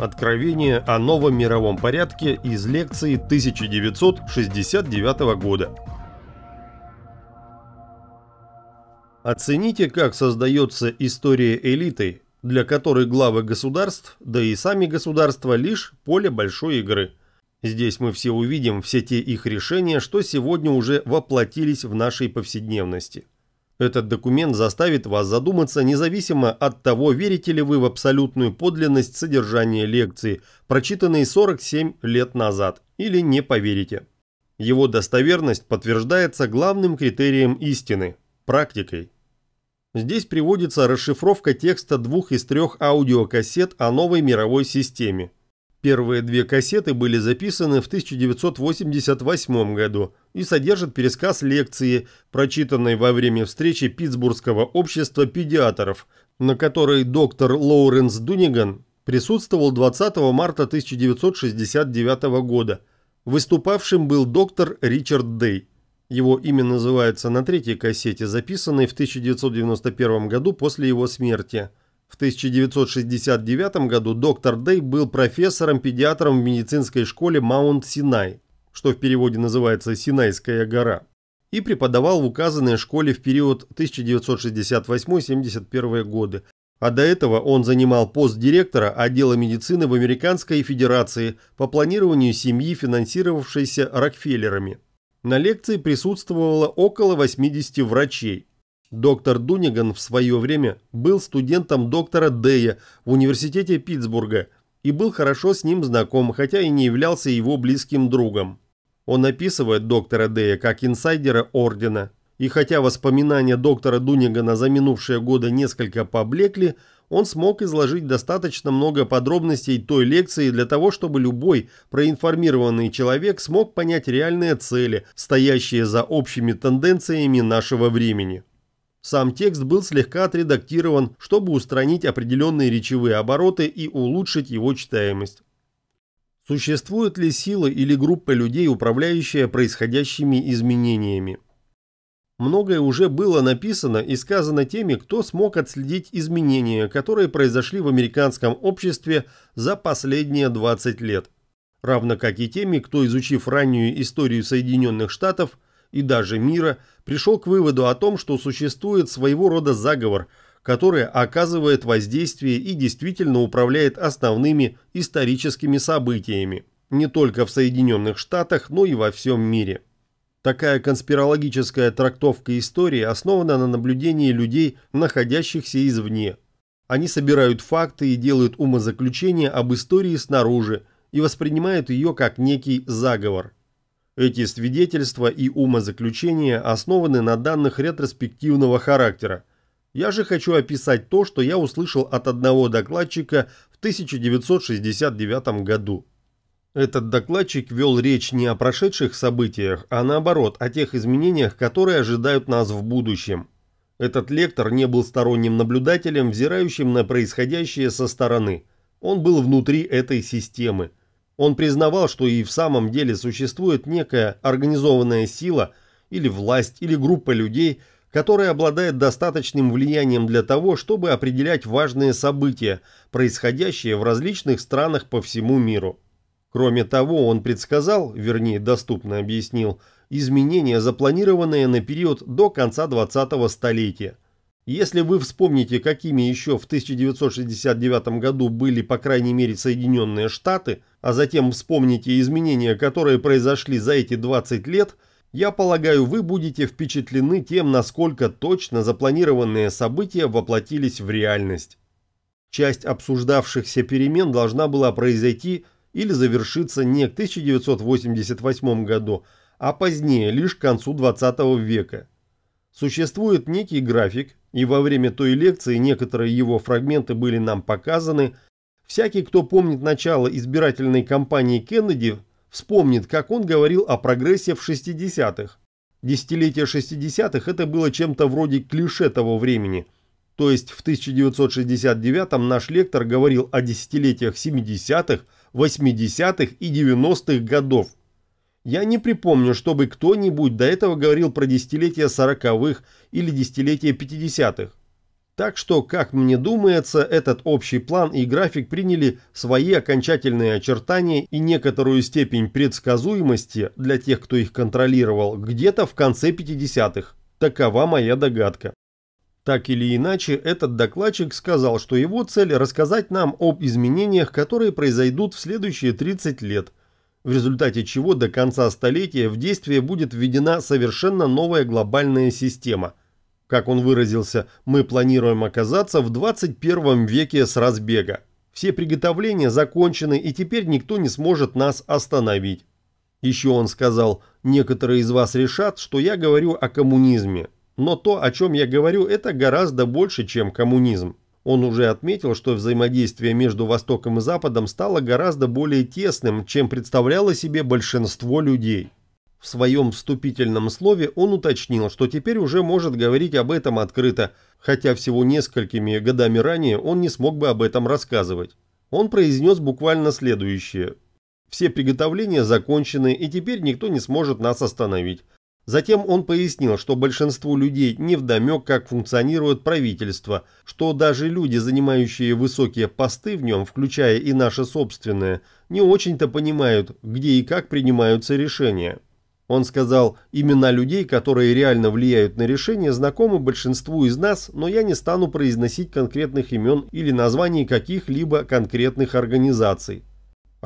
Откровение о новом мировом порядке из лекции 1969 года. Оцените, как создается история элиты, для которой главы государств, да и сами государства лишь поле большой игры. Здесь мы все увидим все те их решения, что сегодня уже воплотились в нашей повседневности. Этот документ заставит вас задуматься независимо от того, верите ли вы в абсолютную подлинность содержания лекции, прочитанной 47 лет назад, или не поверите. Его достоверность подтверждается главным критерием истины – практикой. Здесь приводится расшифровка текста двух из трех аудиокассет о новой мировой системе – Первые две кассеты были записаны в 1988 году и содержат пересказ лекции, прочитанной во время встречи Питтсбургского общества педиатров, на которой доктор Лоуренс Дуниган присутствовал 20 марта 1969 года. Выступавшим был доктор Ричард Дей. Его имя называется на третьей кассете, записанной в 1991 году после его смерти – в 1969 году доктор Дэй был профессором-педиатром в медицинской школе Маунт-Синай, что в переводе называется «Синайская гора», и преподавал в указанной школе в период 1968-71 годы, а до этого он занимал пост директора отдела медицины в Американской Федерации по планированию семьи, финансировавшейся Рокфеллерами. На лекции присутствовало около 80 врачей – Доктор Дуниган в свое время был студентом доктора Дэя в университете Питтсбурга и был хорошо с ним знаком, хотя и не являлся его близким другом. Он описывает доктора Дэя как инсайдера ордена. И хотя воспоминания доктора Дунигана за минувшие годы несколько поблекли, он смог изложить достаточно много подробностей той лекции для того, чтобы любой проинформированный человек смог понять реальные цели, стоящие за общими тенденциями нашего времени. Сам текст был слегка отредактирован, чтобы устранить определенные речевые обороты и улучшить его читаемость. Существуют ли силы или группа людей, управляющая происходящими изменениями? Многое уже было написано и сказано теми, кто смог отследить изменения, которые произошли в американском обществе за последние 20 лет. Равно как и теми, кто, изучив раннюю историю Соединенных Штатов, и даже мира, пришел к выводу о том, что существует своего рода заговор, который оказывает воздействие и действительно управляет основными историческими событиями, не только в Соединенных Штатах, но и во всем мире. Такая конспирологическая трактовка истории основана на наблюдении людей, находящихся извне. Они собирают факты и делают умозаключения об истории снаружи и воспринимают ее как некий заговор. Эти свидетельства и умозаключения основаны на данных ретроспективного характера. Я же хочу описать то, что я услышал от одного докладчика в 1969 году. Этот докладчик вел речь не о прошедших событиях, а наоборот, о тех изменениях, которые ожидают нас в будущем. Этот лектор не был сторонним наблюдателем, взирающим на происходящее со стороны. Он был внутри этой системы – он признавал, что и в самом деле существует некая организованная сила или власть или группа людей, которая обладает достаточным влиянием для того, чтобы определять важные события, происходящие в различных странах по всему миру. Кроме того, он предсказал, вернее доступно объяснил, изменения, запланированные на период до конца 20-го столетия – если вы вспомните, какими еще в 1969 году были, по крайней мере, Соединенные Штаты, а затем вспомните изменения, которые произошли за эти 20 лет, я полагаю, вы будете впечатлены тем, насколько точно запланированные события воплотились в реальность. Часть обсуждавшихся перемен должна была произойти или завершиться не к 1988 году, а позднее, лишь к концу 20 века. Существует некий график, и во время той лекции некоторые его фрагменты были нам показаны, всякий, кто помнит начало избирательной кампании Кеннеди, вспомнит, как он говорил о прогрессе в 60-х. Десятилетие 60-х это было чем-то вроде клише того времени. То есть в 1969-м наш лектор говорил о десятилетиях 70-х, 80-х и 90-х годов – я не припомню, чтобы кто-нибудь до этого говорил про десятилетие сороковых или десятилетие пятидесятых. Так что, как мне думается, этот общий план и график приняли свои окончательные очертания и некоторую степень предсказуемости для тех, кто их контролировал, где-то в конце 50-х. Такова моя догадка. Так или иначе, этот докладчик сказал, что его цель рассказать нам об изменениях, которые произойдут в следующие 30 лет – в результате чего до конца столетия в действие будет введена совершенно новая глобальная система. Как он выразился, мы планируем оказаться в 21 веке с разбега. Все приготовления закончены, и теперь никто не сможет нас остановить. Еще он сказал, некоторые из вас решат, что я говорю о коммунизме. Но то, о чем я говорю, это гораздо больше, чем коммунизм. Он уже отметил, что взаимодействие между Востоком и Западом стало гораздо более тесным, чем представляло себе большинство людей. В своем вступительном слове он уточнил, что теперь уже может говорить об этом открыто, хотя всего несколькими годами ранее он не смог бы об этом рассказывать. Он произнес буквально следующее. «Все приготовления закончены, и теперь никто не сможет нас остановить. Затем он пояснил, что большинству людей невдомек, как функционирует правительство, что даже люди, занимающие высокие посты в нем, включая и наши собственные, не очень-то понимают, где и как принимаются решения. Он сказал, имена людей, которые реально влияют на решения, знакомы большинству из нас, но я не стану произносить конкретных имен или названий каких-либо конкретных организаций.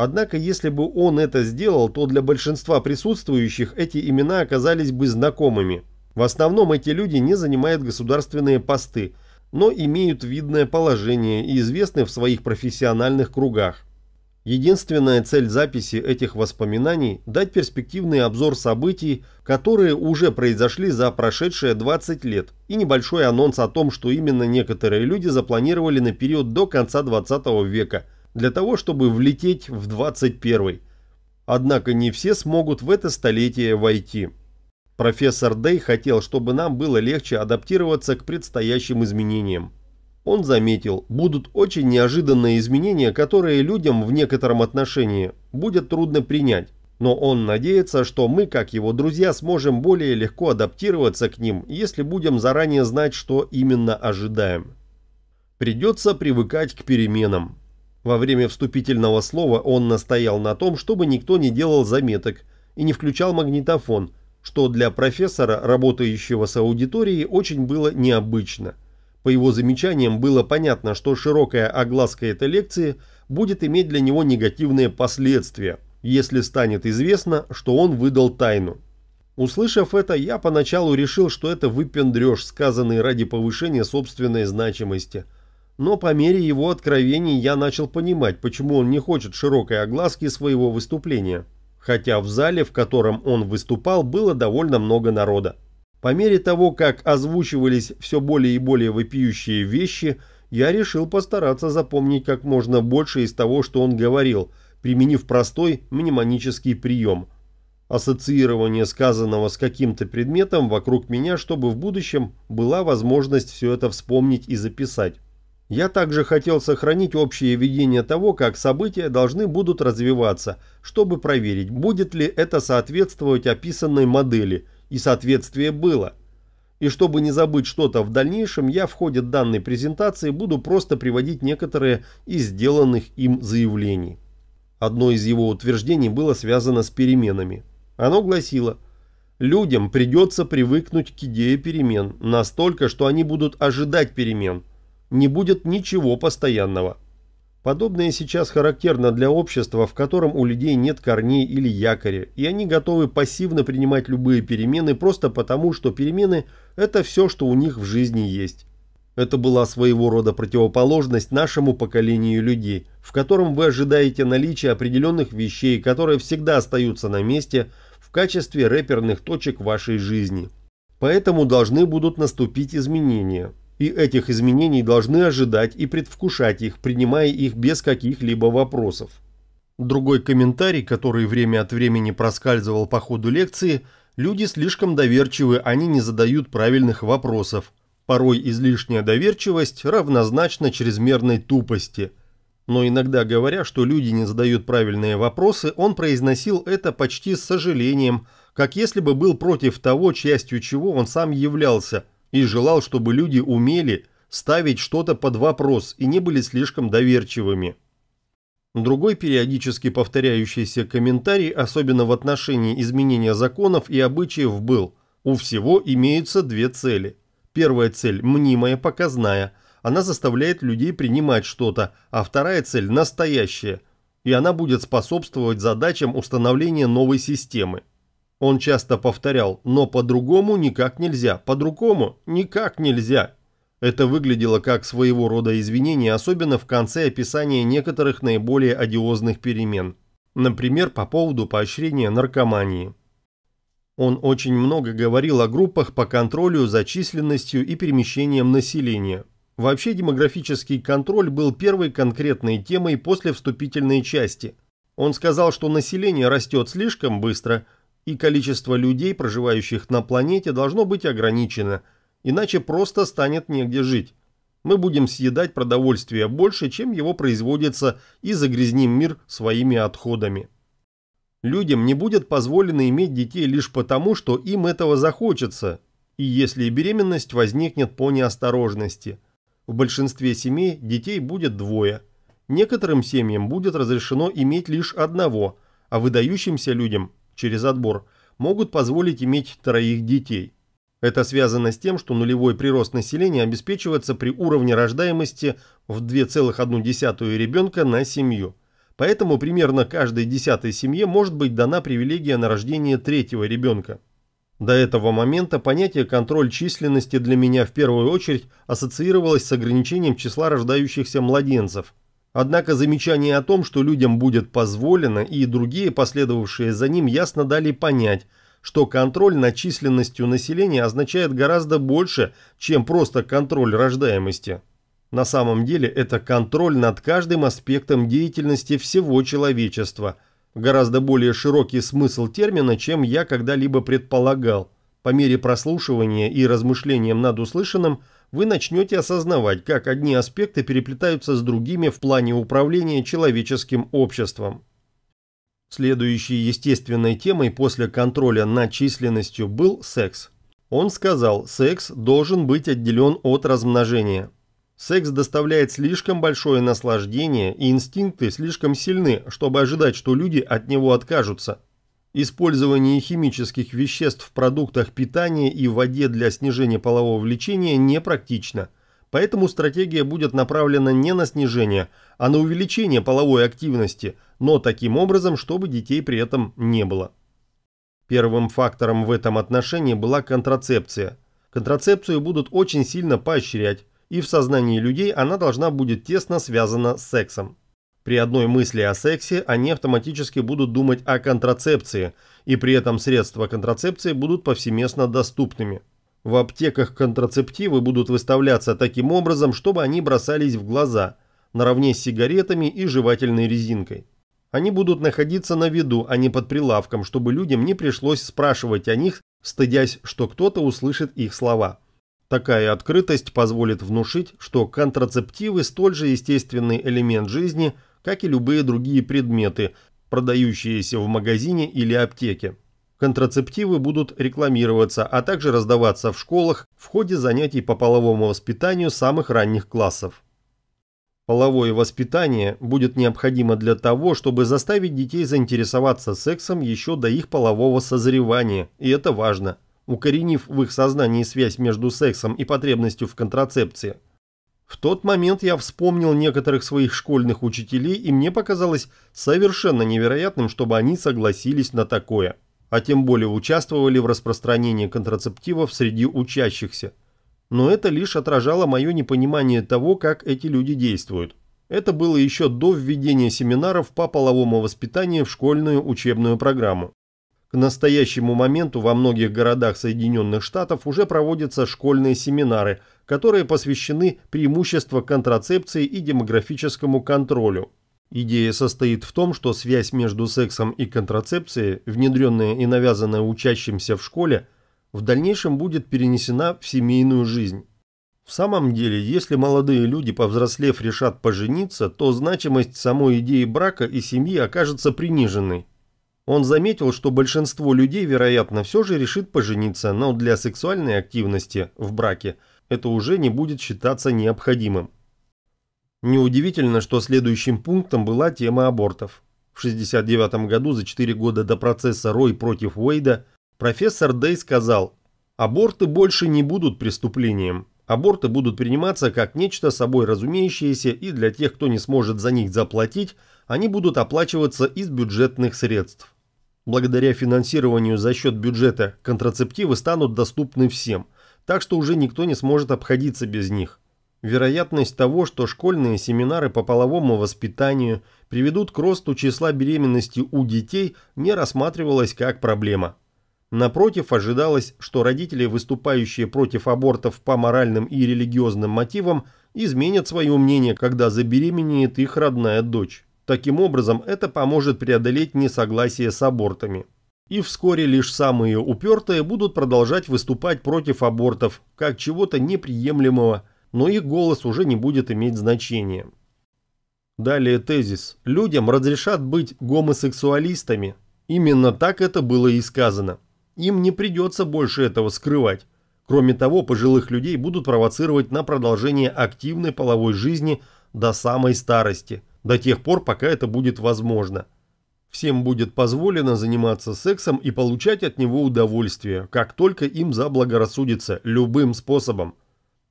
Однако, если бы он это сделал, то для большинства присутствующих эти имена оказались бы знакомыми. В основном эти люди не занимают государственные посты, но имеют видное положение и известны в своих профессиональных кругах. Единственная цель записи этих воспоминаний – дать перспективный обзор событий, которые уже произошли за прошедшие 20 лет, и небольшой анонс о том, что именно некоторые люди запланировали на период до конца 20 века – для того, чтобы влететь в 21-й. Однако не все смогут в это столетие войти. Профессор Дэй хотел, чтобы нам было легче адаптироваться к предстоящим изменениям. Он заметил, будут очень неожиданные изменения, которые людям в некотором отношении будет трудно принять, но он надеется, что мы, как его друзья, сможем более легко адаптироваться к ним, если будем заранее знать, что именно ожидаем. Придется привыкать к переменам, во время вступительного слова он настоял на том, чтобы никто не делал заметок и не включал магнитофон, что для профессора, работающего с аудиторией, очень было необычно. По его замечаниям было понятно, что широкая огласка этой лекции будет иметь для него негативные последствия, если станет известно, что он выдал тайну. Услышав это, я поначалу решил, что это выпендрёж, сказанный ради повышения собственной значимости – но по мере его откровений я начал понимать, почему он не хочет широкой огласки своего выступления, хотя в зале, в котором он выступал, было довольно много народа. По мере того, как озвучивались все более и более вопиющие вещи, я решил постараться запомнить как можно больше из того, что он говорил, применив простой мнемонический прием – ассоциирование сказанного с каким-то предметом вокруг меня, чтобы в будущем была возможность все это вспомнить и записать. Я также хотел сохранить общее видение того, как события должны будут развиваться, чтобы проверить, будет ли это соответствовать описанной модели, и соответствие было. И чтобы не забыть что-то в дальнейшем, я в ходе данной презентации буду просто приводить некоторые из сделанных им заявлений. Одно из его утверждений было связано с переменами. Оно гласило – Людям придется привыкнуть к идее перемен, настолько, что они будут ожидать перемен, не будет ничего постоянного. Подобное сейчас характерно для общества, в котором у людей нет корней или якоря, и они готовы пассивно принимать любые перемены просто потому, что перемены – это все, что у них в жизни есть. Это была своего рода противоположность нашему поколению людей, в котором вы ожидаете наличия определенных вещей, которые всегда остаются на месте в качестве реперных точек вашей жизни. Поэтому должны будут наступить изменения – и этих изменений должны ожидать и предвкушать их, принимая их без каких-либо вопросов. Другой комментарий, который время от времени проскальзывал по ходу лекции – Люди слишком доверчивы, они не задают правильных вопросов. Порой излишняя доверчивость равнозначна чрезмерной тупости. Но иногда говоря, что люди не задают правильные вопросы, он произносил это почти с сожалением, как если бы был против того, частью чего он сам являлся – и желал, чтобы люди умели ставить что-то под вопрос и не были слишком доверчивыми. Другой периодически повторяющийся комментарий, особенно в отношении изменения законов и обычаев, был «У всего имеются две цели. Первая цель – мнимая, показная, она заставляет людей принимать что-то, а вторая цель – настоящая, и она будет способствовать задачам установления новой системы». Он часто повторял, но по-другому никак нельзя, по-другому никак нельзя. Это выглядело как своего рода извинение, особенно в конце описания некоторых наиболее одиозных перемен. Например, по поводу поощрения наркомании. Он очень много говорил о группах по контролю за численностью и перемещением населения. Вообще демографический контроль был первой конкретной темой после вступительной части. Он сказал, что население растет слишком быстро – и количество людей, проживающих на планете, должно быть ограничено, иначе просто станет негде жить. Мы будем съедать продовольствие больше, чем его производится, и загрязним мир своими отходами. Людям не будет позволено иметь детей лишь потому, что им этого захочется, и если беременность возникнет по неосторожности. В большинстве семей детей будет двое. Некоторым семьям будет разрешено иметь лишь одного, а выдающимся людям через отбор, могут позволить иметь троих детей. Это связано с тем, что нулевой прирост населения обеспечивается при уровне рождаемости в 2,1 ребенка на семью. Поэтому примерно каждой десятой семье может быть дана привилегия на рождение третьего ребенка. До этого момента понятие «контроль численности» для меня в первую очередь ассоциировалось с ограничением числа рождающихся младенцев, Однако замечание о том, что людям будет позволено, и другие, последовавшие за ним, ясно дали понять, что контроль над численностью населения означает гораздо больше, чем просто контроль рождаемости. На самом деле это контроль над каждым аспектом деятельности всего человечества. Гораздо более широкий смысл термина, чем я когда-либо предполагал. По мере прослушивания и размышлением над услышанным – вы начнете осознавать, как одни аспекты переплетаются с другими в плане управления человеческим обществом. Следующей естественной темой после контроля над численностью был секс. Он сказал, секс должен быть отделен от размножения. Секс доставляет слишком большое наслаждение, и инстинкты слишком сильны, чтобы ожидать, что люди от него откажутся. Использование химических веществ в продуктах питания и в воде для снижения полового влечения не практично, поэтому стратегия будет направлена не на снижение, а на увеличение половой активности, но таким образом, чтобы детей при этом не было. Первым фактором в этом отношении была контрацепция. Контрацепцию будут очень сильно поощрять, и в сознании людей она должна будет тесно связана с сексом. При одной мысли о сексе они автоматически будут думать о контрацепции, и при этом средства контрацепции будут повсеместно доступными. В аптеках контрацептивы будут выставляться таким образом, чтобы они бросались в глаза, наравне с сигаретами и жевательной резинкой. Они будут находиться на виду, а не под прилавком, чтобы людям не пришлось спрашивать о них, стыдясь, что кто-то услышит их слова. Такая открытость позволит внушить, что контрацептивы столь же естественный элемент жизни – как и любые другие предметы, продающиеся в магазине или аптеке. Контрацептивы будут рекламироваться, а также раздаваться в школах в ходе занятий по половому воспитанию самых ранних классов. Половое воспитание будет необходимо для того, чтобы заставить детей заинтересоваться сексом еще до их полового созревания, и это важно, укоренив в их сознании связь между сексом и потребностью в контрацепции – в тот момент я вспомнил некоторых своих школьных учителей, и мне показалось совершенно невероятным, чтобы они согласились на такое, а тем более участвовали в распространении контрацептивов среди учащихся. Но это лишь отражало мое непонимание того, как эти люди действуют. Это было еще до введения семинаров по половому воспитанию в школьную учебную программу. К настоящему моменту во многих городах Соединенных Штатов уже проводятся школьные семинары, которые посвящены преимущества контрацепции и демографическому контролю. Идея состоит в том, что связь между сексом и контрацепцией, внедренная и навязанная учащимся в школе, в дальнейшем будет перенесена в семейную жизнь. В самом деле, если молодые люди, повзрослев, решат пожениться, то значимость самой идеи брака и семьи окажется приниженной. Он заметил, что большинство людей, вероятно, все же решит пожениться, но для сексуальной активности в браке – это уже не будет считаться необходимым. Неудивительно, что следующим пунктом была тема абортов. В 1969 году, за 4 года до процесса Рой против Уэйда, профессор Дэй сказал, «Аборты больше не будут преступлением. Аборты будут приниматься как нечто собой разумеющееся, и для тех, кто не сможет за них заплатить, они будут оплачиваться из бюджетных средств. Благодаря финансированию за счет бюджета контрацептивы станут доступны всем – так что уже никто не сможет обходиться без них. Вероятность того, что школьные семинары по половому воспитанию приведут к росту числа беременности у детей, не рассматривалась как проблема. Напротив, ожидалось, что родители, выступающие против абортов по моральным и религиозным мотивам, изменят свое мнение, когда забеременеет их родная дочь. Таким образом, это поможет преодолеть несогласие с абортами. И вскоре лишь самые упертые будут продолжать выступать против абортов, как чего-то неприемлемого, но их голос уже не будет иметь значения. Далее тезис. Людям разрешат быть гомосексуалистами. Именно так это было и сказано. Им не придется больше этого скрывать. Кроме того, пожилых людей будут провоцировать на продолжение активной половой жизни до самой старости, до тех пор, пока это будет возможно – Всем будет позволено заниматься сексом и получать от него удовольствие, как только им заблагорассудится, любым способом.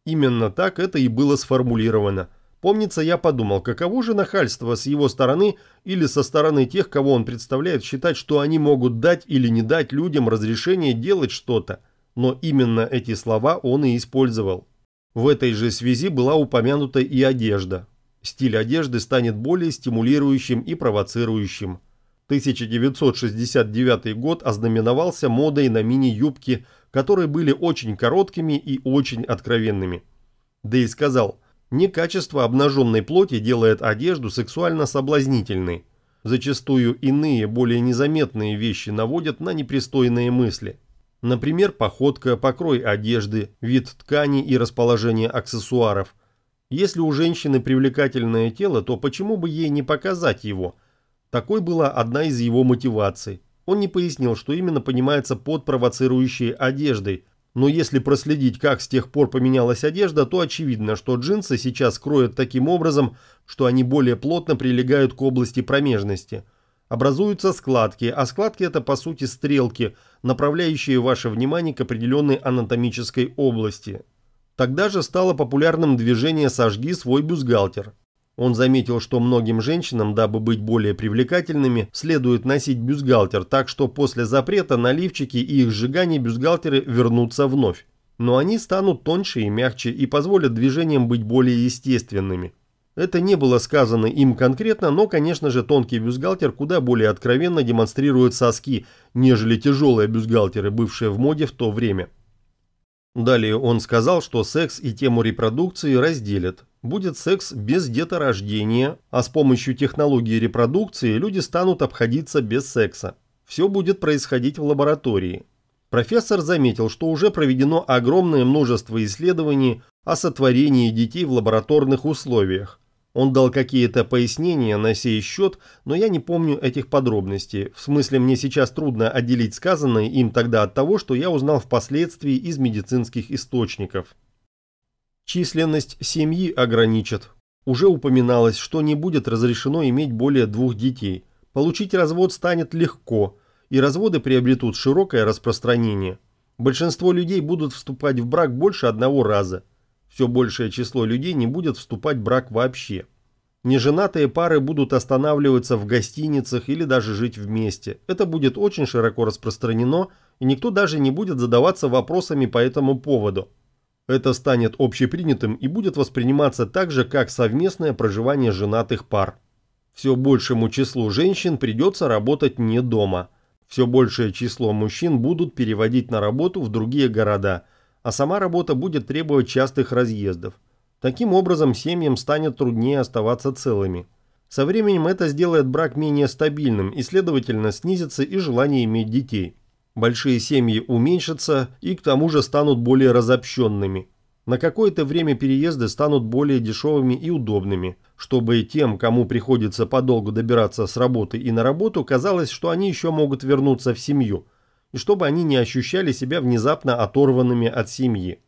Именно так это и было сформулировано. Помнится, я подумал, каково же нахальство с его стороны или со стороны тех, кого он представляет, считать, что они могут дать или не дать людям разрешение делать что-то. Но именно эти слова он и использовал. В этой же связи была упомянута и одежда. Стиль одежды станет более стимулирующим и провоцирующим. 1969 год ознаменовался модой на мини-юбки, которые были очень короткими и очень откровенными. Дэй сказал, не качество обнаженной плоти делает одежду сексуально соблазнительной. Зачастую иные, более незаметные вещи наводят на непристойные мысли. Например, походка, покрой одежды, вид ткани и расположение аксессуаров. Если у женщины привлекательное тело, то почему бы ей не показать его – такой была одна из его мотиваций. Он не пояснил, что именно понимается под провоцирующей одеждой, но если проследить, как с тех пор поменялась одежда, то очевидно, что джинсы сейчас кроют таким образом, что они более плотно прилегают к области промежности. Образуются складки, а складки это по сути стрелки, направляющие ваше внимание к определенной анатомической области. Тогда же стало популярным движение «Сожги свой бюстгальтер». Он заметил, что многим женщинам, дабы быть более привлекательными, следует носить бюстгальтер, так что после запрета на лифчики и их сжигание бюстгальтеры вернутся вновь. Но они станут тоньше и мягче и позволят движениям быть более естественными. Это не было сказано им конкретно, но, конечно же, тонкий бюстгальтер куда более откровенно демонстрирует соски, нежели тяжелые бюстгальтеры, бывшие в моде в то время. Далее он сказал, что секс и тему репродукции разделят. Будет секс без деторождения, а с помощью технологии репродукции люди станут обходиться без секса. Все будет происходить в лаборатории. Профессор заметил, что уже проведено огромное множество исследований о сотворении детей в лабораторных условиях, он дал какие-то пояснения на сей счет, но я не помню этих подробностей. В смысле, мне сейчас трудно отделить сказанное им тогда от того, что я узнал впоследствии из медицинских источников. Численность семьи ограничит. Уже упоминалось, что не будет разрешено иметь более двух детей. Получить развод станет легко, и разводы приобретут широкое распространение. Большинство людей будут вступать в брак больше одного раза – все большее число людей не будет вступать в брак вообще. Неженатые пары будут останавливаться в гостиницах или даже жить вместе. Это будет очень широко распространено, и никто даже не будет задаваться вопросами по этому поводу. Это станет общепринятым и будет восприниматься так же, как совместное проживание женатых пар. Все большему числу женщин придется работать не дома. Все большее число мужчин будут переводить на работу в другие города – а сама работа будет требовать частых разъездов. Таким образом, семьям станет труднее оставаться целыми. Со временем это сделает брак менее стабильным и, следовательно, снизится и желание иметь детей. Большие семьи уменьшатся и к тому же станут более разобщенными. На какое-то время переезды станут более дешевыми и удобными, чтобы тем, кому приходится подолгу добираться с работы и на работу, казалось, что они еще могут вернуться в семью – и чтобы они не ощущали себя внезапно оторванными от семьи.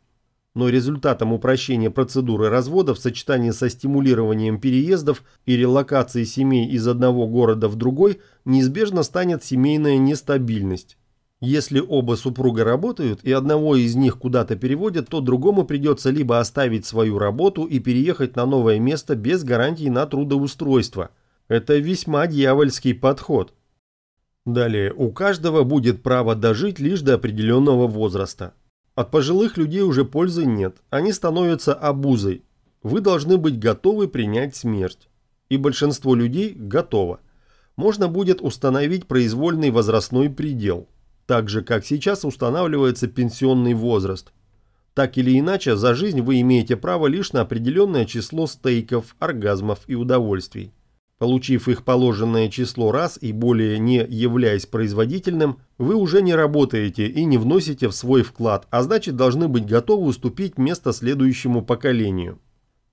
Но результатом упрощения процедуры развода в сочетании со стимулированием переездов и релокации семей из одного города в другой неизбежно станет семейная нестабильность. Если оба супруга работают и одного из них куда-то переводят, то другому придется либо оставить свою работу и переехать на новое место без гарантии на трудоустройство. Это весьма дьявольский подход – Далее, у каждого будет право дожить лишь до определенного возраста. От пожилых людей уже пользы нет, они становятся обузой. Вы должны быть готовы принять смерть. И большинство людей готово. Можно будет установить произвольный возрастной предел, так же, как сейчас устанавливается пенсионный возраст. Так или иначе, за жизнь вы имеете право лишь на определенное число стейков, оргазмов и удовольствий. Получив их положенное число раз и более не являясь производительным, вы уже не работаете и не вносите в свой вклад, а значит должны быть готовы уступить место следующему поколению.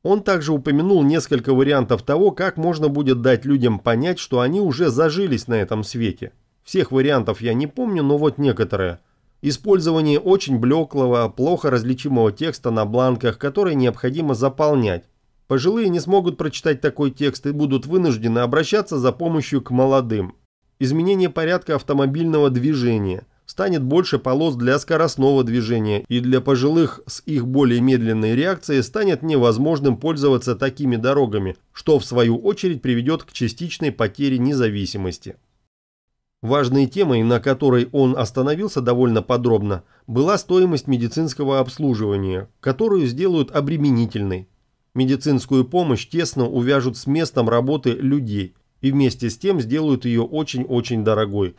Он также упомянул несколько вариантов того, как можно будет дать людям понять, что они уже зажились на этом свете. Всех вариантов я не помню, но вот некоторые. Использование очень блеклого, плохо различимого текста на бланках, который необходимо заполнять. Пожилые не смогут прочитать такой текст и будут вынуждены обращаться за помощью к молодым. Изменение порядка автомобильного движения. Станет больше полос для скоростного движения, и для пожилых с их более медленной реакцией станет невозможным пользоваться такими дорогами, что в свою очередь приведет к частичной потере независимости. Важной темой, на которой он остановился довольно подробно, была стоимость медицинского обслуживания, которую сделают обременительной. Медицинскую помощь тесно увяжут с местом работы людей и вместе с тем сделают ее очень-очень дорогой.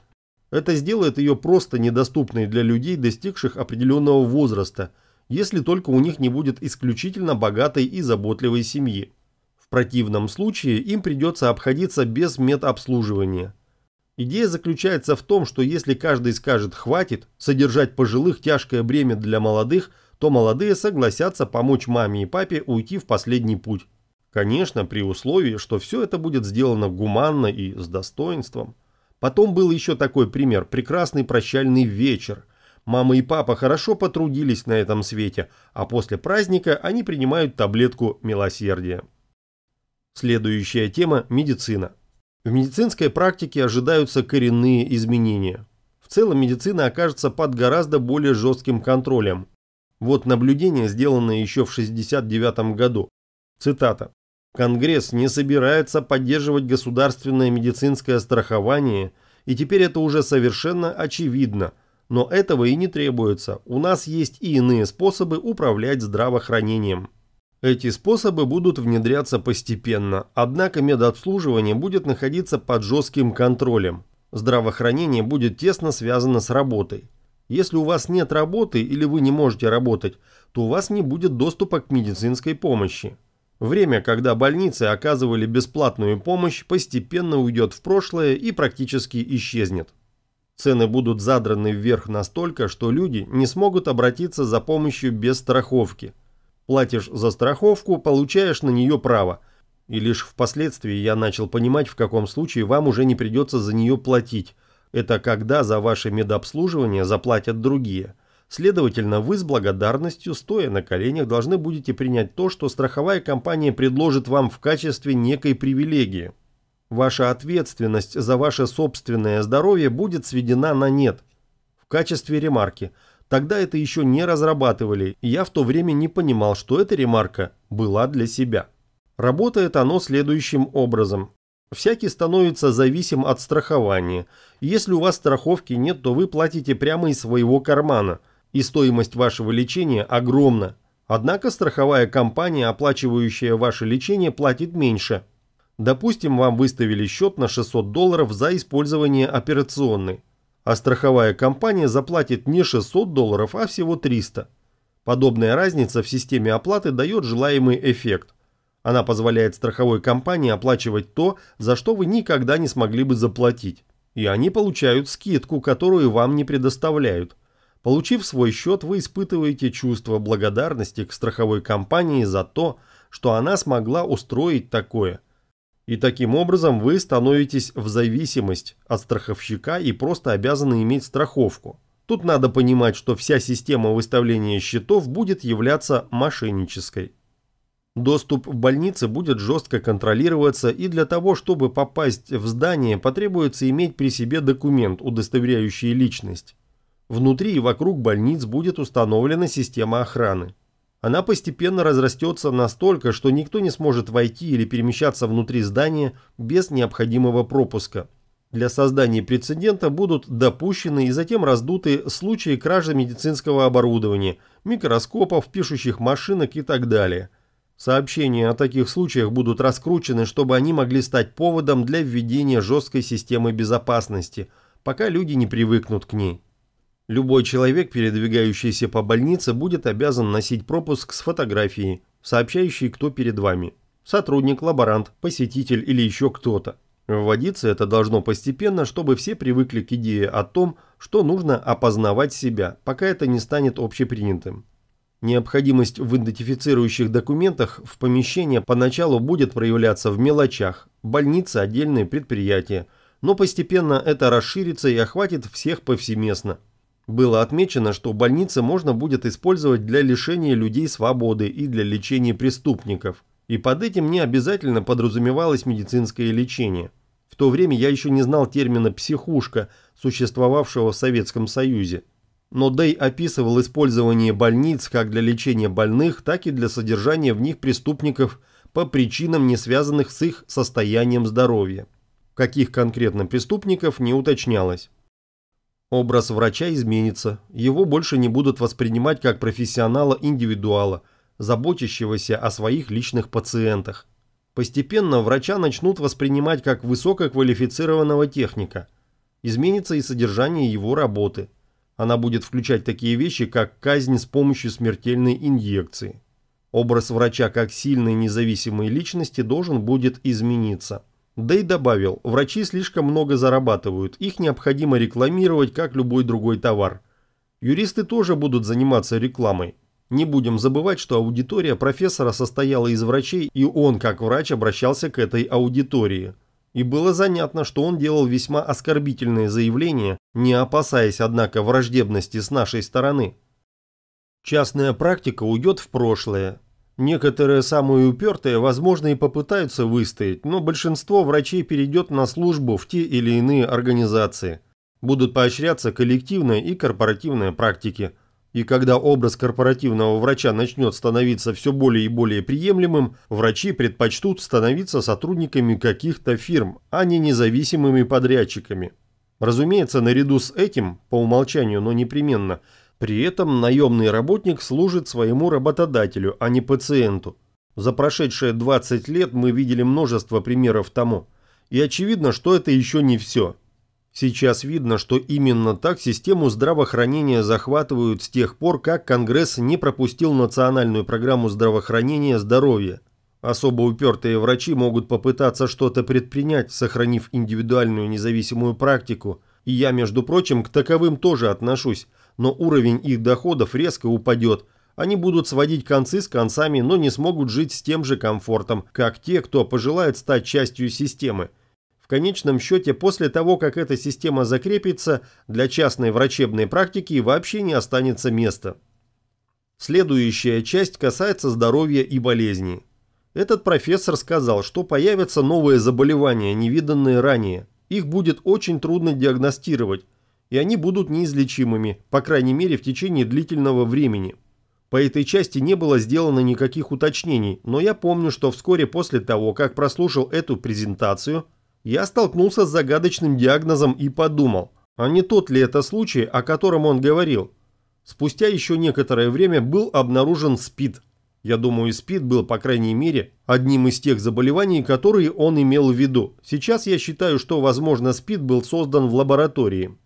Это сделает ее просто недоступной для людей, достигших определенного возраста, если только у них не будет исключительно богатой и заботливой семьи. В противном случае им придется обходиться без медобслуживания. Идея заключается в том, что если каждый скажет «хватит», содержать пожилых тяжкое бремя для молодых – то молодые согласятся помочь маме и папе уйти в последний путь. Конечно, при условии, что все это будет сделано гуманно и с достоинством. Потом был еще такой пример – прекрасный прощальный вечер. Мама и папа хорошо потрудились на этом свете, а после праздника они принимают таблетку милосердия. Следующая тема – медицина. В медицинской практике ожидаются коренные изменения. В целом медицина окажется под гораздо более жестким контролем. Вот наблюдение, сделанное еще в 1969 году. Цитата. Конгресс не собирается поддерживать государственное медицинское страхование, и теперь это уже совершенно очевидно. Но этого и не требуется. У нас есть и иные способы управлять здравоохранением. Эти способы будут внедряться постепенно, однако медобслуживание будет находиться под жестким контролем. Здравоохранение будет тесно связано с работой. Если у вас нет работы или вы не можете работать, то у вас не будет доступа к медицинской помощи. Время, когда больницы оказывали бесплатную помощь, постепенно уйдет в прошлое и практически исчезнет. Цены будут задраны вверх настолько, что люди не смогут обратиться за помощью без страховки. Платишь за страховку, получаешь на нее право. И лишь впоследствии я начал понимать, в каком случае вам уже не придется за нее платить – это когда за ваше медобслуживание заплатят другие. Следовательно, вы с благодарностью, стоя на коленях, должны будете принять то, что страховая компания предложит вам в качестве некой привилегии. Ваша ответственность за ваше собственное здоровье будет сведена на нет. В качестве ремарки. Тогда это еще не разрабатывали, и я в то время не понимал, что эта ремарка была для себя. Работает оно следующим образом. Всякий становится зависим от страхования – если у вас страховки нет, то вы платите прямо из своего кармана, и стоимость вашего лечения огромна. Однако страховая компания, оплачивающая ваше лечение, платит меньше. Допустим, вам выставили счет на 600 долларов за использование операционной, а страховая компания заплатит не 600 долларов, а всего 300. Подобная разница в системе оплаты дает желаемый эффект. Она позволяет страховой компании оплачивать то, за что вы никогда не смогли бы заплатить и они получают скидку, которую вам не предоставляют. Получив свой счет, вы испытываете чувство благодарности к страховой компании за то, что она смогла устроить такое. И таким образом вы становитесь в зависимость от страховщика и просто обязаны иметь страховку. Тут надо понимать, что вся система выставления счетов будет являться мошеннической. Доступ в больницы будет жестко контролироваться, и для того, чтобы попасть в здание, потребуется иметь при себе документ, удостоверяющий личность. Внутри и вокруг больниц будет установлена система охраны. Она постепенно разрастется настолько, что никто не сможет войти или перемещаться внутри здания без необходимого пропуска. Для создания прецедента будут допущены и затем раздуты случаи кражи медицинского оборудования, микроскопов, пишущих машинок и так далее – Сообщения о таких случаях будут раскручены, чтобы они могли стать поводом для введения жесткой системы безопасности, пока люди не привыкнут к ней. Любой человек, передвигающийся по больнице, будет обязан носить пропуск с фотографией, сообщающей, кто перед вами. Сотрудник, лаборант, посетитель или еще кто-то. Вводиться это должно постепенно, чтобы все привыкли к идее о том, что нужно опознавать себя, пока это не станет общепринятым. Необходимость в идентифицирующих документах в помещение поначалу будет проявляться в мелочах, больницы, отдельные предприятия, но постепенно это расширится и охватит всех повсеместно. Было отмечено, что больницы можно будет использовать для лишения людей свободы и для лечения преступников. И под этим не обязательно подразумевалось медицинское лечение. В то время я еще не знал термина «психушка», существовавшего в Советском Союзе но Дэй описывал использование больниц как для лечения больных, так и для содержания в них преступников по причинам, не связанных с их состоянием здоровья. Каких конкретно преступников не уточнялось. Образ врача изменится, его больше не будут воспринимать как профессионала-индивидуала, заботящегося о своих личных пациентах. Постепенно врача начнут воспринимать как высококвалифицированного техника. Изменится и содержание его работы – она будет включать такие вещи, как казнь с помощью смертельной инъекции. Образ врача как сильной независимой личности должен будет измениться. Да добавил, врачи слишком много зарабатывают, их необходимо рекламировать, как любой другой товар. Юристы тоже будут заниматься рекламой. Не будем забывать, что аудитория профессора состояла из врачей, и он как врач обращался к этой аудитории – и было занятно, что он делал весьма оскорбительные заявления, не опасаясь, однако, враждебности с нашей стороны. Частная практика уйдет в прошлое. Некоторые самые упертые, возможно, и попытаются выстоять, но большинство врачей перейдет на службу в те или иные организации. Будут поощряться коллективные и корпоративные практики – и когда образ корпоративного врача начнет становиться все более и более приемлемым, врачи предпочтут становиться сотрудниками каких-то фирм, а не независимыми подрядчиками. Разумеется, наряду с этим, по умолчанию, но непременно, при этом наемный работник служит своему работодателю, а не пациенту. За прошедшие 20 лет мы видели множество примеров тому. И очевидно, что это еще не все – Сейчас видно, что именно так систему здравоохранения захватывают с тех пор, как Конгресс не пропустил национальную программу здравоохранения здоровья. Особо упертые врачи могут попытаться что-то предпринять, сохранив индивидуальную независимую практику. И я, между прочим, к таковым тоже отношусь, но уровень их доходов резко упадет. Они будут сводить концы с концами, но не смогут жить с тем же комфортом, как те, кто пожелает стать частью системы – конечном счете, после того, как эта система закрепится, для частной врачебной практики вообще не останется места. Следующая часть касается здоровья и болезней. Этот профессор сказал, что появятся новые заболевания, невиданные ранее. Их будет очень трудно диагностировать, и они будут неизлечимыми, по крайней мере в течение длительного времени. По этой части не было сделано никаких уточнений, но я помню, что вскоре после того, как прослушал эту презентацию – я столкнулся с загадочным диагнозом и подумал, а не тот ли это случай, о котором он говорил. Спустя еще некоторое время был обнаружен СПИД. Я думаю, СПИД был, по крайней мере, одним из тех заболеваний, которые он имел в виду. Сейчас я считаю, что, возможно, СПИД был создан в лаборатории.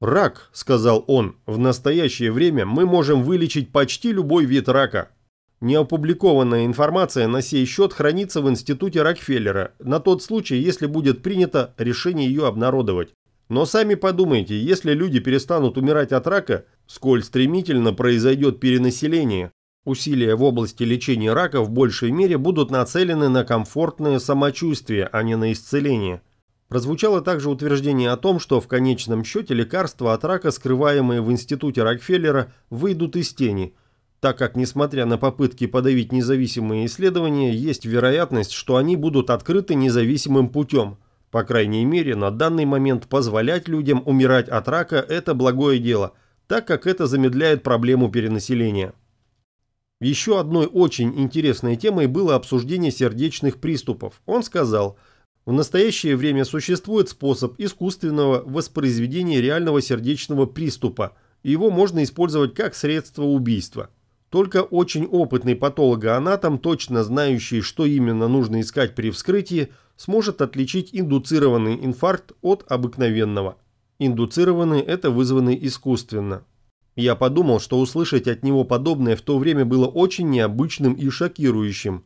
«Рак», — сказал он, — «в настоящее время мы можем вылечить почти любой вид рака, Неопубликованная информация на сей счет хранится в Институте Рокфеллера на тот случай, если будет принято решение ее обнародовать. Но сами подумайте, если люди перестанут умирать от рака, сколь стремительно произойдет перенаселение. Усилия в области лечения рака в большей мере будут нацелены на комфортное самочувствие, а не на исцеление. Прозвучало также утверждение о том, что в конечном счете лекарства от рака, скрываемые в Институте Рокфеллера, выйдут из тени – так как, несмотря на попытки подавить независимые исследования, есть вероятность, что они будут открыты независимым путем. По крайней мере, на данный момент позволять людям умирать от рака – это благое дело, так как это замедляет проблему перенаселения. Еще одной очень интересной темой было обсуждение сердечных приступов. Он сказал, в настоящее время существует способ искусственного воспроизведения реального сердечного приступа. Его можно использовать как средство убийства. Только очень опытный патологоанатом, точно знающий, что именно нужно искать при вскрытии, сможет отличить индуцированный инфаркт от обыкновенного. Индуцированный – это вызванный искусственно. Я подумал, что услышать от него подобное в то время было очень необычным и шокирующим.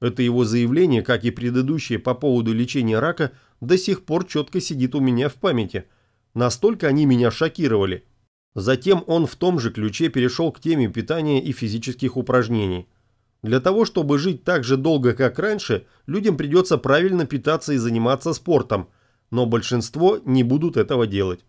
Это его заявление, как и предыдущее по поводу лечения рака, до сих пор четко сидит у меня в памяти. Настолько они меня шокировали – Затем он в том же ключе перешел к теме питания и физических упражнений. Для того, чтобы жить так же долго, как раньше, людям придется правильно питаться и заниматься спортом, но большинство не будут этого делать.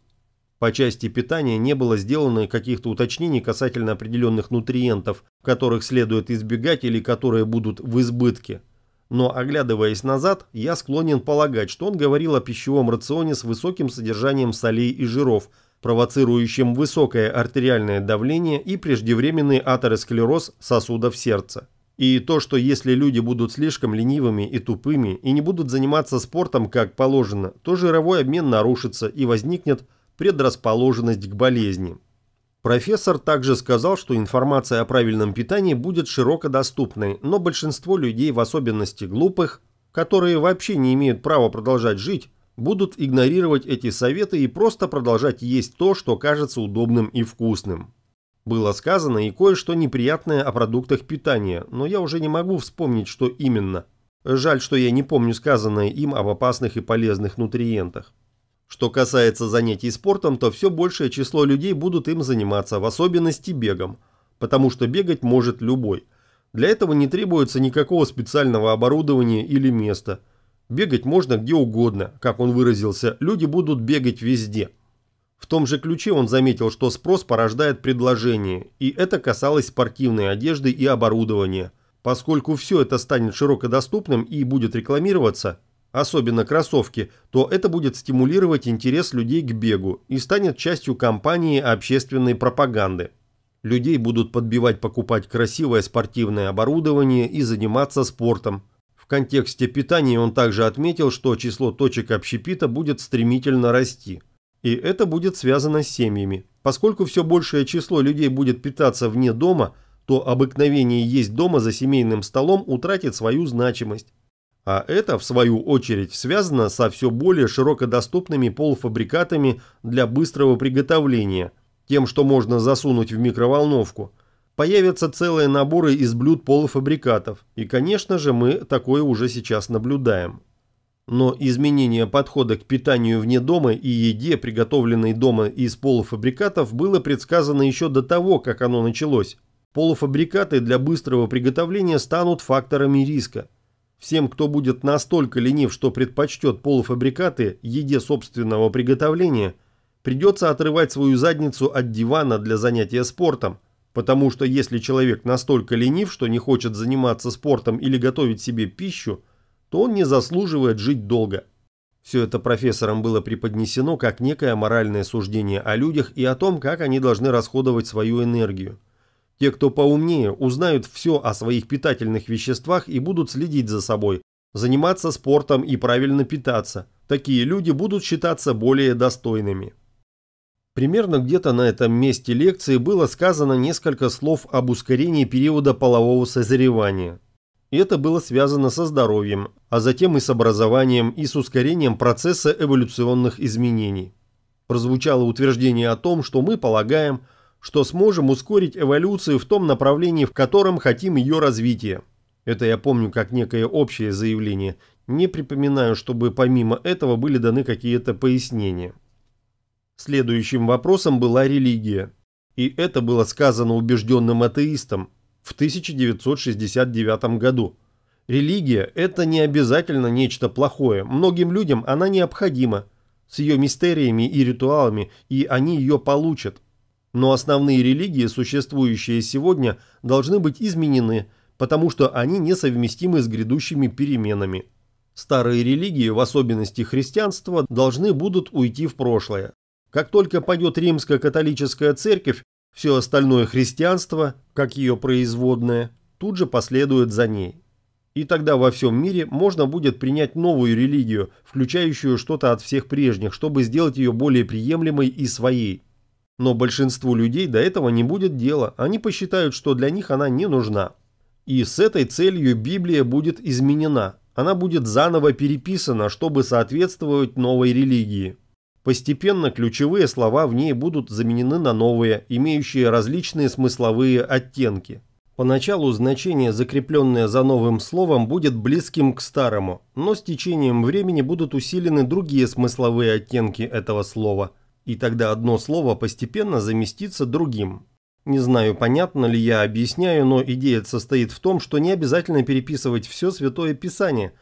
По части питания не было сделано каких-то уточнений касательно определенных нутриентов, которых следует избегать или которые будут в избытке. Но, оглядываясь назад, я склонен полагать, что он говорил о пищевом рационе с высоким содержанием солей и жиров – провоцирующим высокое артериальное давление и преждевременный атеросклероз сосудов сердца. И то, что если люди будут слишком ленивыми и тупыми и не будут заниматься спортом как положено, то жировой обмен нарушится и возникнет предрасположенность к болезни. Профессор также сказал, что информация о правильном питании будет широко доступной, но большинство людей, в особенности глупых, которые вообще не имеют права продолжать жить, будут игнорировать эти советы и просто продолжать есть то, что кажется удобным и вкусным. Было сказано и кое-что неприятное о продуктах питания, но я уже не могу вспомнить, что именно. Жаль, что я не помню сказанное им об опасных и полезных нутриентах. Что касается занятий спортом, то все большее число людей будут им заниматься, в особенности бегом, потому что бегать может любой. Для этого не требуется никакого специального оборудования или места – Бегать можно где угодно, как он выразился, люди будут бегать везде. В том же ключе он заметил, что спрос порождает предложение, и это касалось спортивной одежды и оборудования. Поскольку все это станет широкодоступным и будет рекламироваться, особенно кроссовки, то это будет стимулировать интерес людей к бегу и станет частью кампании общественной пропаганды. Людей будут подбивать покупать красивое спортивное оборудование и заниматься спортом, в контексте питания он также отметил, что число точек общепита будет стремительно расти. И это будет связано с семьями. Поскольку все большее число людей будет питаться вне дома, то обыкновение есть дома за семейным столом утратит свою значимость. А это, в свою очередь, связано со все более широкодоступными полуфабрикатами для быстрого приготовления, тем, что можно засунуть в микроволновку – Появятся целые наборы из блюд полуфабрикатов, и, конечно же, мы такое уже сейчас наблюдаем. Но изменение подхода к питанию вне дома и еде, приготовленной дома из полуфабрикатов, было предсказано еще до того, как оно началось. Полуфабрикаты для быстрого приготовления станут факторами риска. Всем, кто будет настолько ленив, что предпочтет полуфабрикаты еде собственного приготовления, придется отрывать свою задницу от дивана для занятия спортом – Потому что если человек настолько ленив, что не хочет заниматься спортом или готовить себе пищу, то он не заслуживает жить долго. Все это профессорам было преподнесено как некое моральное суждение о людях и о том, как они должны расходовать свою энергию. Те, кто поумнее, узнают все о своих питательных веществах и будут следить за собой, заниматься спортом и правильно питаться. Такие люди будут считаться более достойными. Примерно где-то на этом месте лекции было сказано несколько слов об ускорении периода полового созревания. И это было связано со здоровьем, а затем и с образованием, и с ускорением процесса эволюционных изменений. Прозвучало утверждение о том, что мы полагаем, что сможем ускорить эволюцию в том направлении, в котором хотим ее развитие. Это я помню как некое общее заявление. Не припоминаю, чтобы помимо этого были даны какие-то пояснения. Следующим вопросом была религия. И это было сказано убежденным атеистом в 1969 году. Религия – это не обязательно нечто плохое, многим людям она необходима, с ее мистериями и ритуалами, и они ее получат. Но основные религии, существующие сегодня, должны быть изменены, потому что они несовместимы с грядущими переменами. Старые религии, в особенности христианство, должны будут уйти в прошлое, как только падет римская католическая церковь, все остальное христианство, как ее производное, тут же последует за ней. И тогда во всем мире можно будет принять новую религию, включающую что-то от всех прежних, чтобы сделать ее более приемлемой и своей. Но большинству людей до этого не будет дела, они посчитают, что для них она не нужна. И с этой целью Библия будет изменена, она будет заново переписана, чтобы соответствовать новой религии. Постепенно ключевые слова в ней будут заменены на новые, имеющие различные смысловые оттенки. Поначалу значение, закрепленное за новым словом, будет близким к старому, но с течением времени будут усилены другие смысловые оттенки этого слова, и тогда одно слово постепенно заместится другим. Не знаю, понятно ли я объясняю, но идея состоит в том, что не обязательно переписывать все Святое Писание.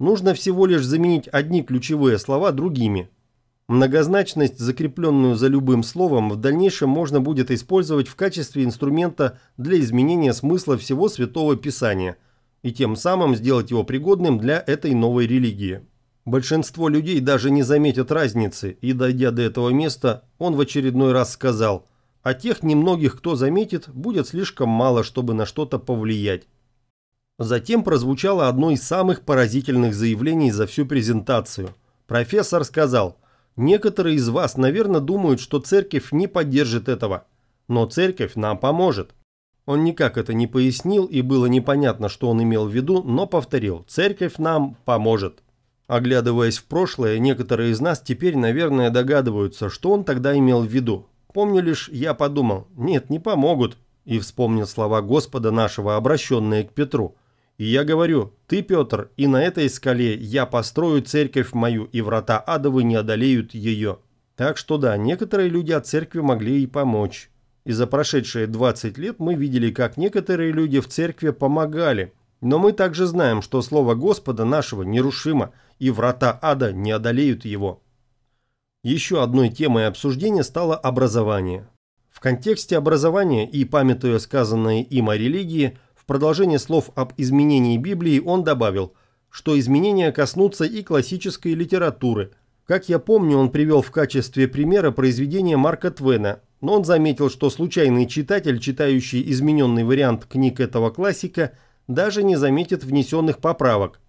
Нужно всего лишь заменить одни ключевые слова другими – Многозначность, закрепленную за любым словом, в дальнейшем можно будет использовать в качестве инструмента для изменения смысла всего Святого Писания и тем самым сделать его пригодным для этой новой религии. Большинство людей даже не заметят разницы, и, дойдя до этого места, он в очередной раз сказал, а тех немногих, кто заметит, будет слишком мало, чтобы на что-то повлиять. Затем прозвучало одно из самых поразительных заявлений за всю презентацию. Профессор сказал – Некоторые из вас, наверное, думают, что церковь не поддержит этого. Но церковь нам поможет. Он никак это не пояснил, и было непонятно, что он имел в виду, но повторил «Церковь нам поможет». Оглядываясь в прошлое, некоторые из нас теперь, наверное, догадываются, что он тогда имел в виду. Помню лишь, я подумал «Нет, не помогут», и вспомнил слова Господа нашего, обращенные к Петру – и я говорю, ты, Петр, и на этой скале я построю церковь мою, и врата адовы не одолеют ее. Так что да, некоторые люди от церкви могли и помочь. И за прошедшие 20 лет мы видели, как некоторые люди в церкви помогали. Но мы также знаем, что слово Господа нашего нерушимо, и врата ада не одолеют его. Еще одной темой обсуждения стало образование. В контексте образования и памятуя сказанное им о религии – продолжение слов об изменении Библии он добавил, что изменения коснутся и классической литературы. Как я помню, он привел в качестве примера произведение Марка Твена, но он заметил, что случайный читатель, читающий измененный вариант книг этого классика, даже не заметит внесенных поправок.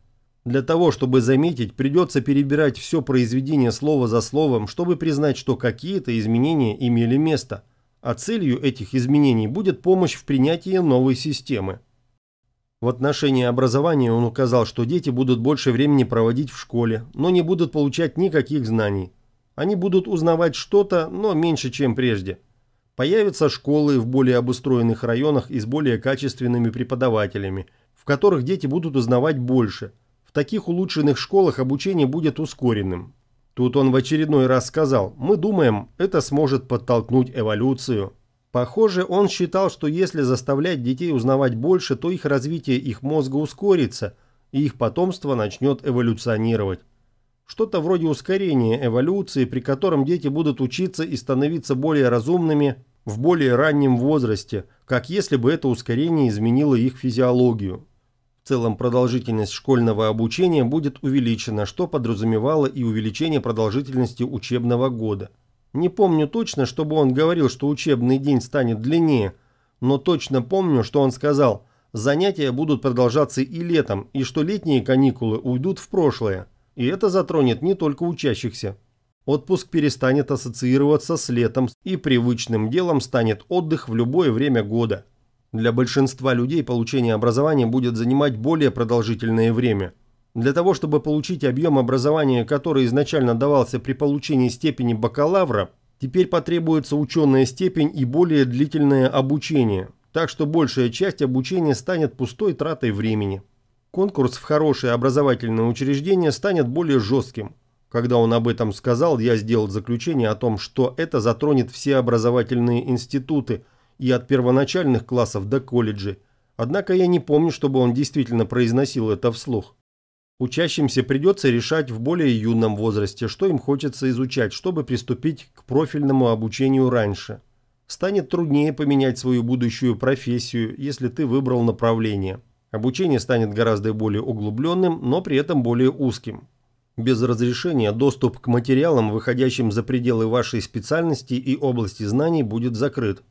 Для того, чтобы заметить, придется перебирать все произведение слово за словом, чтобы признать, что какие-то изменения имели место. А целью этих изменений будет помощь в принятии новой системы. В отношении образования он указал, что дети будут больше времени проводить в школе, но не будут получать никаких знаний. Они будут узнавать что-то, но меньше, чем прежде. Появятся школы в более обустроенных районах и с более качественными преподавателями, в которых дети будут узнавать больше. В таких улучшенных школах обучение будет ускоренным. Тут он в очередной раз сказал, мы думаем, это сможет подтолкнуть эволюцию. Похоже, он считал, что если заставлять детей узнавать больше, то их развитие их мозга ускорится, и их потомство начнет эволюционировать. Что-то вроде ускорения эволюции, при котором дети будут учиться и становиться более разумными в более раннем возрасте, как если бы это ускорение изменило их физиологию. В целом продолжительность школьного обучения будет увеличена, что подразумевало и увеличение продолжительности учебного года – не помню точно, чтобы он говорил, что учебный день станет длиннее, но точно помню, что он сказал, занятия будут продолжаться и летом, и что летние каникулы уйдут в прошлое, и это затронет не только учащихся. Отпуск перестанет ассоциироваться с летом, и привычным делом станет отдых в любое время года. Для большинства людей получение образования будет занимать более продолжительное время – для того, чтобы получить объем образования, который изначально давался при получении степени бакалавра, теперь потребуется ученая степень и более длительное обучение, так что большая часть обучения станет пустой тратой времени. Конкурс в хорошее образовательное учреждение станет более жестким. Когда он об этом сказал, я сделал заключение о том, что это затронет все образовательные институты и от первоначальных классов до колледжей. Однако я не помню, чтобы он действительно произносил это вслух. Учащимся придется решать в более юном возрасте, что им хочется изучать, чтобы приступить к профильному обучению раньше. Станет труднее поменять свою будущую профессию, если ты выбрал направление. Обучение станет гораздо более углубленным, но при этом более узким. Без разрешения доступ к материалам, выходящим за пределы вашей специальности и области знаний, будет закрыт.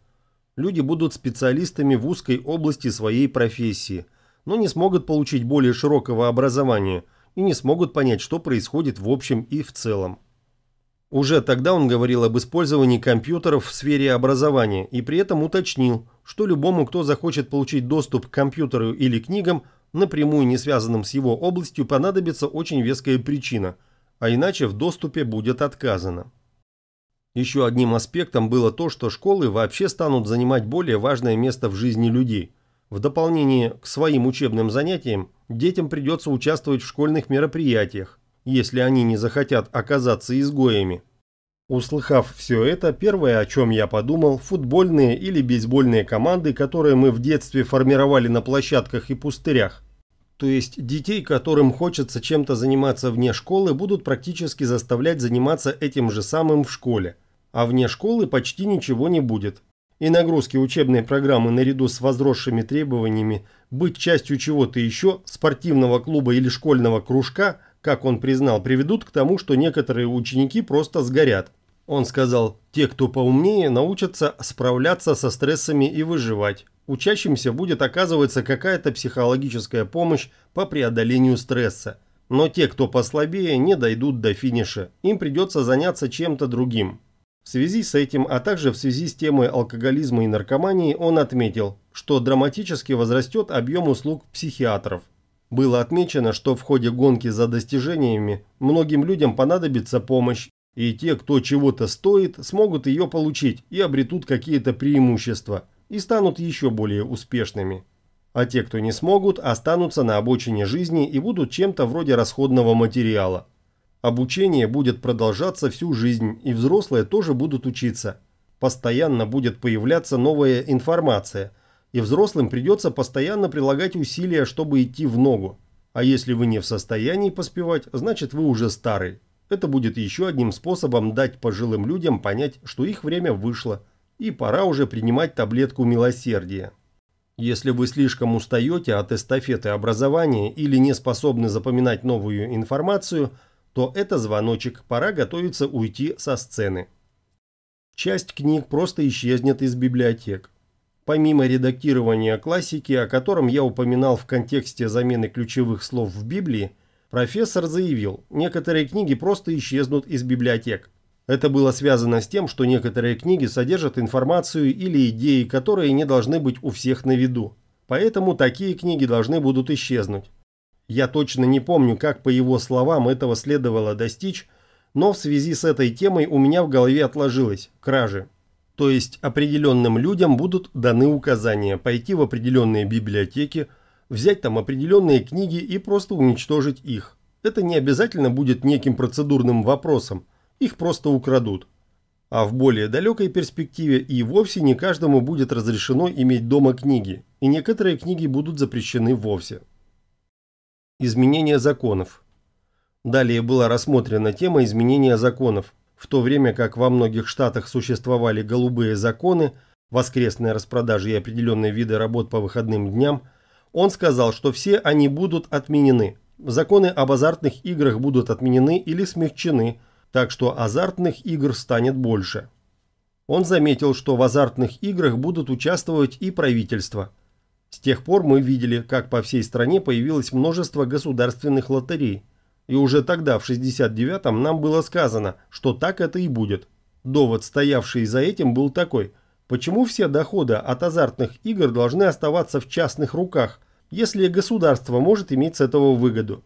Люди будут специалистами в узкой области своей профессии – но не смогут получить более широкого образования и не смогут понять, что происходит в общем и в целом. Уже тогда он говорил об использовании компьютеров в сфере образования и при этом уточнил, что любому, кто захочет получить доступ к компьютеру или книгам, напрямую не связанным с его областью, понадобится очень веская причина, а иначе в доступе будет отказано. Еще одним аспектом было то, что школы вообще станут занимать более важное место в жизни людей – в дополнение к своим учебным занятиям детям придется участвовать в школьных мероприятиях, если они не захотят оказаться изгоями. Услыхав все это, первое, о чем я подумал, футбольные или бейсбольные команды, которые мы в детстве формировали на площадках и пустырях. То есть детей, которым хочется чем-то заниматься вне школы, будут практически заставлять заниматься этим же самым в школе. А вне школы почти ничего не будет и нагрузки учебной программы наряду с возросшими требованиями быть частью чего-то еще, спортивного клуба или школьного кружка, как он признал, приведут к тому, что некоторые ученики просто сгорят. Он сказал, те, кто поумнее, научатся справляться со стрессами и выживать. Учащимся будет оказываться какая-то психологическая помощь по преодолению стресса. Но те, кто послабее, не дойдут до финиша. Им придется заняться чем-то другим. В связи с этим, а также в связи с темой алкоголизма и наркомании, он отметил, что драматически возрастет объем услуг психиатров. Было отмечено, что в ходе гонки за достижениями многим людям понадобится помощь, и те, кто чего-то стоит, смогут ее получить и обретут какие-то преимущества, и станут еще более успешными. А те, кто не смогут, останутся на обочине жизни и будут чем-то вроде расходного материала – Обучение будет продолжаться всю жизнь, и взрослые тоже будут учиться. Постоянно будет появляться новая информация, и взрослым придется постоянно прилагать усилия, чтобы идти в ногу. А если вы не в состоянии поспевать, значит вы уже старый. Это будет еще одним способом дать пожилым людям понять, что их время вышло, и пора уже принимать таблетку милосердия. Если вы слишком устаете от эстафеты образования или не способны запоминать новую информацию – то это звоночек, пора готовиться уйти со сцены. Часть книг просто исчезнет из библиотек. Помимо редактирования классики, о котором я упоминал в контексте замены ключевых слов в Библии, профессор заявил, некоторые книги просто исчезнут из библиотек. Это было связано с тем, что некоторые книги содержат информацию или идеи, которые не должны быть у всех на виду. Поэтому такие книги должны будут исчезнуть. Я точно не помню, как по его словам этого следовало достичь, но в связи с этой темой у меня в голове отложилось – кражи. То есть определенным людям будут даны указания пойти в определенные библиотеки, взять там определенные книги и просто уничтожить их. Это не обязательно будет неким процедурным вопросом, их просто украдут. А в более далекой перспективе и вовсе не каждому будет разрешено иметь дома книги, и некоторые книги будут запрещены вовсе. Изменение законов. Далее была рассмотрена тема изменения законов. В то время как во многих штатах существовали голубые законы, воскресные распродажи и определенные виды работ по выходным дням, он сказал, что все они будут отменены. Законы об азартных играх будут отменены или смягчены, так что азартных игр станет больше. Он заметил, что в азартных играх будут участвовать и правительства – с тех пор мы видели, как по всей стране появилось множество государственных лотерей. И уже тогда, в 69-м, нам было сказано, что так это и будет. Довод, стоявший за этим, был такой. Почему все доходы от азартных игр должны оставаться в частных руках, если государство может иметь с этого выгоду?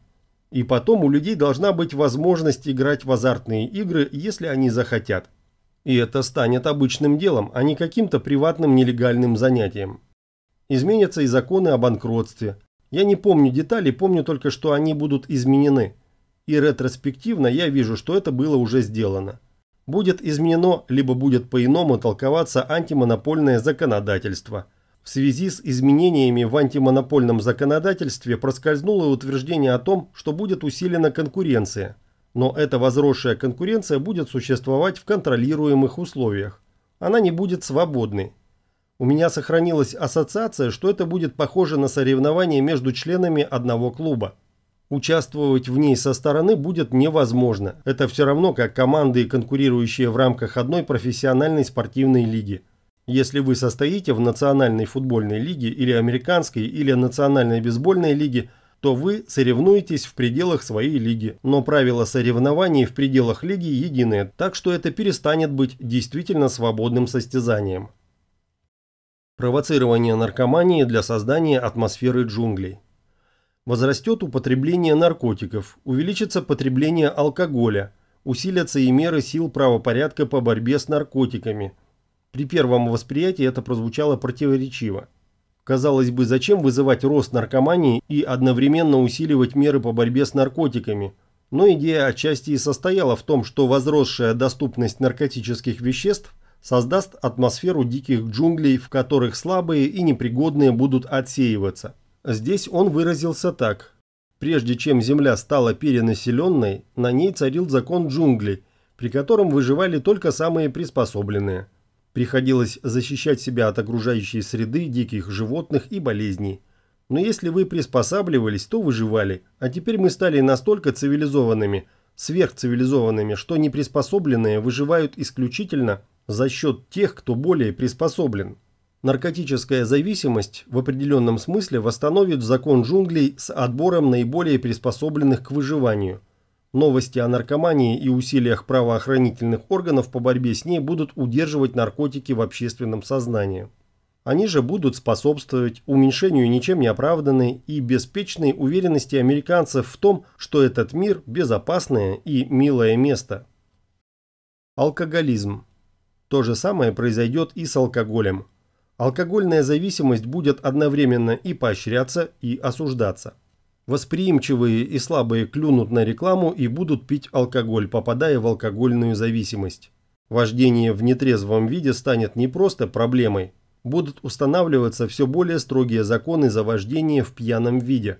И потом у людей должна быть возможность играть в азартные игры, если они захотят. И это станет обычным делом, а не каким-то приватным нелегальным занятием. Изменятся и законы о банкротстве. Я не помню деталей, помню только, что они будут изменены. И ретроспективно я вижу, что это было уже сделано. Будет изменено, либо будет по-иному толковаться антимонопольное законодательство. В связи с изменениями в антимонопольном законодательстве проскользнуло утверждение о том, что будет усилена конкуренция. Но эта возросшая конкуренция будет существовать в контролируемых условиях. Она не будет свободной, у меня сохранилась ассоциация, что это будет похоже на соревнование между членами одного клуба. Участвовать в ней со стороны будет невозможно. Это все равно, как команды, конкурирующие в рамках одной профессиональной спортивной лиги. Если вы состоите в Национальной футбольной лиге или Американской или Национальной бейсбольной лиге, то вы соревнуетесь в пределах своей лиги. Но правила соревнований в пределах лиги единые, так что это перестанет быть действительно свободным состязанием провоцирование наркомании для создания атмосферы джунглей. Возрастет употребление наркотиков, увеличится потребление алкоголя, усилятся и меры сил правопорядка по борьбе с наркотиками. При первом восприятии это прозвучало противоречиво. Казалось бы, зачем вызывать рост наркомании и одновременно усиливать меры по борьбе с наркотиками? Но идея отчасти и состояла в том, что возросшая доступность наркотических веществ создаст атмосферу диких джунглей, в которых слабые и непригодные будут отсеиваться. Здесь он выразился так. Прежде чем земля стала перенаселенной, на ней царил закон джунглей, при котором выживали только самые приспособленные. Приходилось защищать себя от окружающей среды, диких животных и болезней. Но если вы приспосабливались, то выживали, а теперь мы стали настолько цивилизованными, сверхцивилизованными, что неприспособленные выживают исключительно за счет тех, кто более приспособлен. Наркотическая зависимость в определенном смысле восстановит закон джунглей с отбором наиболее приспособленных к выживанию. Новости о наркомании и усилиях правоохранительных органов по борьбе с ней будут удерживать наркотики в общественном сознании. Они же будут способствовать уменьшению ничем не оправданной и беспечной уверенности американцев в том, что этот мир – безопасное и милое место. Алкоголизм. То же самое произойдет и с алкоголем. Алкогольная зависимость будет одновременно и поощряться, и осуждаться. Восприимчивые и слабые клюнут на рекламу и будут пить алкоголь, попадая в алкогольную зависимость. Вождение в нетрезвом виде станет не просто проблемой. Будут устанавливаться все более строгие законы за вождение в пьяном виде.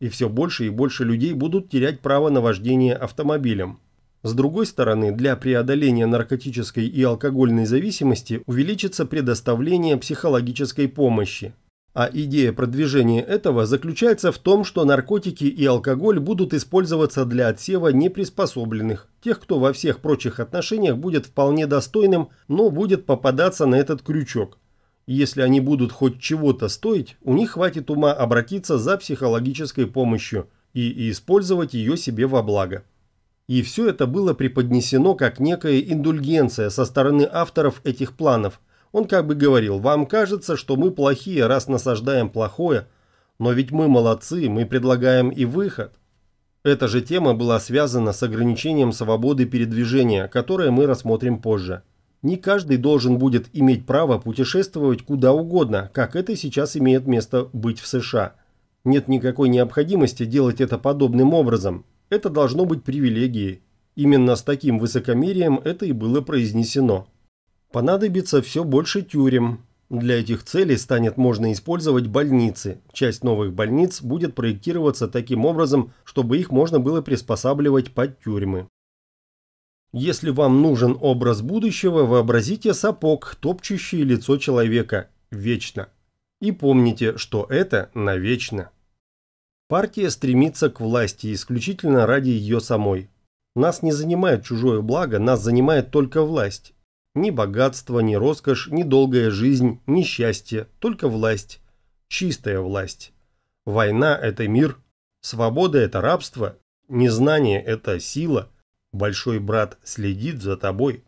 И все больше и больше людей будут терять право на вождение автомобилем. С другой стороны, для преодоления наркотической и алкогольной зависимости увеличится предоставление психологической помощи. А идея продвижения этого заключается в том, что наркотики и алкоголь будут использоваться для отсева неприспособленных, тех, кто во всех прочих отношениях будет вполне достойным, но будет попадаться на этот крючок. Если они будут хоть чего-то стоить, у них хватит ума обратиться за психологической помощью и использовать ее себе во благо. И все это было преподнесено как некая индульгенция со стороны авторов этих планов. Он как бы говорил, вам кажется, что мы плохие, раз насаждаем плохое, но ведь мы молодцы, мы предлагаем и выход. Эта же тема была связана с ограничением свободы передвижения, которое мы рассмотрим позже. Не каждый должен будет иметь право путешествовать куда угодно, как это сейчас имеет место быть в США. Нет никакой необходимости делать это подобным образом, это должно быть привилегией. Именно с таким высокомерием это и было произнесено. Понадобится все больше тюрем. Для этих целей станет можно использовать больницы. Часть новых больниц будет проектироваться таким образом, чтобы их можно было приспосабливать под тюрьмы. Если вам нужен образ будущего, вообразите сапог, топчущий лицо человека, вечно. И помните, что это навечно. Партия стремится к власти исключительно ради ее самой. Нас не занимает чужое благо, нас занимает только власть. Ни богатство, ни роскошь, ни долгая жизнь, ни счастье, только власть. Чистая власть. Война – это мир, свобода – это рабство, незнание – это сила. Большой брат следит за тобой.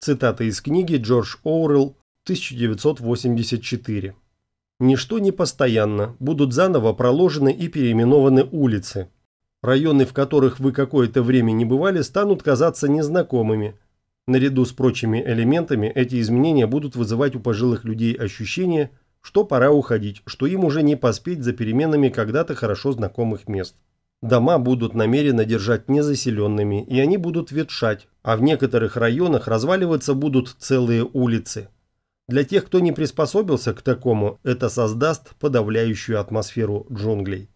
Цитата из книги Джордж Оурелл, 1984. Ничто не постоянно, будут заново проложены и переименованы улицы. Районы, в которых вы какое-то время не бывали, станут казаться незнакомыми. Наряду с прочими элементами эти изменения будут вызывать у пожилых людей ощущение, что пора уходить, что им уже не поспеть за переменами когда-то хорошо знакомых мест. Дома будут намеренно держать незаселенными, и они будут ветшать, а в некоторых районах разваливаться будут целые улицы – для тех, кто не приспособился к такому, это создаст подавляющую атмосферу джунглей.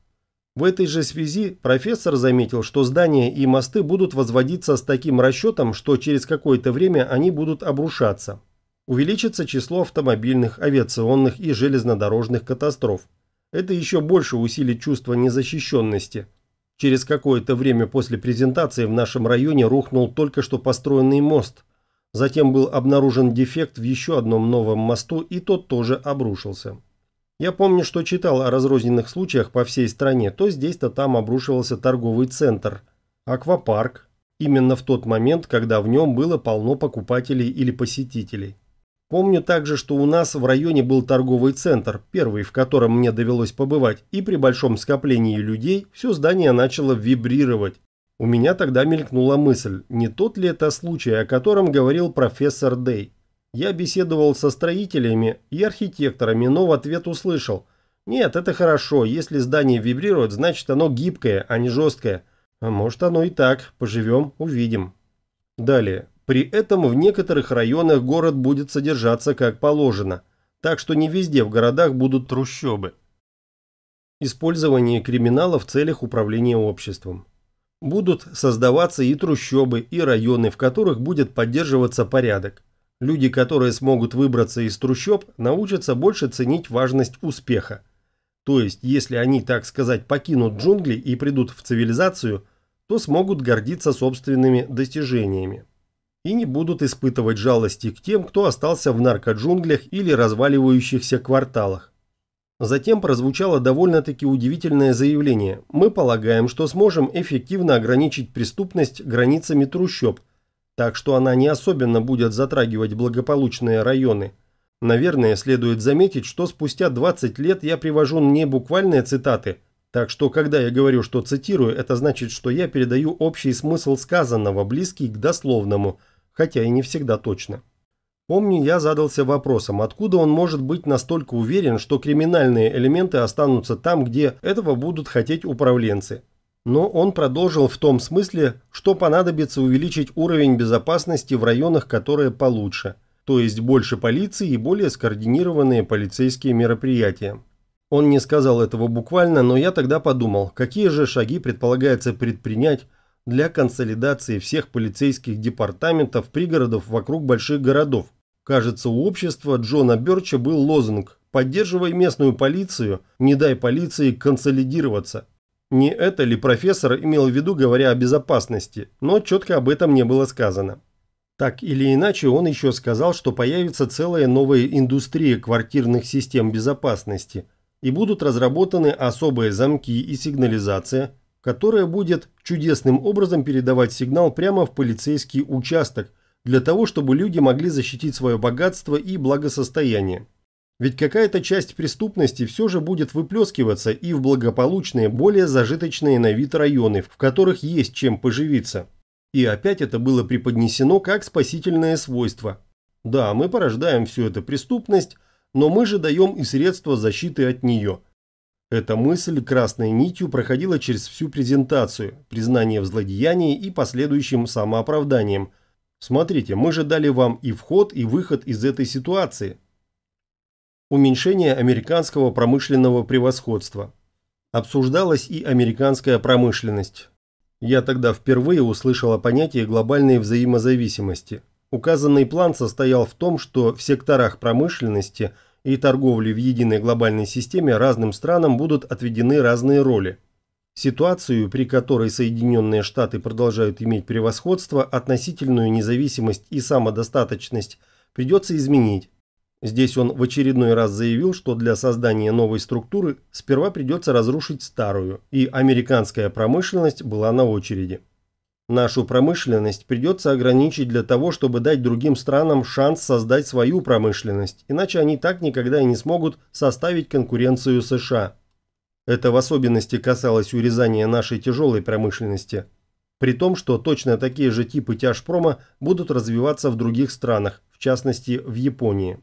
В этой же связи профессор заметил, что здания и мосты будут возводиться с таким расчетом, что через какое-то время они будут обрушаться. Увеличится число автомобильных, авиационных и железнодорожных катастроф. Это еще больше усилит чувство незащищенности. Через какое-то время после презентации в нашем районе рухнул только что построенный мост – Затем был обнаружен дефект в еще одном новом мосту, и тот тоже обрушился. Я помню, что читал о разрозненных случаях по всей стране. То здесь-то там обрушивался торговый центр, аквапарк, именно в тот момент, когда в нем было полно покупателей или посетителей. Помню также, что у нас в районе был торговый центр, первый, в котором мне довелось побывать, и при большом скоплении людей все здание начало вибрировать, у меня тогда мелькнула мысль, не тот ли это случай, о котором говорил профессор Дей. Я беседовал со строителями и архитекторами, но в ответ услышал. Нет, это хорошо, если здание вибрирует, значит оно гибкое, а не жесткое. А может оно и так, поживем, увидим. Далее. При этом в некоторых районах город будет содержаться как положено, так что не везде в городах будут трущобы. Использование криминала в целях управления обществом. Будут создаваться и трущобы, и районы, в которых будет поддерживаться порядок. Люди, которые смогут выбраться из трущоб, научатся больше ценить важность успеха. То есть, если они, так сказать, покинут джунгли и придут в цивилизацию, то смогут гордиться собственными достижениями. И не будут испытывать жалости к тем, кто остался в наркоджунглях или разваливающихся кварталах. Затем прозвучало довольно-таки удивительное заявление. Мы полагаем, что сможем эффективно ограничить преступность границами трущоб, так что она не особенно будет затрагивать благополучные районы. Наверное, следует заметить, что спустя 20 лет я привожу не буквальные цитаты, так что когда я говорю, что цитирую, это значит, что я передаю общий смысл сказанного, близкий к дословному, хотя и не всегда точно. Помню, я задался вопросом, откуда он может быть настолько уверен, что криминальные элементы останутся там, где этого будут хотеть управленцы. Но он продолжил в том смысле, что понадобится увеличить уровень безопасности в районах, которые получше, то есть больше полиции и более скоординированные полицейские мероприятия. Он не сказал этого буквально, но я тогда подумал, какие же шаги предполагается предпринять, для консолидации всех полицейских департаментов пригородов вокруг больших городов. Кажется, у общества Джона Берча был лозунг «Поддерживай местную полицию, не дай полиции консолидироваться». Не это ли профессор имел в виду, говоря о безопасности, но четко об этом не было сказано. Так или иначе, он еще сказал, что появится целая новая индустрия квартирных систем безопасности и будут разработаны особые замки и сигнализация – которая будет чудесным образом передавать сигнал прямо в полицейский участок для того, чтобы люди могли защитить свое богатство и благосостояние. Ведь какая-то часть преступности все же будет выплескиваться и в благополучные, более зажиточные на вид районы, в которых есть чем поживиться. И опять это было преподнесено как спасительное свойство. Да, мы порождаем всю эту преступность, но мы же даем и средства защиты от нее – эта мысль красной нитью проходила через всю презентацию, признание в злодеянии и последующим самооправданием. Смотрите, мы же дали вам и вход, и выход из этой ситуации. Уменьшение американского промышленного превосходства. Обсуждалась и американская промышленность. Я тогда впервые услышал о понятии глобальной взаимозависимости. Указанный план состоял в том, что в секторах промышленности – и торговли в единой глобальной системе разным странам будут отведены разные роли. Ситуацию, при которой Соединенные Штаты продолжают иметь превосходство, относительную независимость и самодостаточность, придется изменить. Здесь он в очередной раз заявил, что для создания новой структуры сперва придется разрушить старую, и американская промышленность была на очереди. Нашу промышленность придется ограничить для того, чтобы дать другим странам шанс создать свою промышленность, иначе они так никогда и не смогут составить конкуренцию США. Это в особенности касалось урезания нашей тяжелой промышленности. При том, что точно такие же типы тяжпрома будут развиваться в других странах, в частности в Японии.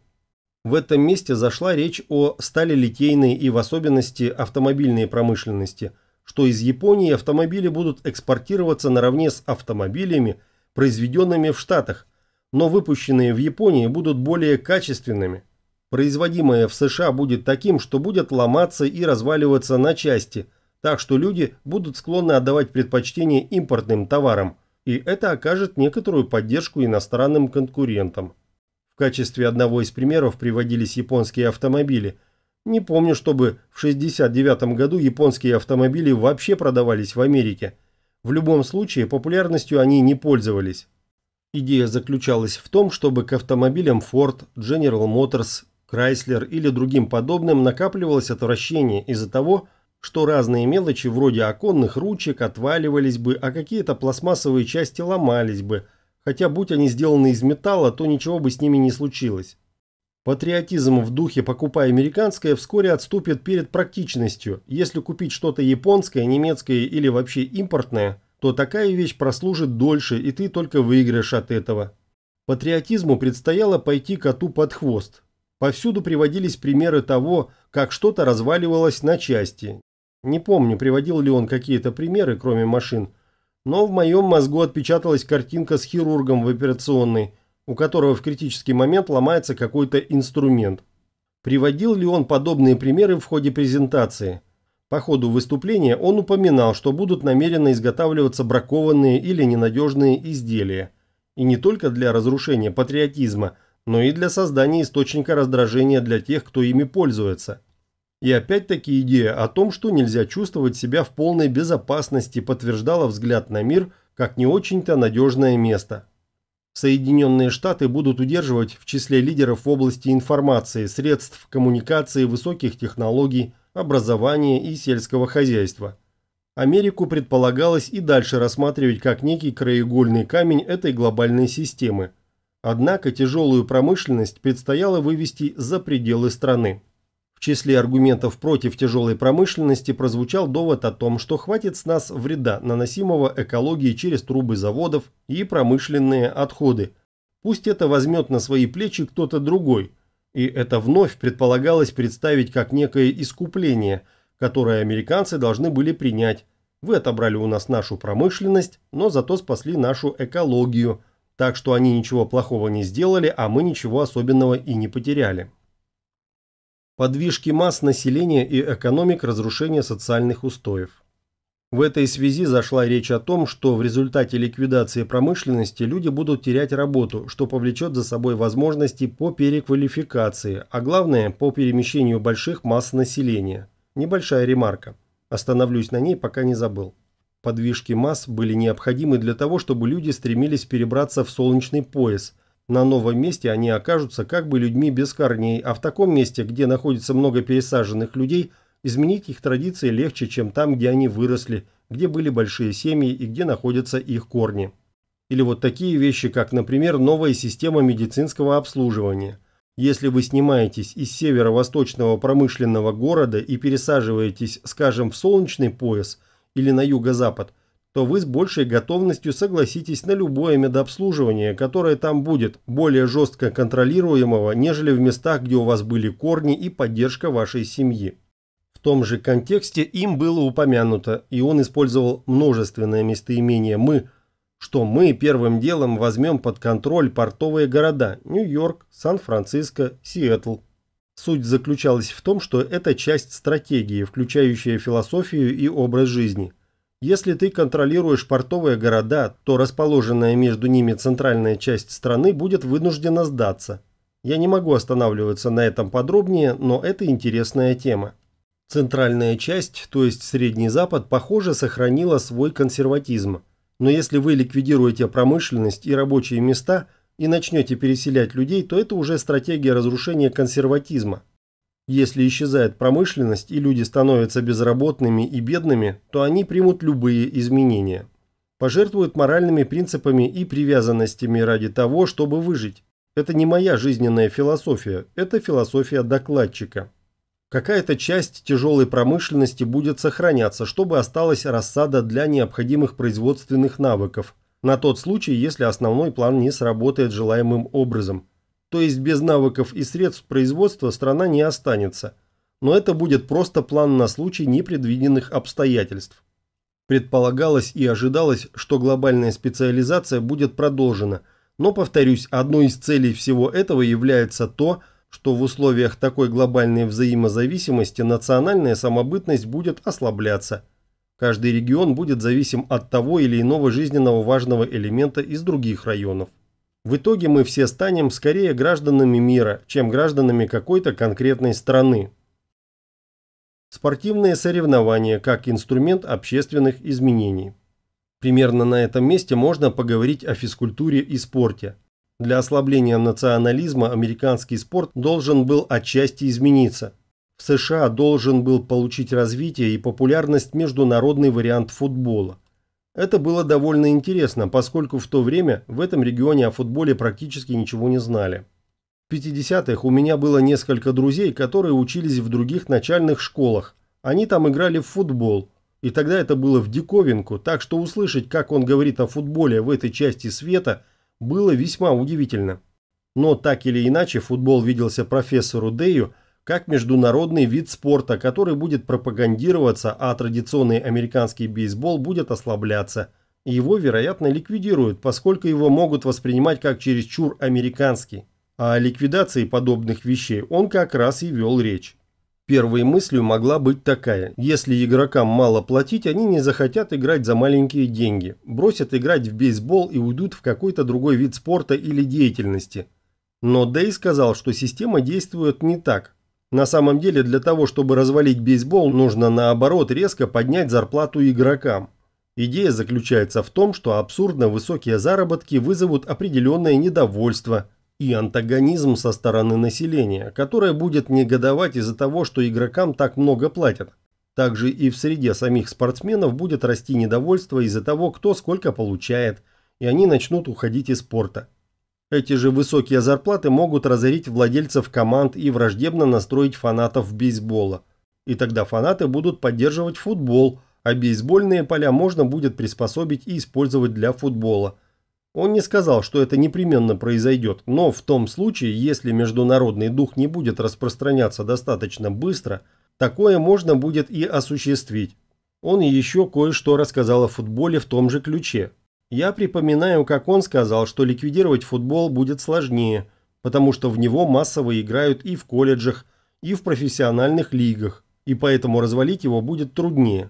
В этом месте зашла речь о сталилитейной и в особенности автомобильной промышленности – что из Японии автомобили будут экспортироваться наравне с автомобилями, произведенными в Штатах, но выпущенные в Японии будут более качественными. Производимое в США будет таким, что будет ломаться и разваливаться на части, так что люди будут склонны отдавать предпочтение импортным товарам, и это окажет некоторую поддержку иностранным конкурентам. В качестве одного из примеров приводились японские автомобили – не помню, чтобы в 1969 году японские автомобили вообще продавались в Америке. В любом случае, популярностью они не пользовались. Идея заключалась в том, чтобы к автомобилям Ford, General Motors, Chrysler или другим подобным накапливалось отвращение из-за того, что разные мелочи вроде оконных ручек отваливались бы, а какие-то пластмассовые части ломались бы, хотя будь они сделаны из металла, то ничего бы с ними не случилось. Патриотизм в духе «покупай американское» вскоре отступит перед практичностью. Если купить что-то японское, немецкое или вообще импортное, то такая вещь прослужит дольше, и ты только выиграешь от этого. Патриотизму предстояло пойти коту под хвост. Повсюду приводились примеры того, как что-то разваливалось на части. Не помню, приводил ли он какие-то примеры, кроме машин, но в моем мозгу отпечаталась картинка с хирургом в операционной – у которого в критический момент ломается какой-то инструмент. Приводил ли он подобные примеры в ходе презентации? По ходу выступления он упоминал, что будут намеренно изготавливаться бракованные или ненадежные изделия. И не только для разрушения патриотизма, но и для создания источника раздражения для тех, кто ими пользуется. И опять-таки идея о том, что нельзя чувствовать себя в полной безопасности, подтверждала взгляд на мир как не очень-то надежное место. Соединенные Штаты будут удерживать в числе лидеров в области информации, средств коммуникации, высоких технологий, образования и сельского хозяйства. Америку предполагалось и дальше рассматривать как некий краеугольный камень этой глобальной системы. Однако тяжелую промышленность предстояло вывести за пределы страны. В числе аргументов против тяжелой промышленности прозвучал довод о том, что хватит с нас вреда, наносимого экологии через трубы заводов и промышленные отходы. Пусть это возьмет на свои плечи кто-то другой. И это вновь предполагалось представить как некое искупление, которое американцы должны были принять. Вы отобрали у нас нашу промышленность, но зато спасли нашу экологию. Так что они ничего плохого не сделали, а мы ничего особенного и не потеряли подвижки масс населения и экономик разрушения социальных устоев. В этой связи зашла речь о том, что в результате ликвидации промышленности люди будут терять работу, что повлечет за собой возможности по переквалификации, а главное – по перемещению больших масс населения. Небольшая ремарка. Остановлюсь на ней, пока не забыл. Подвижки масс были необходимы для того, чтобы люди стремились перебраться в солнечный пояс – на новом месте они окажутся как бы людьми без корней, а в таком месте, где находится много пересаженных людей, изменить их традиции легче, чем там, где они выросли, где были большие семьи и где находятся их корни. Или вот такие вещи, как, например, новая система медицинского обслуживания. Если вы снимаетесь из северо-восточного промышленного города и пересаживаетесь, скажем, в солнечный пояс или на юго-запад, то вы с большей готовностью согласитесь на любое медобслуживание, которое там будет, более жестко контролируемого, нежели в местах, где у вас были корни и поддержка вашей семьи. В том же контексте им было упомянуто, и он использовал множественное местоимение «мы», что мы первым делом возьмем под контроль портовые города Нью-Йорк, Сан-Франциско, Сиэтл. Суть заключалась в том, что это часть стратегии, включающая философию и образ жизни – если ты контролируешь портовые города, то расположенная между ними центральная часть страны будет вынуждена сдаться. Я не могу останавливаться на этом подробнее, но это интересная тема. Центральная часть, то есть Средний Запад, похоже, сохранила свой консерватизм. Но если вы ликвидируете промышленность и рабочие места и начнете переселять людей, то это уже стратегия разрушения консерватизма, если исчезает промышленность и люди становятся безработными и бедными, то они примут любые изменения. Пожертвуют моральными принципами и привязанностями ради того, чтобы выжить. Это не моя жизненная философия, это философия докладчика. Какая-то часть тяжелой промышленности будет сохраняться, чтобы осталась рассада для необходимых производственных навыков, на тот случай, если основной план не сработает желаемым образом – то есть без навыков и средств производства страна не останется. Но это будет просто план на случай непредвиденных обстоятельств. Предполагалось и ожидалось, что глобальная специализация будет продолжена. Но, повторюсь, одной из целей всего этого является то, что в условиях такой глобальной взаимозависимости национальная самобытность будет ослабляться. Каждый регион будет зависим от того или иного жизненно важного элемента из других районов. В итоге мы все станем скорее гражданами мира, чем гражданами какой-то конкретной страны. Спортивные соревнования как инструмент общественных изменений. Примерно на этом месте можно поговорить о физкультуре и спорте. Для ослабления национализма американский спорт должен был отчасти измениться. В США должен был получить развитие и популярность международный вариант футбола – это было довольно интересно, поскольку в то время в этом регионе о футболе практически ничего не знали. В 50-х у меня было несколько друзей, которые учились в других начальных школах. Они там играли в футбол. И тогда это было в диковинку, так что услышать, как он говорит о футболе в этой части света, было весьма удивительно. Но так или иначе футбол виделся профессору Дэю как международный вид спорта, который будет пропагандироваться, а традиционный американский бейсбол будет ослабляться. его, вероятно, ликвидируют, поскольку его могут воспринимать как чересчур американский. А о ликвидации подобных вещей он как раз и вел речь. Первой мыслью могла быть такая. Если игрокам мало платить, они не захотят играть за маленькие деньги. Бросят играть в бейсбол и уйдут в какой-то другой вид спорта или деятельности. Но Дэй сказал, что система действует не так. На самом деле для того, чтобы развалить бейсбол, нужно наоборот резко поднять зарплату игрокам. Идея заключается в том, что абсурдно высокие заработки вызовут определенное недовольство и антагонизм со стороны населения, которое будет негодовать из-за того, что игрокам так много платят. Также и в среде самих спортсменов будет расти недовольство из-за того, кто сколько получает, и они начнут уходить из спорта. Эти же высокие зарплаты могут разорить владельцев команд и враждебно настроить фанатов бейсбола. И тогда фанаты будут поддерживать футбол, а бейсбольные поля можно будет приспособить и использовать для футбола. Он не сказал, что это непременно произойдет, но в том случае, если международный дух не будет распространяться достаточно быстро, такое можно будет и осуществить. Он еще кое-что рассказал о футболе в том же ключе, я припоминаю, как он сказал, что ликвидировать футбол будет сложнее, потому что в него массово играют и в колледжах, и в профессиональных лигах, и поэтому развалить его будет труднее.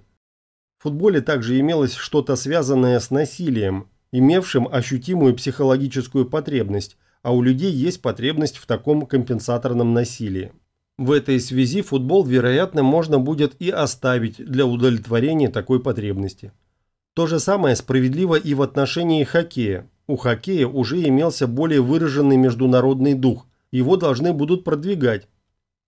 В футболе также имелось что-то связанное с насилием, имевшим ощутимую психологическую потребность, а у людей есть потребность в таком компенсаторном насилии. В этой связи футбол, вероятно, можно будет и оставить для удовлетворения такой потребности. То же самое справедливо и в отношении хоккея. У хоккея уже имелся более выраженный международный дух. Его должны будут продвигать.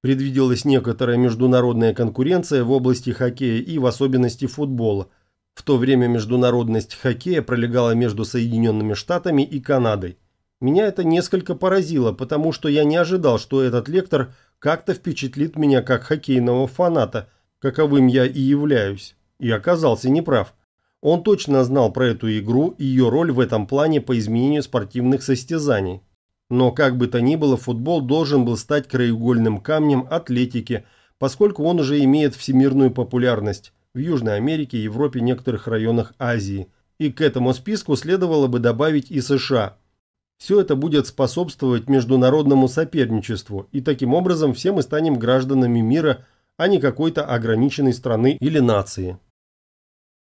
Предвиделась некоторая международная конкуренция в области хоккея и в особенности футбола. В то время международность хоккея пролегала между Соединенными Штатами и Канадой. Меня это несколько поразило, потому что я не ожидал, что этот лектор как-то впечатлит меня как хоккейного фаната, каковым я и являюсь. И оказался неправ. Он точно знал про эту игру и ее роль в этом плане по изменению спортивных состязаний. Но как бы то ни было, футбол должен был стать краеугольным камнем атлетики, поскольку он уже имеет всемирную популярность в Южной Америке, Европе некоторых районах Азии. И к этому списку следовало бы добавить и США. Все это будет способствовать международному соперничеству, и таким образом все мы станем гражданами мира, а не какой-то ограниченной страны или нации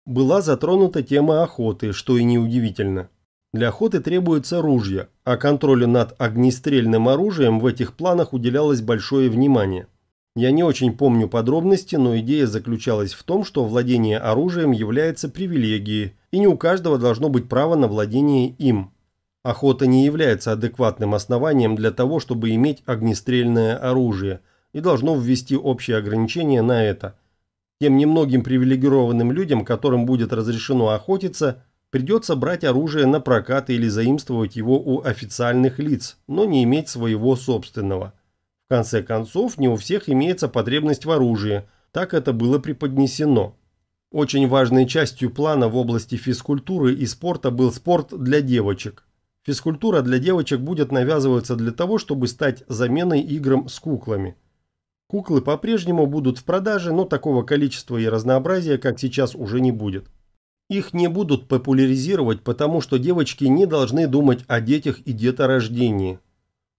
была затронута тема охоты, что и неудивительно. Для охоты требуется ружья, а контролю над огнестрельным оружием в этих планах уделялось большое внимание. Я не очень помню подробности, но идея заключалась в том, что владение оружием является привилегией, и не у каждого должно быть право на владение им. Охота не является адекватным основанием для того, чтобы иметь огнестрельное оружие, и должно ввести общие ограничения на это – тем немногим привилегированным людям, которым будет разрешено охотиться, придется брать оружие на прокат или заимствовать его у официальных лиц, но не иметь своего собственного. В конце концов, не у всех имеется потребность в оружии, так это было преподнесено. Очень важной частью плана в области физкультуры и спорта был спорт для девочек. Физкультура для девочек будет навязываться для того, чтобы стать заменой играм с куклами – Куклы по-прежнему будут в продаже, но такого количества и разнообразия, как сейчас, уже не будет. Их не будут популяризировать, потому что девочки не должны думать о детях и деторождении.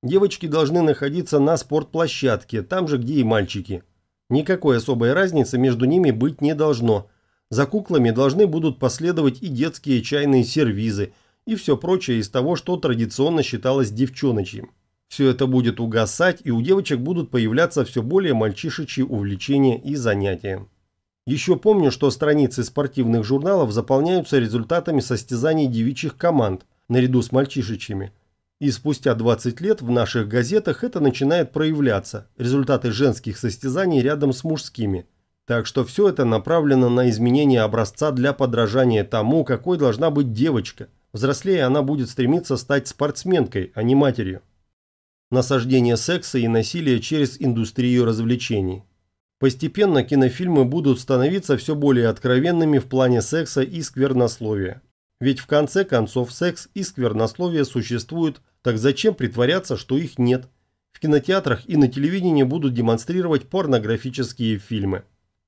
Девочки должны находиться на спортплощадке, там же, где и мальчики. Никакой особой разницы между ними быть не должно. За куклами должны будут последовать и детские чайные сервизы, и все прочее из того, что традиционно считалось девчоночьим. Все это будет угасать, и у девочек будут появляться все более мальчишечьи увлечения и занятия. Еще помню, что страницы спортивных журналов заполняются результатами состязаний девичьих команд, наряду с мальчишечьими. И спустя 20 лет в наших газетах это начинает проявляться, результаты женских состязаний рядом с мужскими. Так что все это направлено на изменение образца для подражания тому, какой должна быть девочка. Взрослее она будет стремиться стать спортсменкой, а не матерью насаждение секса и насилия через индустрию развлечений. Постепенно кинофильмы будут становиться все более откровенными в плане секса и сквернословия. Ведь в конце концов секс и сквернословие существуют, так зачем притворяться, что их нет? В кинотеатрах и на телевидении будут демонстрировать порнографические фильмы.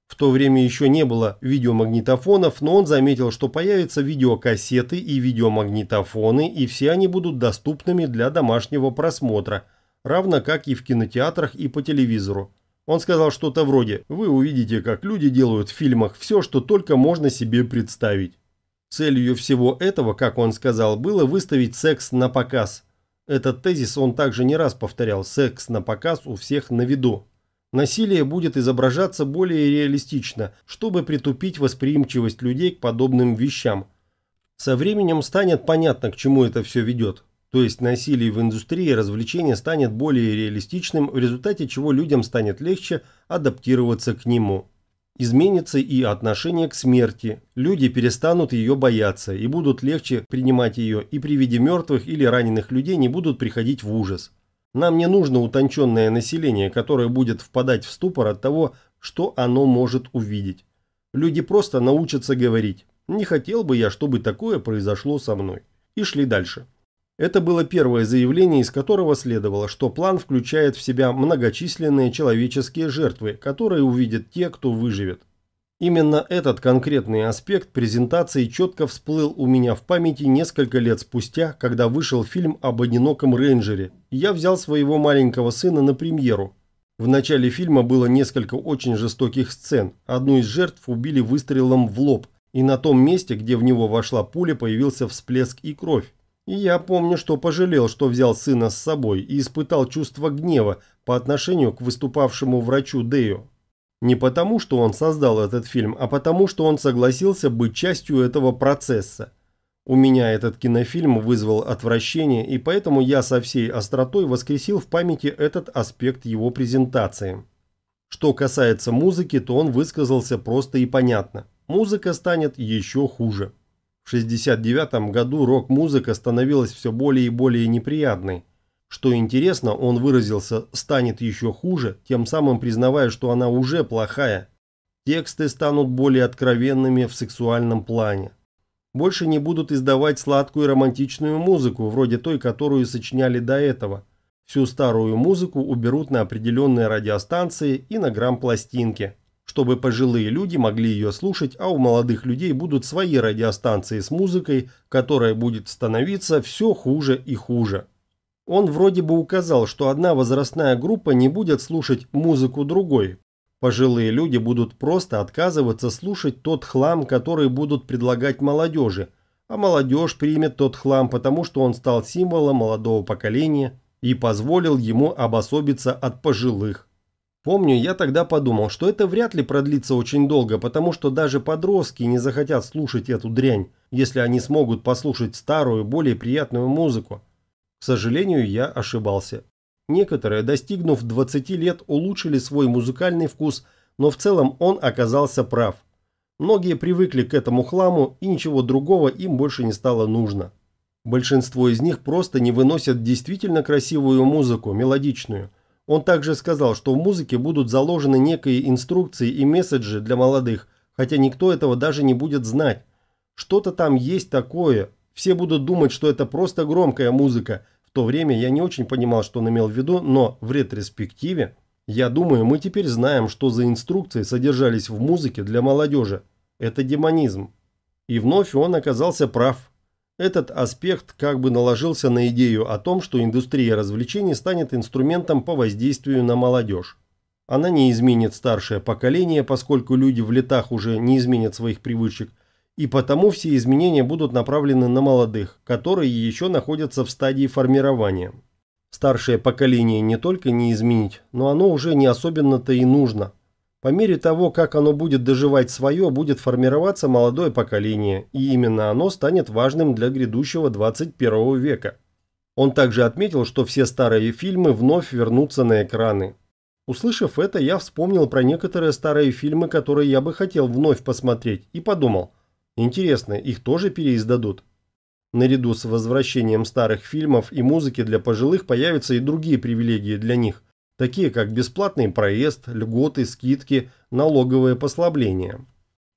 В то время еще не было видеомагнитофонов, но он заметил, что появятся видеокассеты и видеомагнитофоны, и все они будут доступными для домашнего просмотра, равно как и в кинотеатрах и по телевизору. Он сказал что-то вроде «Вы увидите, как люди делают в фильмах все, что только можно себе представить». Целью всего этого, как он сказал, было выставить секс на показ. Этот тезис он также не раз повторял «секс на показ у всех на виду» насилие будет изображаться более реалистично, чтобы притупить восприимчивость людей к подобным вещам. Со временем станет понятно, к чему это все ведет. То есть насилие в индустрии развлечения станет более реалистичным, в результате чего людям станет легче адаптироваться к нему. Изменится и отношение к смерти. Люди перестанут ее бояться и будут легче принимать ее, и при виде мертвых или раненых людей не будут приходить в ужас. Нам не нужно утонченное население, которое будет впадать в ступор от того, что оно может увидеть. Люди просто научатся говорить. Не хотел бы я, чтобы такое произошло со мной. И шли дальше. Это было первое заявление, из которого следовало, что план включает в себя многочисленные человеческие жертвы, которые увидят те, кто выживет. Именно этот конкретный аспект презентации четко всплыл у меня в памяти несколько лет спустя, когда вышел фильм об одиноком рейнджере, я взял своего маленького сына на премьеру. В начале фильма было несколько очень жестоких сцен. Одну из жертв убили выстрелом в лоб, и на том месте, где в него вошла пуля, появился всплеск и кровь. И я помню, что пожалел, что взял сына с собой и испытал чувство гнева по отношению к выступавшему врачу Дею. Не потому, что он создал этот фильм, а потому, что он согласился быть частью этого процесса. У меня этот кинофильм вызвал отвращение, и поэтому я со всей остротой воскресил в памяти этот аспект его презентации. Что касается музыки, то он высказался просто и понятно. Музыка станет еще хуже. В 1969 году рок-музыка становилась все более и более неприятной. Что интересно, он выразился «станет еще хуже», тем самым признавая, что она уже плохая. Тексты станут более откровенными в сексуальном плане. Больше не будут издавать сладкую романтичную музыку, вроде той, которую сочиняли до этого. Всю старую музыку уберут на определенные радиостанции и на грамм-пластинки, чтобы пожилые люди могли ее слушать, а у молодых людей будут свои радиостанции с музыкой, которая будет становиться все хуже и хуже. Он вроде бы указал, что одна возрастная группа не будет слушать музыку другой. Пожилые люди будут просто отказываться слушать тот хлам, который будут предлагать молодежи, а молодежь примет тот хлам, потому что он стал символом молодого поколения и позволил ему обособиться от пожилых. Помню, я тогда подумал, что это вряд ли продлится очень долго, потому что даже подростки не захотят слушать эту дрянь, если они смогут послушать старую, более приятную музыку. К сожалению, я ошибался. Некоторые, достигнув 20 лет, улучшили свой музыкальный вкус, но в целом он оказался прав. Многие привыкли к этому хламу, и ничего другого им больше не стало нужно. Большинство из них просто не выносят действительно красивую музыку, мелодичную. Он также сказал, что в музыке будут заложены некие инструкции и месседжи для молодых, хотя никто этого даже не будет знать. Что-то там есть такое, все будут думать, что это просто громкая музыка. В то время я не очень понимал, что он имел в виду, но в ретроспективе, я думаю, мы теперь знаем, что за инструкции содержались в музыке для молодежи. Это демонизм. И вновь он оказался прав. Этот аспект как бы наложился на идею о том, что индустрия развлечений станет инструментом по воздействию на молодежь. Она не изменит старшее поколение, поскольку люди в летах уже не изменят своих привычек, и потому все изменения будут направлены на молодых, которые еще находятся в стадии формирования. Старшее поколение не только не изменить, но оно уже не особенно-то и нужно. По мере того, как оно будет доживать свое, будет формироваться молодое поколение, и именно оно станет важным для грядущего 21 века. Он также отметил, что все старые фильмы вновь вернутся на экраны. Услышав это, я вспомнил про некоторые старые фильмы, которые я бы хотел вновь посмотреть, и подумал – Интересно, их тоже переиздадут? Наряду с возвращением старых фильмов и музыки для пожилых появятся и другие привилегии для них, такие как бесплатный проезд, льготы, скидки, налоговые послабления.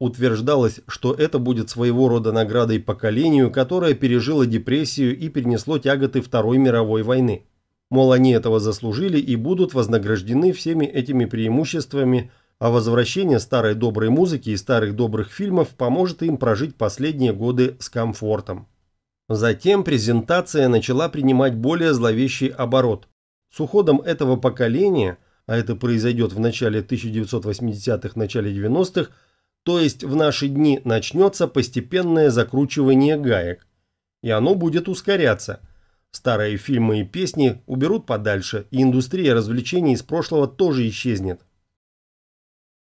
Утверждалось, что это будет своего рода наградой поколению, которое пережило депрессию и перенесло тяготы Второй мировой войны. Мол, они этого заслужили и будут вознаграждены всеми этими преимуществами – а возвращение старой доброй музыки и старых добрых фильмов поможет им прожить последние годы с комфортом. Затем презентация начала принимать более зловещий оборот. С уходом этого поколения, а это произойдет в начале 1980-х, начале 90-х, то есть в наши дни начнется постепенное закручивание гаек. И оно будет ускоряться. Старые фильмы и песни уберут подальше, и индустрия развлечений из прошлого тоже исчезнет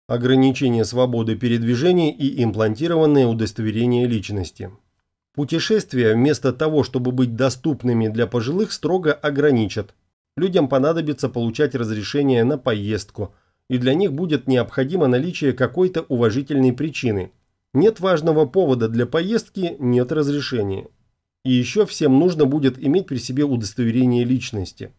ограничение свободы передвижения и имплантированное удостоверение личности. Путешествия вместо того, чтобы быть доступными для пожилых, строго ограничат. Людям понадобится получать разрешение на поездку, и для них будет необходимо наличие какой-то уважительной причины. Нет важного повода для поездки, нет разрешения. И еще всем нужно будет иметь при себе удостоверение личности.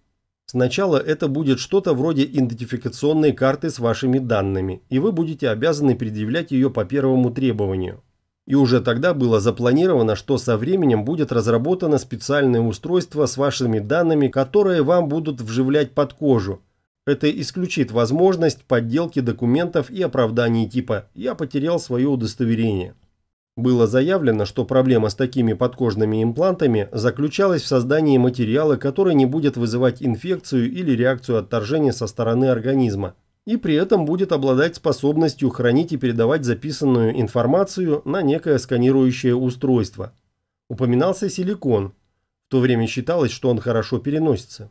Сначала это будет что-то вроде идентификационной карты с вашими данными, и вы будете обязаны предъявлять ее по первому требованию. И уже тогда было запланировано, что со временем будет разработано специальное устройство с вашими данными, которые вам будут вживлять под кожу. Это исключит возможность подделки документов и оправданий типа «я потерял свое удостоверение». Было заявлено, что проблема с такими подкожными имплантами заключалась в создании материала, который не будет вызывать инфекцию или реакцию отторжения со стороны организма, и при этом будет обладать способностью хранить и передавать записанную информацию на некое сканирующее устройство. Упоминался силикон. В то время считалось, что он хорошо переносится.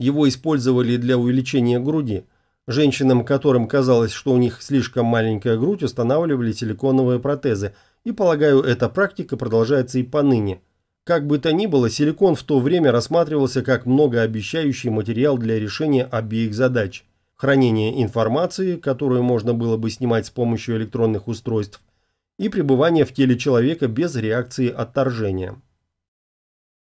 Его использовали для увеличения груди. Женщинам, которым казалось, что у них слишком маленькая грудь, устанавливали силиконовые протезы – и полагаю, эта практика продолжается и поныне. Как бы то ни было, силикон в то время рассматривался как многообещающий материал для решения обеих задач. Хранение информации, которую можно было бы снимать с помощью электронных устройств, и пребывание в теле человека без реакции отторжения.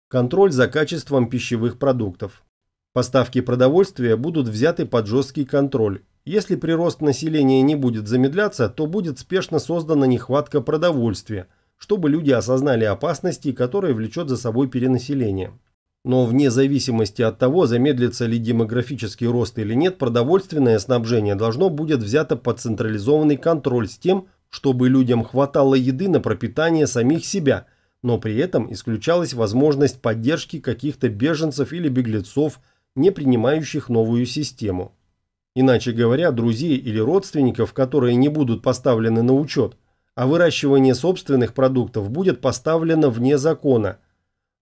Контроль за качеством пищевых продуктов. Поставки продовольствия будут взяты под жесткий контроль, если прирост населения не будет замедляться, то будет спешно создана нехватка продовольствия, чтобы люди осознали опасности, которые влечет за собой перенаселение. Но вне зависимости от того, замедлится ли демографический рост или нет, продовольственное снабжение должно будет взято под централизованный контроль с тем, чтобы людям хватало еды на пропитание самих себя, но при этом исключалась возможность поддержки каких-то беженцев или беглецов, не принимающих новую систему иначе говоря, друзей или родственников, которые не будут поставлены на учет, а выращивание собственных продуктов будет поставлено вне закона.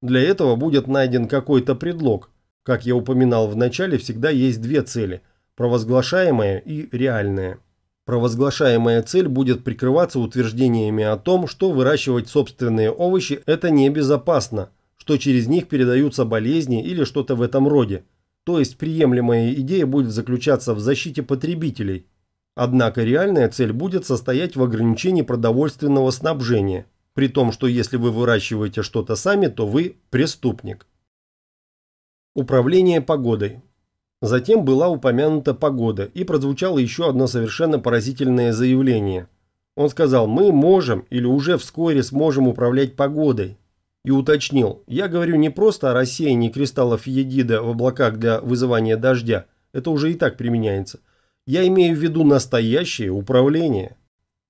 Для этого будет найден какой-то предлог. Как я упоминал в начале, всегда есть две цели – провозглашаемая и реальная. Провозглашаемая цель будет прикрываться утверждениями о том, что выращивать собственные овощи – это небезопасно, что через них передаются болезни или что-то в этом роде – то есть приемлемая идея будет заключаться в защите потребителей. Однако реальная цель будет состоять в ограничении продовольственного снабжения, при том, что если вы выращиваете что-то сами, то вы преступник. Управление погодой. Затем была упомянута погода и прозвучало еще одно совершенно поразительное заявление. Он сказал, мы можем или уже вскоре сможем управлять погодой, и уточнил. Я говорю не просто о рассеянии кристаллов едида в облаках для вызывания дождя. Это уже и так применяется. Я имею в виду настоящее управление.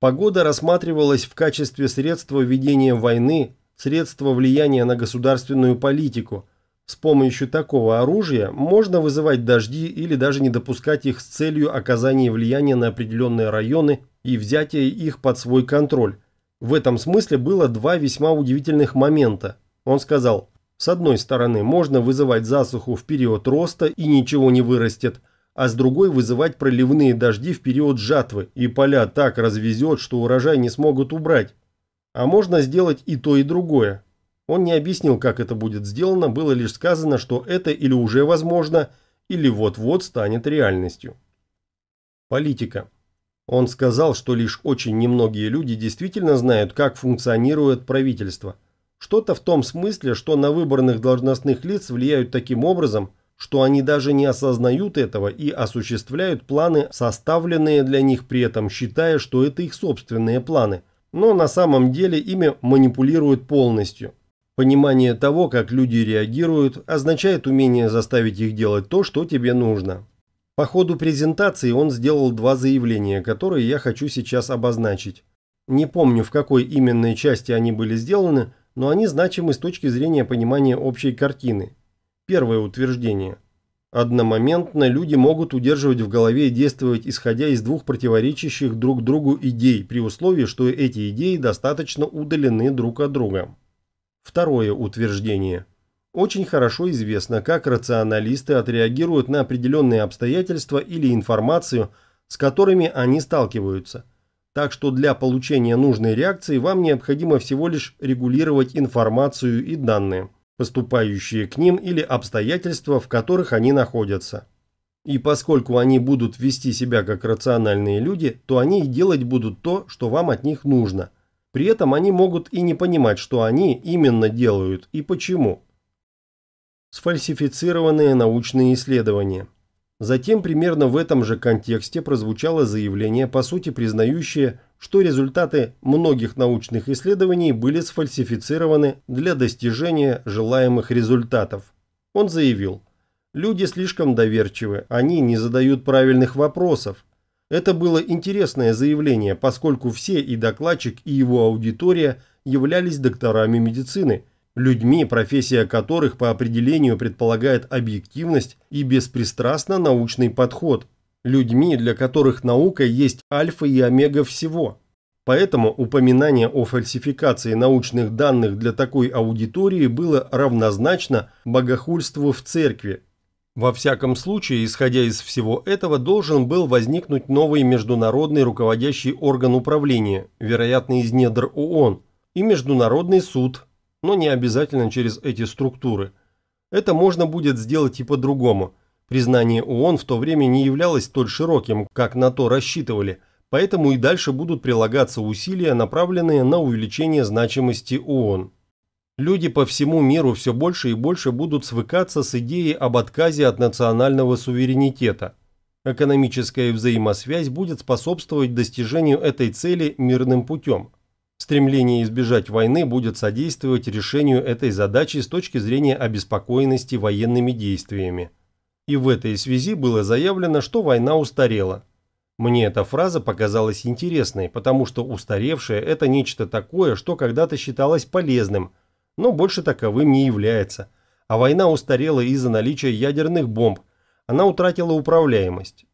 Погода рассматривалась в качестве средства ведения войны, средства влияния на государственную политику. С помощью такого оружия можно вызывать дожди или даже не допускать их с целью оказания влияния на определенные районы и взятия их под свой контроль. В этом смысле было два весьма удивительных момента. Он сказал, с одной стороны, можно вызывать засуху в период роста и ничего не вырастет, а с другой вызывать проливные дожди в период жатвы, и поля так развезет, что урожай не смогут убрать. А можно сделать и то, и другое. Он не объяснил, как это будет сделано, было лишь сказано, что это или уже возможно, или вот-вот станет реальностью. Политика. Он сказал, что лишь очень немногие люди действительно знают, как функционирует правительство. Что-то в том смысле, что на выборных должностных лиц влияют таким образом, что они даже не осознают этого и осуществляют планы, составленные для них при этом, считая, что это их собственные планы. Но на самом деле ими манипулируют полностью. Понимание того, как люди реагируют, означает умение заставить их делать то, что тебе нужно. По ходу презентации он сделал два заявления, которые я хочу сейчас обозначить. Не помню, в какой именно части они были сделаны, но они значимы с точки зрения понимания общей картины. Первое утверждение. Одномоментно люди могут удерживать в голове и действовать, исходя из двух противоречащих друг другу идей, при условии, что эти идеи достаточно удалены друг от друга. Второе утверждение. Очень хорошо известно, как рационалисты отреагируют на определенные обстоятельства или информацию, с которыми они сталкиваются. Так что для получения нужной реакции вам необходимо всего лишь регулировать информацию и данные, поступающие к ним или обстоятельства, в которых они находятся. И поскольку они будут вести себя как рациональные люди, то они и делать будут то, что вам от них нужно. При этом они могут и не понимать, что они именно делают и почему – сфальсифицированные научные исследования. Затем примерно в этом же контексте прозвучало заявление, по сути признающее, что результаты многих научных исследований были сфальсифицированы для достижения желаемых результатов. Он заявил, люди слишком доверчивы, они не задают правильных вопросов. Это было интересное заявление, поскольку все и докладчик, и его аудитория являлись докторами медицины – людьми, профессия которых по определению предполагает объективность и беспристрастно-научный подход, людьми, для которых наука есть альфа и омега всего. Поэтому упоминание о фальсификации научных данных для такой аудитории было равнозначно богохульству в церкви. Во всяком случае, исходя из всего этого, должен был возникнуть новый международный руководящий орган управления, вероятно из недр ООН, и Международный суд – но не обязательно через эти структуры. Это можно будет сделать и по-другому. Признание ООН в то время не являлось столь широким, как на то рассчитывали, поэтому и дальше будут прилагаться усилия, направленные на увеличение значимости ООН. Люди по всему миру все больше и больше будут свыкаться с идеей об отказе от национального суверенитета. Экономическая взаимосвязь будет способствовать достижению этой цели мирным путем – Стремление избежать войны будет содействовать решению этой задачи с точки зрения обеспокоенности военными действиями. И в этой связи было заявлено, что война устарела. Мне эта фраза показалась интересной, потому что устаревшее – это нечто такое, что когда-то считалось полезным, но больше таковым не является. А война устарела из-за наличия ядерных бомб. Она утратила управляемость.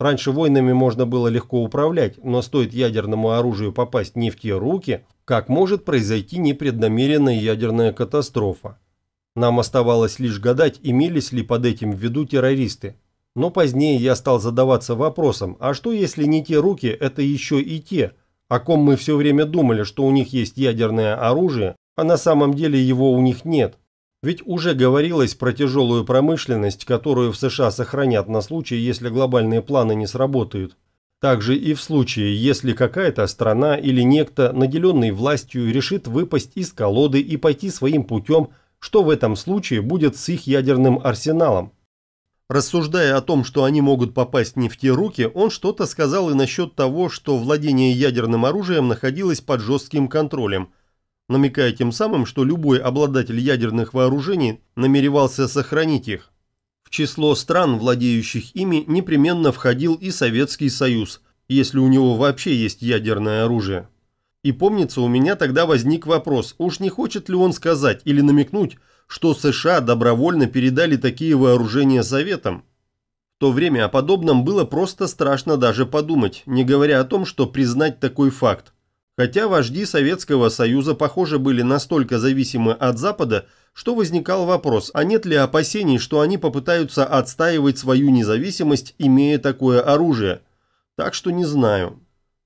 Раньше войнами можно было легко управлять, но стоит ядерному оружию попасть не в те руки, как может произойти непреднамеренная ядерная катастрофа. Нам оставалось лишь гадать, имелись ли под этим в виду террористы. Но позднее я стал задаваться вопросом, а что если не те руки, это еще и те, о ком мы все время думали, что у них есть ядерное оружие, а на самом деле его у них нет? Ведь уже говорилось про тяжелую промышленность, которую в США сохранят на случай, если глобальные планы не сработают. Также и в случае, если какая-то страна или некто, наделенный властью, решит выпасть из колоды и пойти своим путем, что в этом случае будет с их ядерным арсеналом. Рассуждая о том, что они могут попасть не в те руки, он что-то сказал и насчет того, что владение ядерным оружием находилось под жестким контролем – намекая тем самым, что любой обладатель ядерных вооружений намеревался сохранить их. В число стран, владеющих ими, непременно входил и Советский Союз, если у него вообще есть ядерное оружие. И помнится, у меня тогда возник вопрос, уж не хочет ли он сказать или намекнуть, что США добровольно передали такие вооружения Советам. В то время о подобном было просто страшно даже подумать, не говоря о том, что признать такой факт. Хотя вожди Советского Союза, похоже, были настолько зависимы от Запада, что возникал вопрос, а нет ли опасений, что они попытаются отстаивать свою независимость, имея такое оружие. Так что не знаю.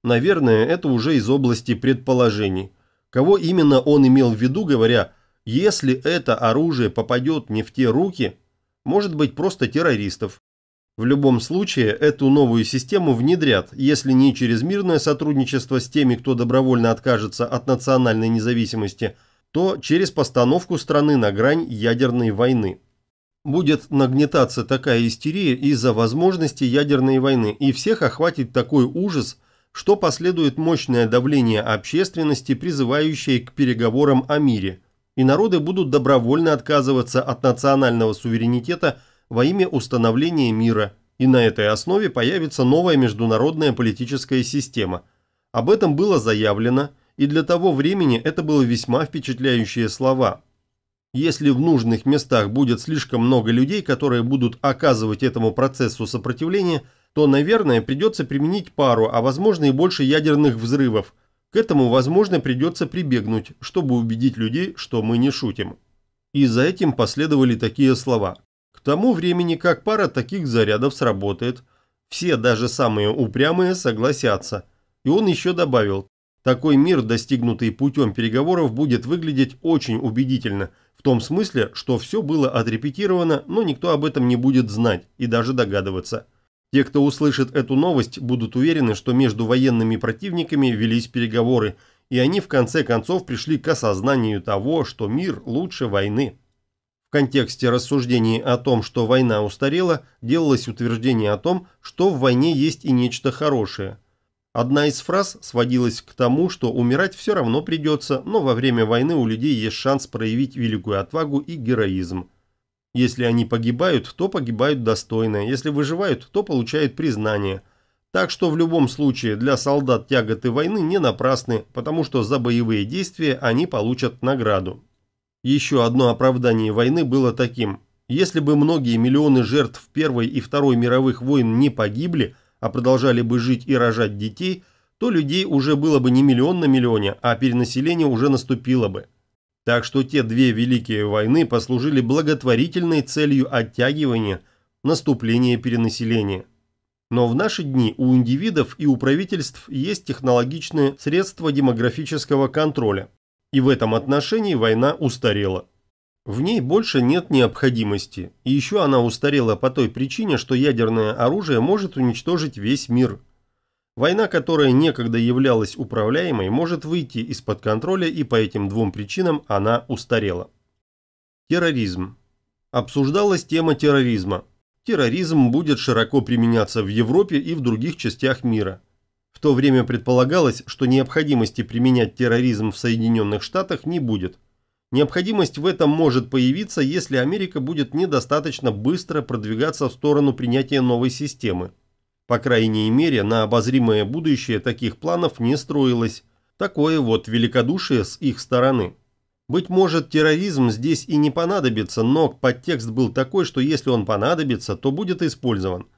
Наверное, это уже из области предположений. Кого именно он имел в виду, говоря, если это оружие попадет не в те руки, может быть просто террористов, в любом случае, эту новую систему внедрят, если не через мирное сотрудничество с теми, кто добровольно откажется от национальной независимости, то через постановку страны на грань ядерной войны. Будет нагнетаться такая истерия из-за возможности ядерной войны, и всех охватит такой ужас, что последует мощное давление общественности, призывающее к переговорам о мире – и народы будут добровольно отказываться от национального суверенитета во имя установления мира, и на этой основе появится новая международная политическая система. Об этом было заявлено, и для того времени это было весьма впечатляющие слова. Если в нужных местах будет слишком много людей, которые будут оказывать этому процессу сопротивление, то, наверное, придется применить пару, а возможно и больше ядерных взрывов. К этому, возможно, придется прибегнуть, чтобы убедить людей, что мы не шутим. И за этим последовали такие слова. К тому времени, как пара таких зарядов сработает, все, даже самые упрямые, согласятся. И он еще добавил, такой мир, достигнутый путем переговоров, будет выглядеть очень убедительно, в том смысле, что все было отрепетировано, но никто об этом не будет знать и даже догадываться. Те, кто услышит эту новость, будут уверены, что между военными противниками велись переговоры, и они в конце концов пришли к осознанию того, что мир лучше войны. В контексте рассуждений о том, что война устарела, делалось утверждение о том, что в войне есть и нечто хорошее. Одна из фраз сводилась к тому, что умирать все равно придется, но во время войны у людей есть шанс проявить великую отвагу и героизм. Если они погибают, то погибают достойно, если выживают, то получают признание. Так что в любом случае для солдат тяготы войны не напрасны, потому что за боевые действия они получат награду. Еще одно оправдание войны было таким. Если бы многие миллионы жертв Первой и Второй мировых войн не погибли, а продолжали бы жить и рожать детей, то людей уже было бы не миллион на миллионе, а перенаселение уже наступило бы. Так что те две Великие войны послужили благотворительной целью оттягивания наступления перенаселения. Но в наши дни у индивидов и у правительств есть технологичные средства демографического контроля, и в этом отношении война устарела. В ней больше нет необходимости, и еще она устарела по той причине, что ядерное оружие может уничтожить весь мир. Война, которая некогда являлась управляемой, может выйти из-под контроля, и по этим двум причинам она устарела. Терроризм. Обсуждалась тема терроризма. Терроризм будет широко применяться в Европе и в других частях мира. В то время предполагалось, что необходимости применять терроризм в Соединенных Штатах не будет. Необходимость в этом может появиться, если Америка будет недостаточно быстро продвигаться в сторону принятия новой системы. По крайней мере, на обозримое будущее таких планов не строилось. Такое вот великодушие с их стороны. Быть может, терроризм здесь и не понадобится, но подтекст был такой, что если он понадобится, то будет использован –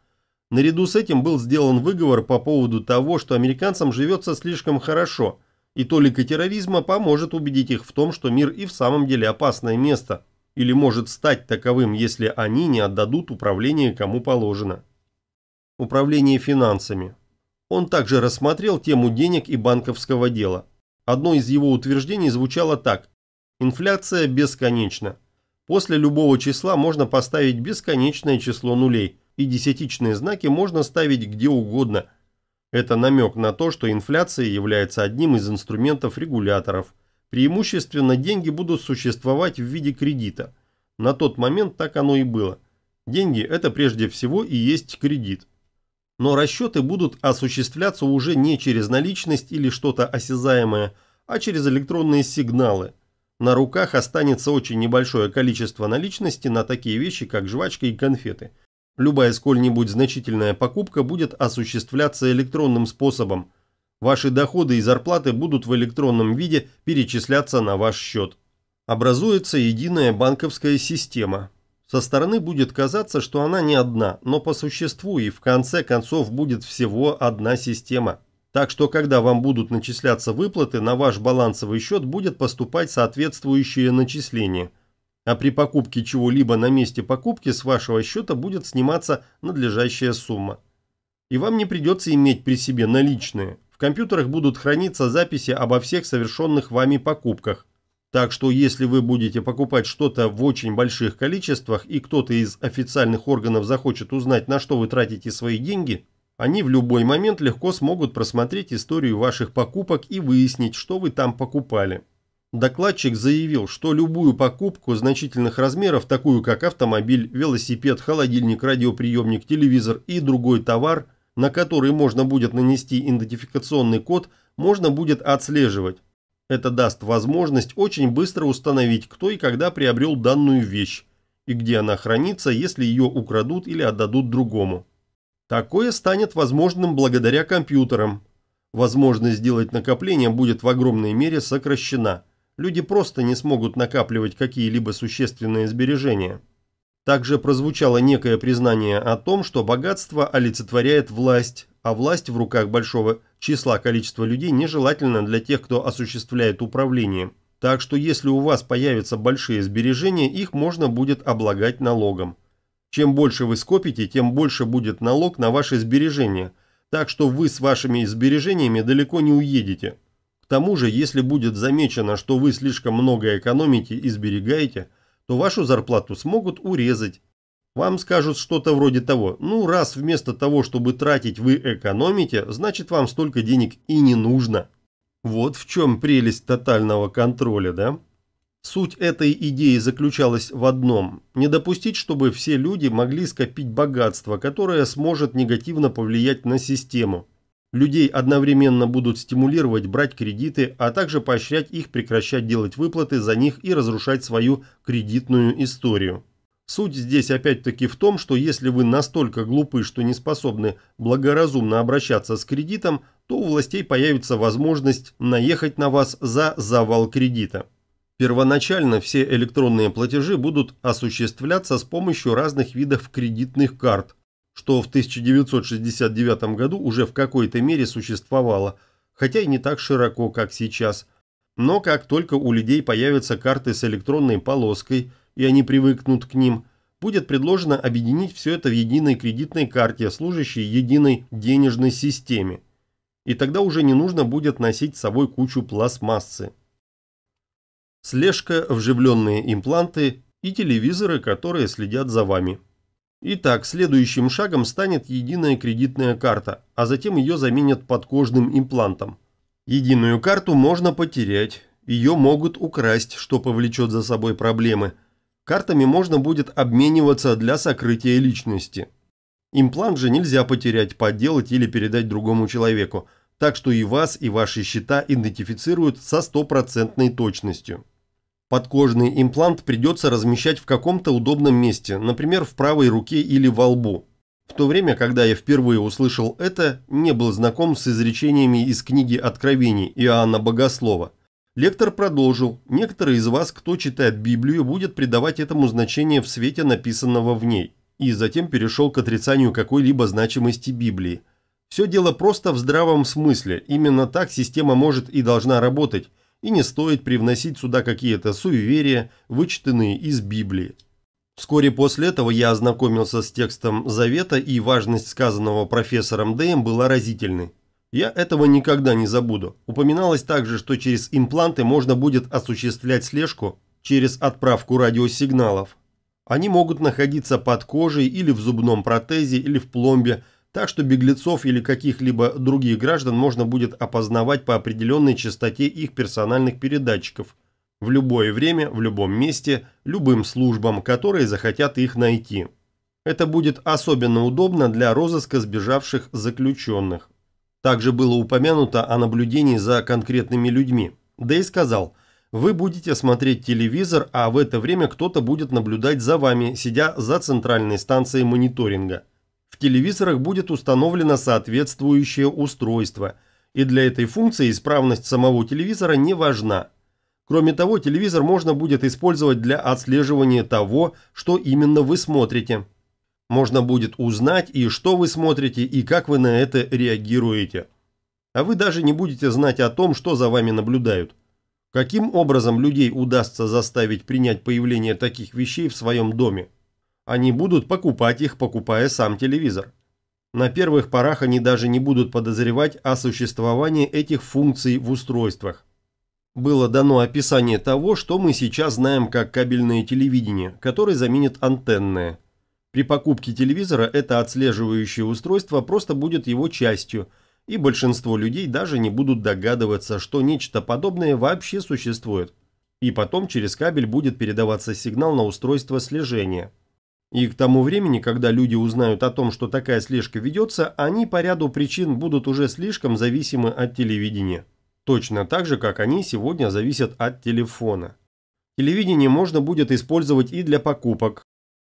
Наряду с этим был сделан выговор по поводу того, что американцам живется слишком хорошо, и толика терроризма поможет убедить их в том, что мир и в самом деле опасное место, или может стать таковым, если они не отдадут управление кому положено. Управление финансами. Он также рассмотрел тему денег и банковского дела. Одно из его утверждений звучало так. Инфляция бесконечна. После любого числа можно поставить бесконечное число нулей – и десятичные знаки можно ставить где угодно. Это намек на то, что инфляция является одним из инструментов регуляторов. Преимущественно деньги будут существовать в виде кредита. На тот момент так оно и было. Деньги – это прежде всего и есть кредит. Но расчеты будут осуществляться уже не через наличность или что-то осязаемое, а через электронные сигналы. На руках останется очень небольшое количество наличности на такие вещи, как жвачка и конфеты – Любая сколь-нибудь значительная покупка будет осуществляться электронным способом. Ваши доходы и зарплаты будут в электронном виде перечисляться на ваш счет. Образуется единая банковская система. Со стороны будет казаться, что она не одна, но по существу и в конце концов будет всего одна система. Так что, когда вам будут начисляться выплаты, на ваш балансовый счет будет поступать соответствующее начисление – а при покупке чего-либо на месте покупки с вашего счета будет сниматься надлежащая сумма. И вам не придется иметь при себе наличные. В компьютерах будут храниться записи обо всех совершенных вами покупках. Так что если вы будете покупать что-то в очень больших количествах и кто-то из официальных органов захочет узнать, на что вы тратите свои деньги, они в любой момент легко смогут просмотреть историю ваших покупок и выяснить, что вы там покупали. Докладчик заявил, что любую покупку значительных размеров, такую как автомобиль, велосипед, холодильник, радиоприемник, телевизор и другой товар, на который можно будет нанести идентификационный код, можно будет отслеживать. Это даст возможность очень быстро установить, кто и когда приобрел данную вещь, и где она хранится, если ее украдут или отдадут другому. Такое станет возможным благодаря компьютерам. Возможность сделать накопление будет в огромной мере сокращена – люди просто не смогут накапливать какие-либо существенные сбережения. Также прозвучало некое признание о том, что богатство олицетворяет власть, а власть в руках большого числа количества людей нежелательна для тех, кто осуществляет управление. Так что если у вас появятся большие сбережения, их можно будет облагать налогом. Чем больше вы скопите, тем больше будет налог на ваши сбережения, так что вы с вашими сбережениями далеко не уедете тому же, если будет замечено, что вы слишком много экономите и сберегаете, то вашу зарплату смогут урезать. Вам скажут что-то вроде того, ну раз вместо того, чтобы тратить, вы экономите, значит вам столько денег и не нужно. Вот в чем прелесть тотального контроля, да? Суть этой идеи заключалась в одном – не допустить, чтобы все люди могли скопить богатство, которое сможет негативно повлиять на систему – Людей одновременно будут стимулировать брать кредиты, а также поощрять их прекращать делать выплаты за них и разрушать свою кредитную историю. Суть здесь опять-таки в том, что если вы настолько глупы, что не способны благоразумно обращаться с кредитом, то у властей появится возможность наехать на вас за завал кредита. Первоначально все электронные платежи будут осуществляться с помощью разных видов кредитных карт – что в 1969 году уже в какой-то мере существовало, хотя и не так широко, как сейчас. Но как только у людей появятся карты с электронной полоской, и они привыкнут к ним, будет предложено объединить все это в единой кредитной карте, служащей единой денежной системе. И тогда уже не нужно будет носить с собой кучу пластмассы. Слежка, вживленные импланты и телевизоры, которые следят за вами. Итак, следующим шагом станет единая кредитная карта, а затем ее заменят подкожным имплантом. Единую карту можно потерять, ее могут украсть, что повлечет за собой проблемы. Картами можно будет обмениваться для сокрытия личности. Имплант же нельзя потерять, подделать или передать другому человеку, так что и вас, и ваши счета идентифицируют со стопроцентной точностью. Подкожный имплант придется размещать в каком-то удобном месте, например, в правой руке или во лбу. В то время, когда я впервые услышал это, не был знаком с изречениями из книги «Откровений» Иоанна Богослова. Лектор продолжил, некоторые из вас, кто читает Библию, будет придавать этому значение в свете написанного в ней, и затем перешел к отрицанию какой-либо значимости Библии. Все дело просто в здравом смысле, именно так система может и должна работать, и не стоит привносить сюда какие-то суеверия, вычитанные из Библии. Вскоре после этого я ознакомился с текстом Завета, и важность сказанного профессором Дэем была разительной. Я этого никогда не забуду. Упоминалось также, что через импланты можно будет осуществлять слежку через отправку радиосигналов. Они могут находиться под кожей или в зубном протезе, или в пломбе – так что беглецов или каких-либо других граждан можно будет опознавать по определенной частоте их персональных передатчиков в любое время, в любом месте, любым службам, которые захотят их найти. Это будет особенно удобно для розыска сбежавших заключенных. Также было упомянуто о наблюдении за конкретными людьми. Дэй сказал, вы будете смотреть телевизор, а в это время кто-то будет наблюдать за вами, сидя за центральной станцией мониторинга телевизорах будет установлено соответствующее устройство, и для этой функции исправность самого телевизора не важна. Кроме того, телевизор можно будет использовать для отслеживания того, что именно вы смотрите. Можно будет узнать и что вы смотрите, и как вы на это реагируете. А вы даже не будете знать о том, что за вами наблюдают. Каким образом людей удастся заставить принять появление таких вещей в своем доме? Они будут покупать их, покупая сам телевизор. На первых порах они даже не будут подозревать о существовании этих функций в устройствах. Было дано описание того, что мы сейчас знаем как кабельное телевидение, которое заменит антенное. При покупке телевизора это отслеживающее устройство просто будет его частью, и большинство людей даже не будут догадываться, что нечто подобное вообще существует. И потом через кабель будет передаваться сигнал на устройство слежения – и к тому времени, когда люди узнают о том, что такая слежка ведется, они по ряду причин будут уже слишком зависимы от телевидения. Точно так же, как они сегодня зависят от телефона. Телевидение можно будет использовать и для покупок.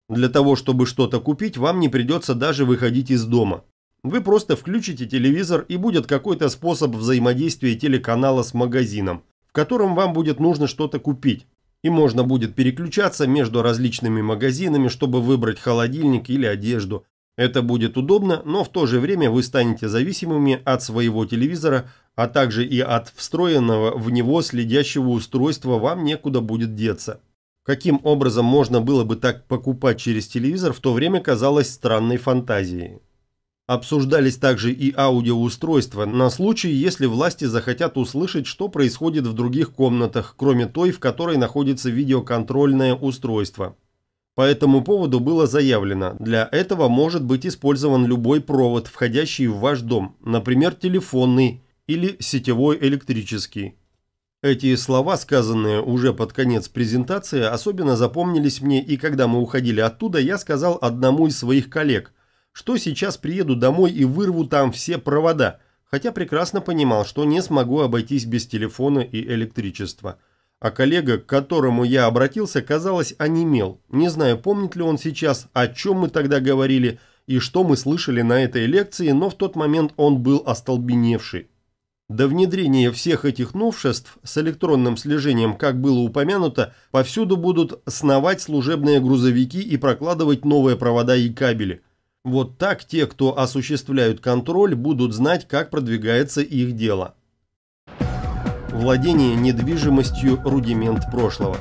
Для того, чтобы что-то купить, вам не придется даже выходить из дома. Вы просто включите телевизор и будет какой-то способ взаимодействия телеканала с магазином, в котором вам будет нужно что-то купить и можно будет переключаться между различными магазинами, чтобы выбрать холодильник или одежду. Это будет удобно, но в то же время вы станете зависимыми от своего телевизора, а также и от встроенного в него следящего устройства вам некуда будет деться. Каким образом можно было бы так покупать через телевизор, в то время казалось странной фантазией. Обсуждались также и аудиоустройства на случай, если власти захотят услышать, что происходит в других комнатах, кроме той, в которой находится видеоконтрольное устройство. По этому поводу было заявлено, для этого может быть использован любой провод, входящий в ваш дом, например, телефонный или сетевой электрический. Эти слова, сказанные уже под конец презентации, особенно запомнились мне, и когда мы уходили оттуда, я сказал одному из своих коллег, что сейчас приеду домой и вырву там все провода, хотя прекрасно понимал, что не смогу обойтись без телефона и электричества. А коллега, к которому я обратился, казалось, онемел. Не знаю, помнит ли он сейчас, о чем мы тогда говорили и что мы слышали на этой лекции, но в тот момент он был остолбеневший. До внедрения всех этих новшеств с электронным слежением, как было упомянуто, повсюду будут сновать служебные грузовики и прокладывать новые провода и кабели. Вот так те, кто осуществляют контроль, будут знать, как продвигается их дело. Владение недвижимостью – рудимент прошлого.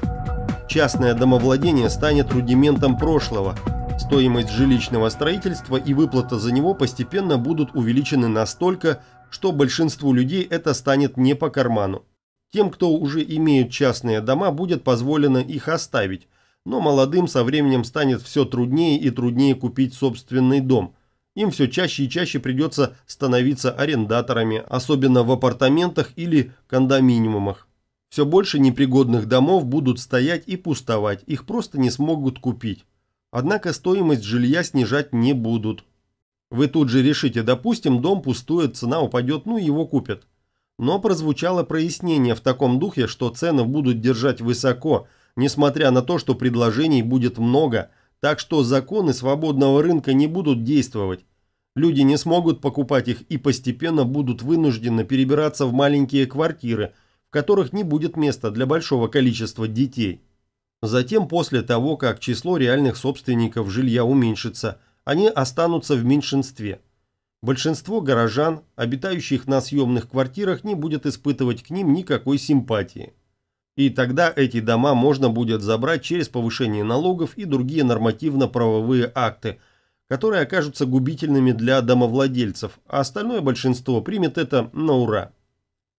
Частное домовладение станет рудиментом прошлого. Стоимость жилищного строительства и выплата за него постепенно будут увеличены настолько, что большинству людей это станет не по карману. Тем, кто уже имеет частные дома, будет позволено их оставить, но молодым со временем станет все труднее и труднее купить собственный дом. Им все чаще и чаще придется становиться арендаторами, особенно в апартаментах или кондоминиумах. Все больше непригодных домов будут стоять и пустовать, их просто не смогут купить. Однако стоимость жилья снижать не будут. Вы тут же решите, допустим, дом пустует, цена упадет, ну его купят. Но прозвучало прояснение в таком духе, что цены будут держать высоко – несмотря на то, что предложений будет много, так что законы свободного рынка не будут действовать. Люди не смогут покупать их и постепенно будут вынуждены перебираться в маленькие квартиры, в которых не будет места для большого количества детей. Затем, после того, как число реальных собственников жилья уменьшится, они останутся в меньшинстве. Большинство горожан, обитающих на съемных квартирах, не будет испытывать к ним никакой симпатии. И тогда эти дома можно будет забрать через повышение налогов и другие нормативно-правовые акты, которые окажутся губительными для домовладельцев, а остальное большинство примет это на ура.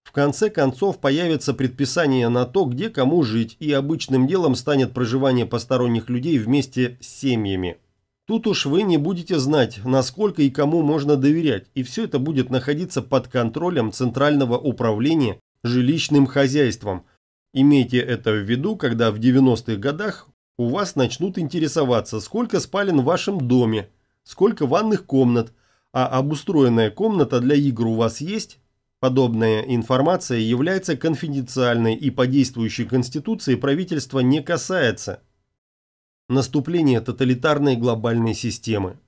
В конце концов появится предписание на то, где кому жить, и обычным делом станет проживание посторонних людей вместе с семьями. Тут уж вы не будете знать, насколько и кому можно доверять, и все это будет находиться под контролем Центрального управления жилищным хозяйством – Имейте это в виду, когда в 90-х годах у вас начнут интересоваться, сколько спален в вашем доме, сколько ванных комнат, а обустроенная комната для игр у вас есть? Подобная информация является конфиденциальной и по действующей конституции правительства не касается. Наступление тоталитарной глобальной системы.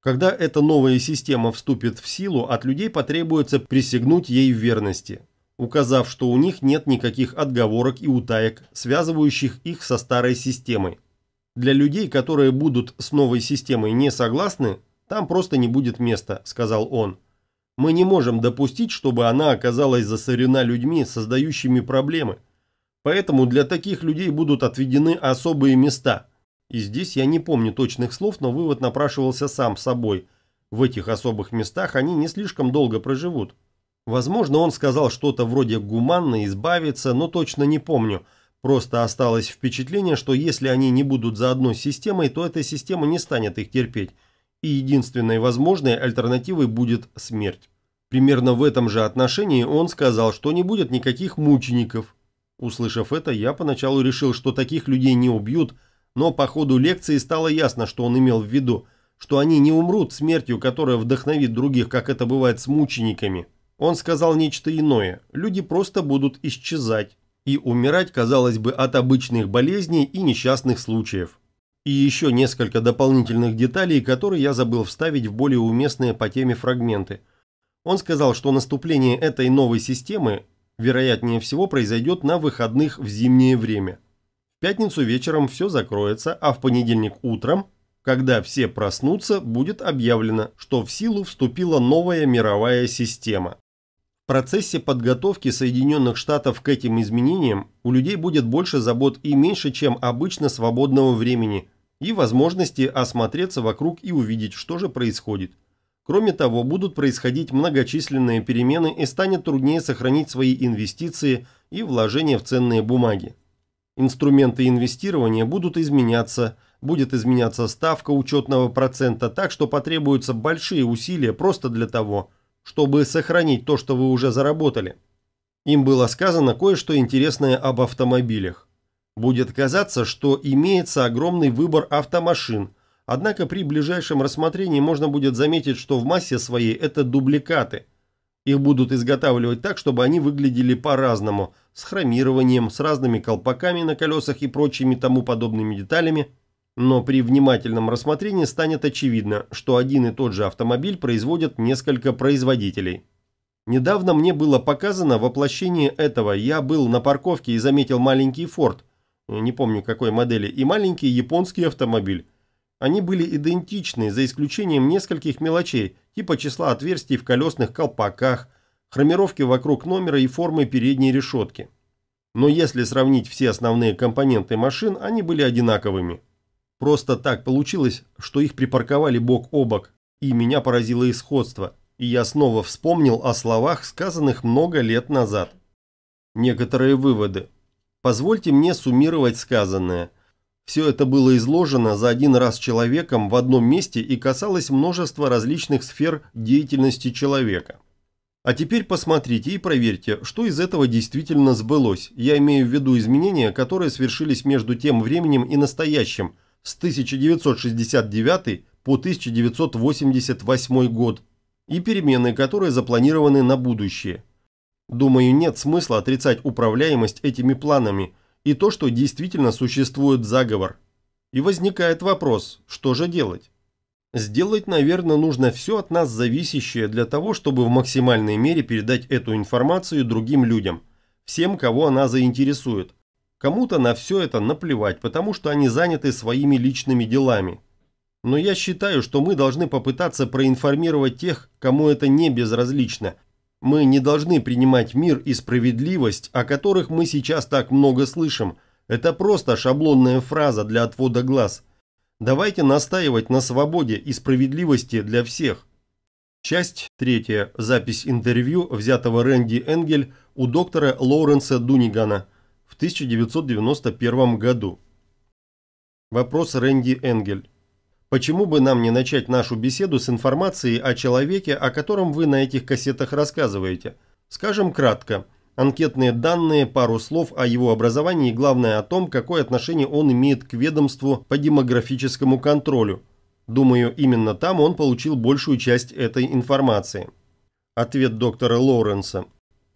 Когда эта новая система вступит в силу, от людей потребуется присягнуть ей в верности указав, что у них нет никаких отговорок и утаек, связывающих их со старой системой. Для людей, которые будут с новой системой не согласны, там просто не будет места, сказал он. Мы не можем допустить, чтобы она оказалась засорена людьми, создающими проблемы. Поэтому для таких людей будут отведены особые места. И здесь я не помню точных слов, но вывод напрашивался сам собой. В этих особых местах они не слишком долго проживут. Возможно, он сказал что-то вроде «гуманно избавиться», но точно не помню. Просто осталось впечатление, что если они не будут заодно с системой, то эта система не станет их терпеть. И единственной возможной альтернативой будет смерть. Примерно в этом же отношении он сказал, что не будет никаких мучеников. Услышав это, я поначалу решил, что таких людей не убьют, но по ходу лекции стало ясно, что он имел в виду, что они не умрут смертью, которая вдохновит других, как это бывает с мучениками. Он сказал нечто иное. Люди просто будут исчезать. И умирать, казалось бы, от обычных болезней и несчастных случаев. И еще несколько дополнительных деталей, которые я забыл вставить в более уместные по теме фрагменты. Он сказал, что наступление этой новой системы, вероятнее всего, произойдет на выходных в зимнее время. В пятницу вечером все закроется, а в понедельник утром когда все проснутся, будет объявлено, что в силу вступила новая мировая система процессе подготовки Соединенных Штатов к этим изменениям у людей будет больше забот и меньше, чем обычно свободного времени, и возможности осмотреться вокруг и увидеть, что же происходит. Кроме того, будут происходить многочисленные перемены и станет труднее сохранить свои инвестиции и вложения в ценные бумаги. Инструменты инвестирования будут изменяться, будет изменяться ставка учетного процента, так что потребуются большие усилия просто для того – чтобы сохранить то, что вы уже заработали. Им было сказано кое-что интересное об автомобилях. Будет казаться, что имеется огромный выбор автомашин, однако при ближайшем рассмотрении можно будет заметить, что в массе своей это дубликаты. Их будут изготавливать так, чтобы они выглядели по-разному, с хромированием, с разными колпаками на колесах и прочими тому подобными деталями – но при внимательном рассмотрении станет очевидно, что один и тот же автомобиль производят несколько производителей. Недавно мне было показано воплощение этого. Я был на парковке и заметил маленький Ford, э, не помню какой модели, и маленький японский автомобиль. Они были идентичны, за исключением нескольких мелочей, типа числа отверстий в колесных колпаках, хромировки вокруг номера и формы передней решетки. Но если сравнить все основные компоненты машин, они были одинаковыми – Просто так получилось, что их припарковали бок о бок, и меня поразило исходство, и я снова вспомнил о словах, сказанных много лет назад. Некоторые выводы. Позвольте мне суммировать сказанное. Все это было изложено за один раз человеком в одном месте и касалось множества различных сфер деятельности человека. А теперь посмотрите и проверьте, что из этого действительно сбылось. Я имею в виду изменения, которые свершились между тем временем и настоящим – с 1969 по 1988 год и перемены, которые запланированы на будущее. Думаю, нет смысла отрицать управляемость этими планами и то, что действительно существует заговор. И возникает вопрос, что же делать? Сделать, наверное, нужно все от нас зависящее для того, чтобы в максимальной мере передать эту информацию другим людям, всем, кого она заинтересует. Кому-то на все это наплевать, потому что они заняты своими личными делами. Но я считаю, что мы должны попытаться проинформировать тех, кому это не безразлично. Мы не должны принимать мир и справедливость, о которых мы сейчас так много слышим. Это просто шаблонная фраза для отвода глаз. Давайте настаивать на свободе и справедливости для всех. Часть третья. Запись интервью, взятого Рэнди Энгель у доктора Лоуренса Дунигана – 1991 году. Вопрос Рэнди Энгель. Почему бы нам не начать нашу беседу с информацией о человеке, о котором вы на этих кассетах рассказываете? Скажем кратко. Анкетные данные, пару слов о его образовании и главное о том, какое отношение он имеет к ведомству по демографическому контролю. Думаю, именно там он получил большую часть этой информации. Ответ доктора Лоуренса.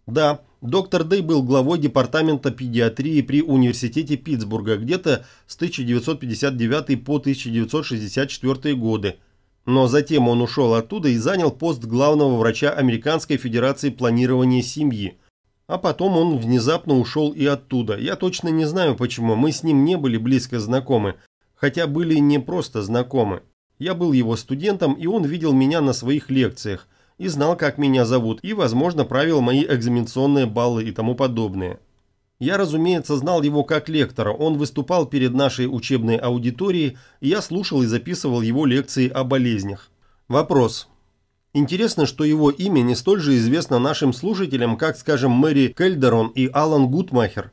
Да, Доктор Дэй был главой департамента педиатрии при Университете Питтсбурга где-то с 1959 по 1964 годы. Но затем он ушел оттуда и занял пост главного врача Американской Федерации планирования семьи. А потом он внезапно ушел и оттуда. Я точно не знаю почему, мы с ним не были близко знакомы. Хотя были не просто знакомы. Я был его студентом, и он видел меня на своих лекциях – и знал, как меня зовут, и, возможно, правил мои экзаменационные баллы и тому подобное. Я, разумеется, знал его как лектора, он выступал перед нашей учебной аудиторией, и я слушал и записывал его лекции о болезнях. Вопрос. Интересно, что его имя не столь же известно нашим слушателям, как, скажем, Мэри Кельдерон и Алан Гутмахер.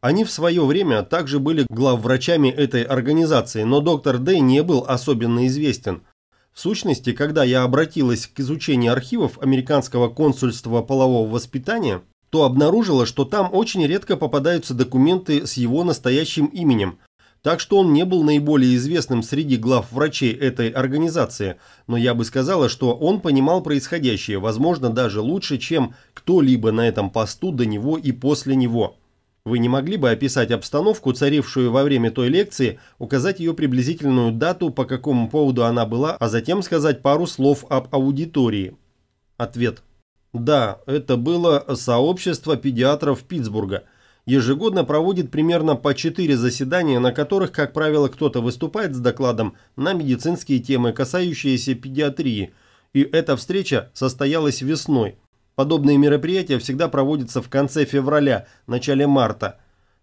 Они в свое время также были главврачами этой организации, но доктор Дэй не был особенно известен – в сущности, когда я обратилась к изучению архивов американского консульства полового воспитания, то обнаружила, что там очень редко попадаются документы с его настоящим именем, так что он не был наиболее известным среди глав врачей этой организации, но я бы сказала, что он понимал происходящее, возможно, даже лучше, чем кто-либо на этом посту до него и после него. Вы не могли бы описать обстановку, царившую во время той лекции, указать ее приблизительную дату, по какому поводу она была, а затем сказать пару слов об аудитории? Ответ. Да, это было сообщество педиатров Питтсбурга. Ежегодно проводит примерно по 4 заседания, на которых, как правило, кто-то выступает с докладом на медицинские темы, касающиеся педиатрии. И эта встреча состоялась весной. Подобные мероприятия всегда проводятся в конце февраля, начале марта.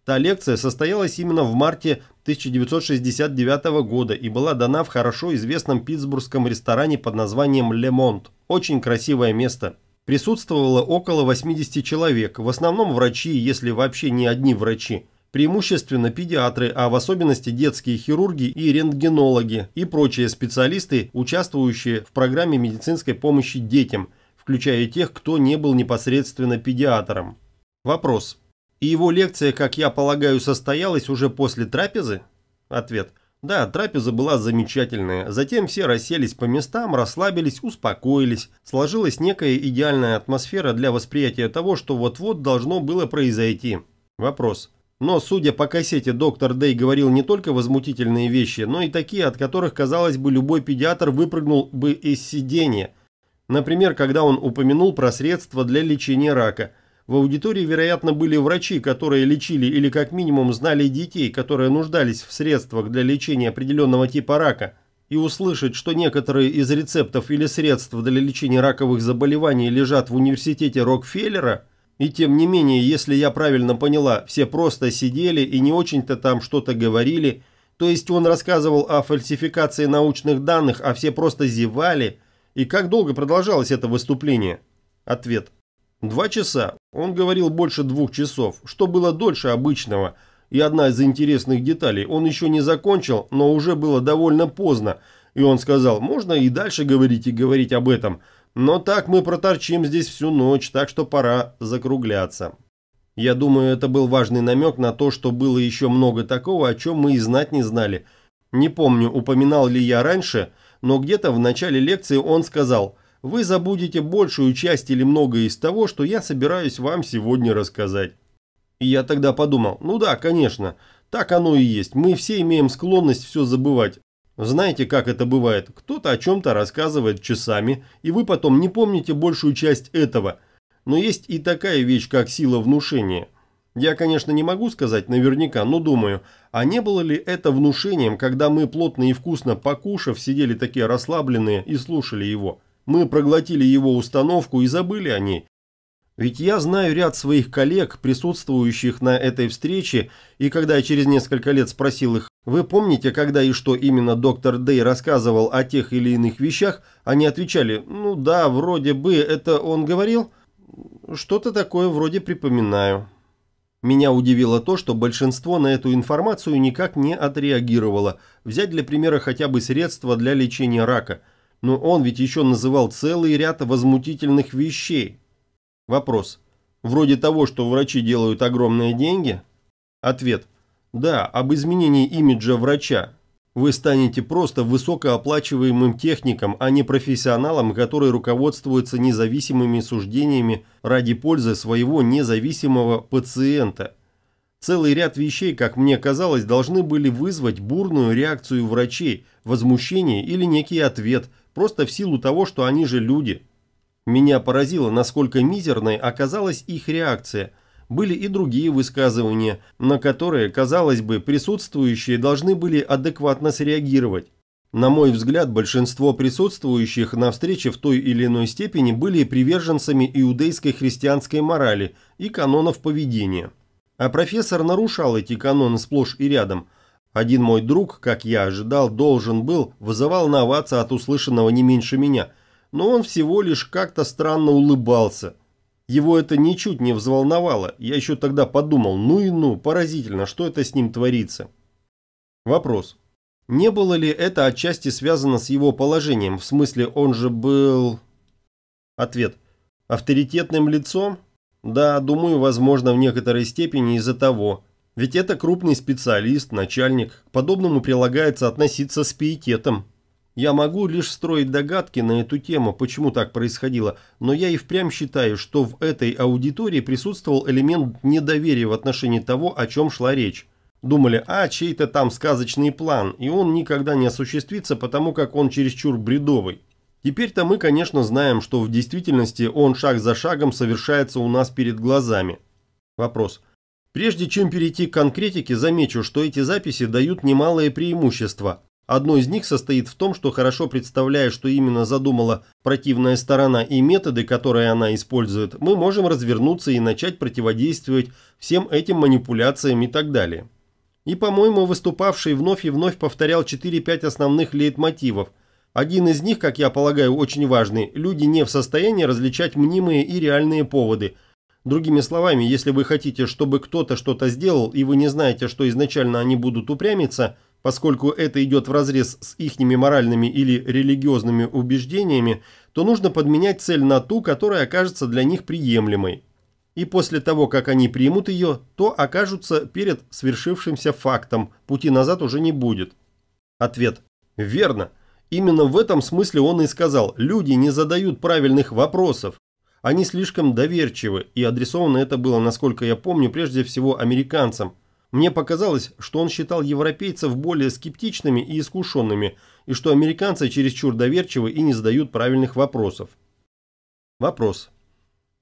Та лекция состоялась именно в марте 1969 года и была дана в хорошо известном питтсбургском ресторане под названием «Лемонт». Очень красивое место. Присутствовало около 80 человек, в основном врачи, если вообще не одни врачи. Преимущественно педиатры, а в особенности детские хирурги и рентгенологи и прочие специалисты, участвующие в программе медицинской помощи детям – включая тех, кто не был непосредственно педиатром. Вопрос. И его лекция, как я полагаю, состоялась уже после трапезы? Ответ. Да, трапеза была замечательная. Затем все расселись по местам, расслабились, успокоились. Сложилась некая идеальная атмосфера для восприятия того, что вот-вот должно было произойти. Вопрос. Но, судя по кассете, доктор Дэй говорил не только возмутительные вещи, но и такие, от которых, казалось бы, любой педиатр выпрыгнул бы из сидения. Например, когда он упомянул про средства для лечения рака. В аудитории, вероятно, были врачи, которые лечили или как минимум знали детей, которые нуждались в средствах для лечения определенного типа рака. И услышать, что некоторые из рецептов или средств для лечения раковых заболеваний лежат в университете Рокфеллера – и тем не менее, если я правильно поняла, все просто сидели и не очень-то там что-то говорили, то есть он рассказывал о фальсификации научных данных, а все просто зевали, и как долго продолжалось это выступление? Ответ. Два часа. Он говорил больше двух часов, что было дольше обычного. И одна из интересных деталей. Он еще не закончил, но уже было довольно поздно. И он сказал, можно и дальше говорить и говорить об этом. Но так мы проторчим здесь всю ночь, так что пора закругляться. Я думаю, это был важный намек на то, что было еще много такого, о чем мы и знать не знали. Не помню, упоминал ли я раньше – но где-то в начале лекции он сказал «Вы забудете большую часть или многое из того, что я собираюсь вам сегодня рассказать». И я тогда подумал «Ну да, конечно, так оно и есть, мы все имеем склонность все забывать». Знаете, как это бывает? Кто-то о чем-то рассказывает часами, и вы потом не помните большую часть этого. Но есть и такая вещь, как сила внушения – я, конечно, не могу сказать наверняка, но думаю, а не было ли это внушением, когда мы, плотно и вкусно покушав, сидели такие расслабленные и слушали его? Мы проглотили его установку и забыли о ней. Ведь я знаю ряд своих коллег, присутствующих на этой встрече, и когда я через несколько лет спросил их, вы помните, когда и что именно доктор Дэй рассказывал о тех или иных вещах, они отвечали, ну да, вроде бы, это он говорил, что-то такое вроде припоминаю. Меня удивило то, что большинство на эту информацию никак не отреагировало. Взять для примера хотя бы средства для лечения рака. Но он ведь еще называл целый ряд возмутительных вещей. Вопрос. Вроде того, что врачи делают огромные деньги? Ответ. Да, об изменении имиджа врача, вы станете просто высокооплачиваемым техником, а не профессионалом, который руководствуется независимыми суждениями ради пользы своего независимого пациента. Целый ряд вещей, как мне казалось, должны были вызвать бурную реакцию врачей, возмущение или некий ответ, просто в силу того, что они же люди. Меня поразило, насколько мизерной оказалась их реакция – были и другие высказывания, на которые, казалось бы, присутствующие должны были адекватно среагировать. На мой взгляд, большинство присутствующих на встрече в той или иной степени были приверженцами иудейской христианской морали и канонов поведения. А профессор нарушал эти каноны сплошь и рядом. Один мой друг, как я ожидал, должен был, вызывал на от услышанного не меньше меня, но он всего лишь как-то странно улыбался – его это ничуть не взволновало, я еще тогда подумал, ну и ну, поразительно, что это с ним творится. Вопрос. Не было ли это отчасти связано с его положением, в смысле он же был... Ответ. Авторитетным лицом? Да, думаю, возможно, в некоторой степени из-за того. Ведь это крупный специалист, начальник, к подобному прилагается относиться с пиететом. Я могу лишь строить догадки на эту тему, почему так происходило, но я и впрямь считаю, что в этой аудитории присутствовал элемент недоверия в отношении того, о чем шла речь. Думали, а, чей-то там сказочный план, и он никогда не осуществится, потому как он чересчур бредовый. Теперь-то мы, конечно, знаем, что в действительности он шаг за шагом совершается у нас перед глазами. Вопрос. Прежде чем перейти к конкретике, замечу, что эти записи дают немалое преимущество – Одно из них состоит в том, что хорошо представляя, что именно задумала противная сторона и методы, которые она использует, мы можем развернуться и начать противодействовать всем этим манипуляциям и так далее. И, по-моему, выступавший вновь и вновь повторял 4-5 основных лейтмотивов. Один из них, как я полагаю, очень важный. Люди не в состоянии различать мнимые и реальные поводы. Другими словами, если вы хотите, чтобы кто-то что-то сделал, и вы не знаете, что изначально они будут упрямиться – поскольку это идет вразрез с ихними моральными или религиозными убеждениями, то нужно подменять цель на ту, которая окажется для них приемлемой. И после того, как они примут ее, то окажутся перед свершившимся фактом, пути назад уже не будет. Ответ. Верно. Именно в этом смысле он и сказал, люди не задают правильных вопросов. Они слишком доверчивы, и адресовано это было, насколько я помню, прежде всего американцам – мне показалось, что он считал европейцев более скептичными и искушенными, и что американцы чересчур доверчивы и не задают правильных вопросов. Вопрос.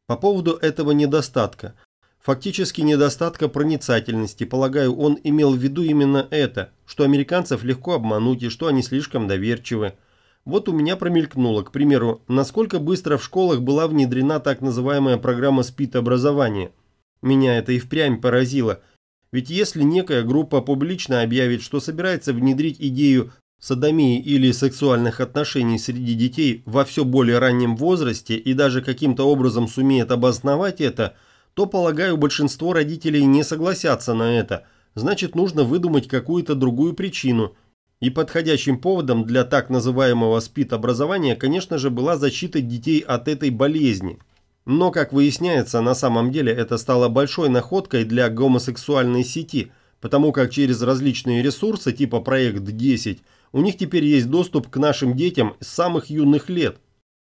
По поводу этого недостатка. Фактически недостатка проницательности, полагаю, он имел в виду именно это, что американцев легко обмануть и что они слишком доверчивы. Вот у меня промелькнуло, к примеру, насколько быстро в школах была внедрена так называемая программа спит образования Меня это и впрямь поразило – ведь если некая группа публично объявит, что собирается внедрить идею садомии или сексуальных отношений среди детей во все более раннем возрасте и даже каким-то образом сумеет обосновать это, то, полагаю, большинство родителей не согласятся на это, значит нужно выдумать какую-то другую причину. И подходящим поводом для так называемого СПИД-образования, конечно же, была защита детей от этой болезни – но, как выясняется, на самом деле это стало большой находкой для гомосексуальной сети, потому как через различные ресурсы типа «Проект 10» у них теперь есть доступ к нашим детям с самых юных лет.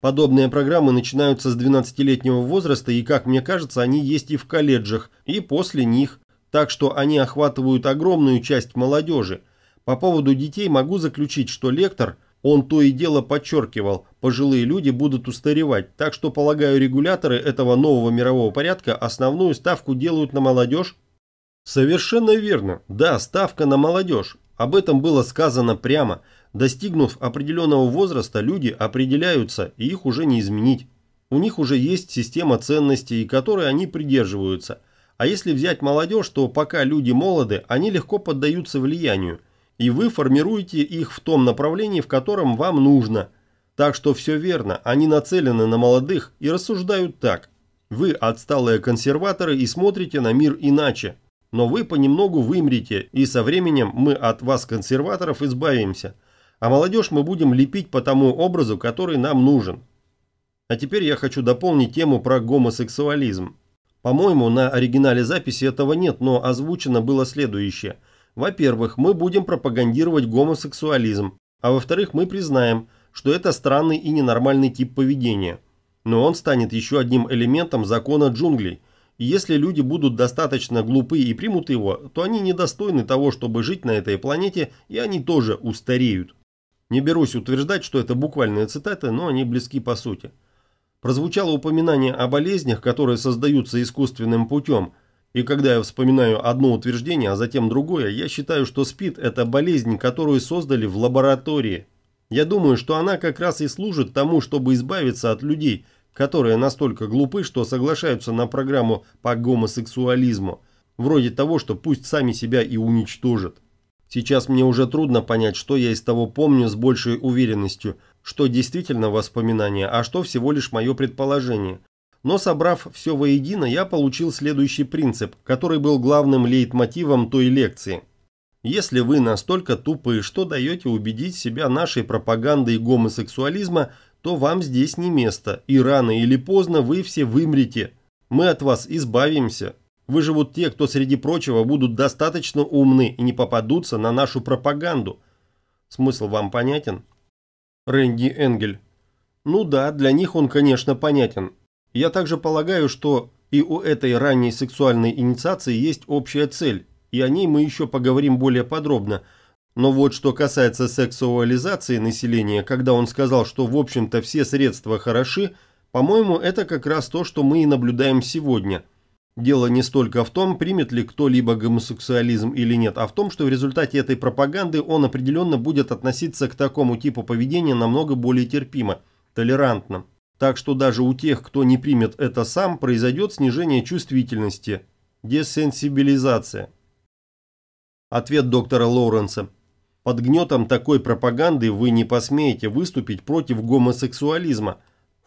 Подобные программы начинаются с 12-летнего возраста, и, как мне кажется, они есть и в колледжах, и после них. Так что они охватывают огромную часть молодежи. По поводу детей могу заключить, что лектор, он то и дело подчеркивал, пожилые люди будут устаревать, так что, полагаю, регуляторы этого нового мирового порядка основную ставку делают на молодежь? Совершенно верно. Да, ставка на молодежь. Об этом было сказано прямо. Достигнув определенного возраста, люди определяются, и их уже не изменить. У них уже есть система ценностей, которой они придерживаются. А если взять молодежь, то пока люди молоды, они легко поддаются влиянию. И вы формируете их в том направлении, в котором вам нужно – так что все верно, они нацелены на молодых и рассуждают так. Вы отсталые консерваторы и смотрите на мир иначе. Но вы понемногу вымрете, и со временем мы от вас, консерваторов, избавимся. А молодежь мы будем лепить по тому образу, который нам нужен. А теперь я хочу дополнить тему про гомосексуализм. По-моему, на оригинале записи этого нет, но озвучено было следующее. Во-первых, мы будем пропагандировать гомосексуализм. А во-вторых, мы признаем, что это странный и ненормальный тип поведения. Но он станет еще одним элементом закона джунглей. И если люди будут достаточно глупы и примут его, то они недостойны того, чтобы жить на этой планете, и они тоже устареют. Не берусь утверждать, что это буквальные цитаты, но они близки по сути. Прозвучало упоминание о болезнях, которые создаются искусственным путем – и когда я вспоминаю одно утверждение, а затем другое, я считаю, что СПИД – это болезнь, которую создали в лаборатории – я думаю, что она как раз и служит тому, чтобы избавиться от людей, которые настолько глупы, что соглашаются на программу по гомосексуализму, вроде того, что пусть сами себя и уничтожат. Сейчас мне уже трудно понять, что я из того помню с большей уверенностью, что действительно воспоминание, а что всего лишь мое предположение. Но собрав все воедино, я получил следующий принцип, который был главным лейтмотивом той лекции – если вы настолько тупые, что даете убедить себя нашей пропагандой гомосексуализма, то вам здесь не место, и рано или поздно вы все вымрете. Мы от вас избавимся. Выживут те, кто, среди прочего, будут достаточно умны и не попадутся на нашу пропаганду. Смысл вам понятен? Рэнди Энгель. Ну да, для них он, конечно, понятен. Я также полагаю, что и у этой ранней сексуальной инициации есть общая цель и о ней мы еще поговорим более подробно. Но вот что касается сексуализации населения, когда он сказал, что в общем-то все средства хороши, по-моему, это как раз то, что мы и наблюдаем сегодня. Дело не столько в том, примет ли кто-либо гомосексуализм или нет, а в том, что в результате этой пропаганды он определенно будет относиться к такому типу поведения намного более терпимо, толерантно. Так что даже у тех, кто не примет это сам, произойдет снижение чувствительности, десенсибилизация ответ доктора Лоуренса. Под гнетом такой пропаганды вы не посмеете выступить против гомосексуализма.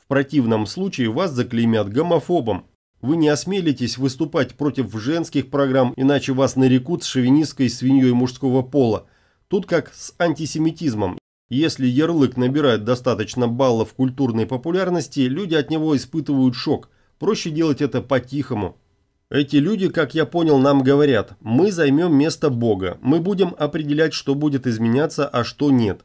В противном случае вас заклеймят гомофобом. Вы не осмелитесь выступать против женских программ, иначе вас нарекут с шовинистской свиньей мужского пола. Тут как с антисемитизмом. Если ярлык набирает достаточно баллов культурной популярности, люди от него испытывают шок. Проще делать это по-тихому. Эти люди, как я понял, нам говорят, мы займем место Бога, мы будем определять, что будет изменяться, а что нет.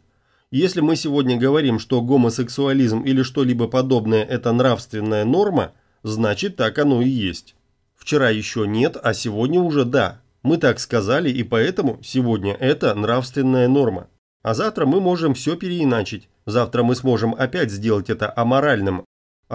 Если мы сегодня говорим, что гомосексуализм или что-либо подобное – это нравственная норма, значит так оно и есть. Вчера еще нет, а сегодня уже да. Мы так сказали, и поэтому сегодня это нравственная норма. А завтра мы можем все переиначить. Завтра мы сможем опять сделать это аморальным,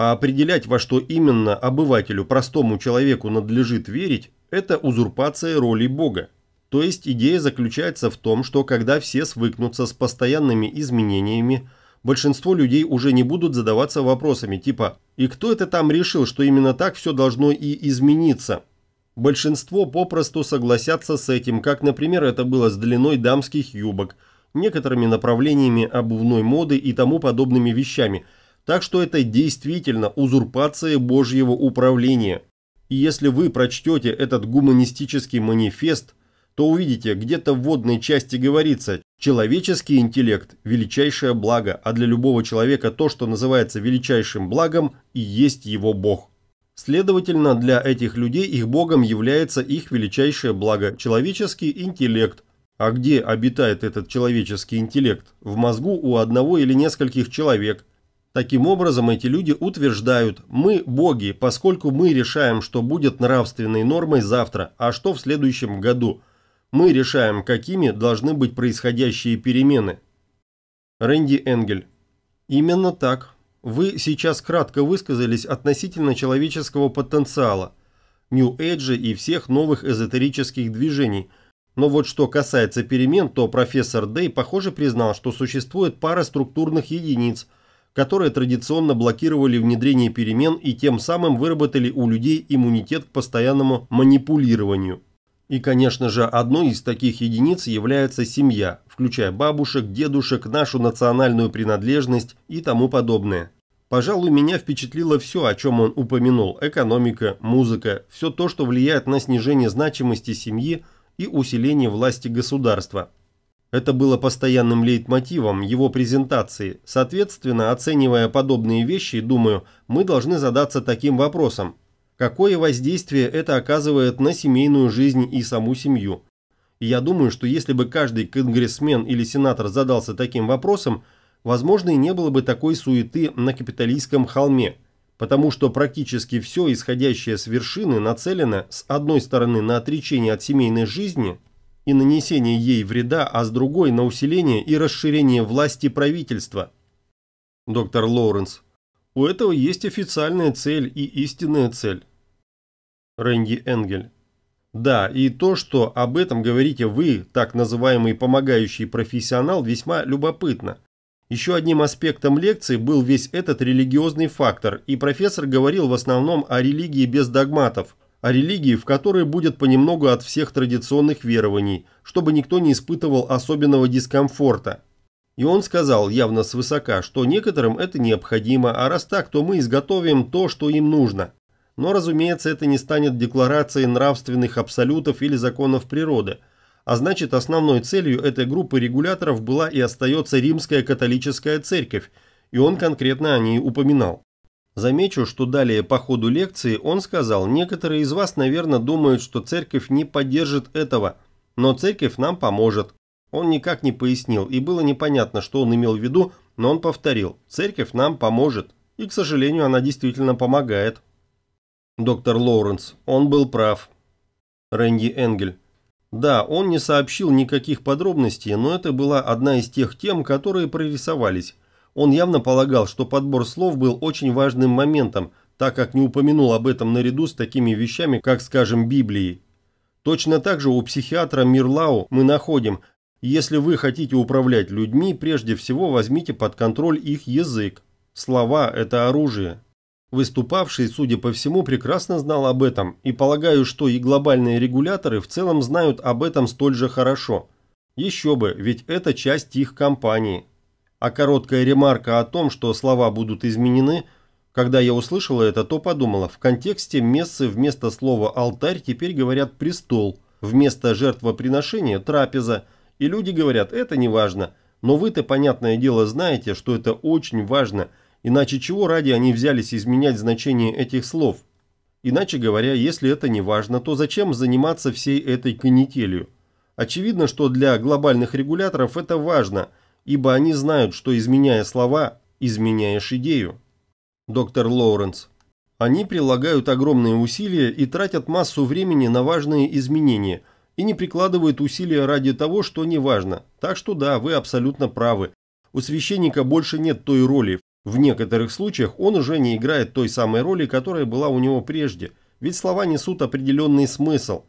а определять, во что именно обывателю, простому человеку надлежит верить, это узурпация роли Бога. То есть идея заключается в том, что когда все свыкнутся с постоянными изменениями, большинство людей уже не будут задаваться вопросами типа «И кто это там решил, что именно так все должно и измениться?» Большинство попросту согласятся с этим, как, например, это было с длиной дамских юбок, некоторыми направлениями обувной моды и тому подобными вещами – так что это действительно узурпация Божьего управления. И если вы прочтете этот гуманистический манифест, то увидите, где-то в водной части говорится «человеческий интеллект – величайшее благо, а для любого человека то, что называется величайшим благом, и есть его Бог». Следовательно, для этих людей их богом является их величайшее благо – человеческий интеллект. А где обитает этот человеческий интеллект? В мозгу у одного или нескольких человек – Таким образом, эти люди утверждают, мы боги, поскольку мы решаем, что будет нравственной нормой завтра, а что в следующем году. Мы решаем, какими должны быть происходящие перемены. Рэнди Энгель. Именно так. Вы сейчас кратко высказались относительно человеческого потенциала, Нью-Эйджа и всех новых эзотерических движений. Но вот что касается перемен, то профессор Дэй, похоже, признал, что существует пара структурных единиц – которые традиционно блокировали внедрение перемен и тем самым выработали у людей иммунитет к постоянному манипулированию. И, конечно же, одной из таких единиц является семья, включая бабушек, дедушек, нашу национальную принадлежность и тому подобное. Пожалуй, меня впечатлило все, о чем он упомянул – экономика, музыка, все то, что влияет на снижение значимости семьи и усиление власти государства. Это было постоянным лейтмотивом его презентации. Соответственно, оценивая подобные вещи, думаю, мы должны задаться таким вопросом. Какое воздействие это оказывает на семейную жизнь и саму семью? И я думаю, что если бы каждый конгрессмен или сенатор задался таким вопросом, возможно, и не было бы такой суеты на капиталистском холме, потому что практически все исходящее с вершины нацелено с одной стороны на отречение от семейной жизни, и нанесение ей вреда, а с другой – на усиление и расширение власти правительства. Доктор Лоуренс. У этого есть официальная цель и истинная цель. Рэнди Энгель. Да, и то, что об этом говорите вы, так называемый помогающий профессионал, весьма любопытно. Еще одним аспектом лекции был весь этот религиозный фактор, и профессор говорил в основном о религии без догматов – о религии, в которой будет понемногу от всех традиционных верований, чтобы никто не испытывал особенного дискомфорта. И он сказал явно свысока, что некоторым это необходимо, а раз так, то мы изготовим то, что им нужно. Но, разумеется, это не станет декларацией нравственных абсолютов или законов природы, а значит основной целью этой группы регуляторов была и остается римская католическая церковь, и он конкретно о ней упоминал. Замечу, что далее по ходу лекции он сказал, некоторые из вас, наверное, думают, что церковь не поддержит этого, но церковь нам поможет. Он никак не пояснил, и было непонятно, что он имел в виду, но он повторил, церковь нам поможет. И, к сожалению, она действительно помогает. Доктор Лоуренс, он был прав. Рэнди Энгель. Да, он не сообщил никаких подробностей, но это была одна из тех тем, которые прорисовались. Он явно полагал, что подбор слов был очень важным моментом, так как не упомянул об этом наряду с такими вещами, как, скажем, Библии. Точно так же у психиатра Мирлау мы находим, если вы хотите управлять людьми, прежде всего возьмите под контроль их язык. Слова – это оружие. Выступавший, судя по всему, прекрасно знал об этом, и полагаю, что и глобальные регуляторы в целом знают об этом столь же хорошо. Еще бы, ведь это часть их компании. А короткая ремарка о том, что слова будут изменены, когда я услышала это, то подумала, в контексте мессы вместо слова «алтарь» теперь говорят «престол», вместо жертвоприношения – «трапеза», и люди говорят «это не важно», но вы-то, понятное дело, знаете, что это очень важно, иначе чего ради они взялись изменять значение этих слов? Иначе говоря, если это не важно, то зачем заниматься всей этой канителью? Очевидно, что для глобальных регуляторов это важно – ибо они знают, что изменяя слова, изменяешь идею. Доктор Лоуренс. Они прилагают огромные усилия и тратят массу времени на важные изменения и не прикладывают усилия ради того, что не важно. Так что да, вы абсолютно правы. У священника больше нет той роли. В некоторых случаях он уже не играет той самой роли, которая была у него прежде. Ведь слова несут определенный смысл.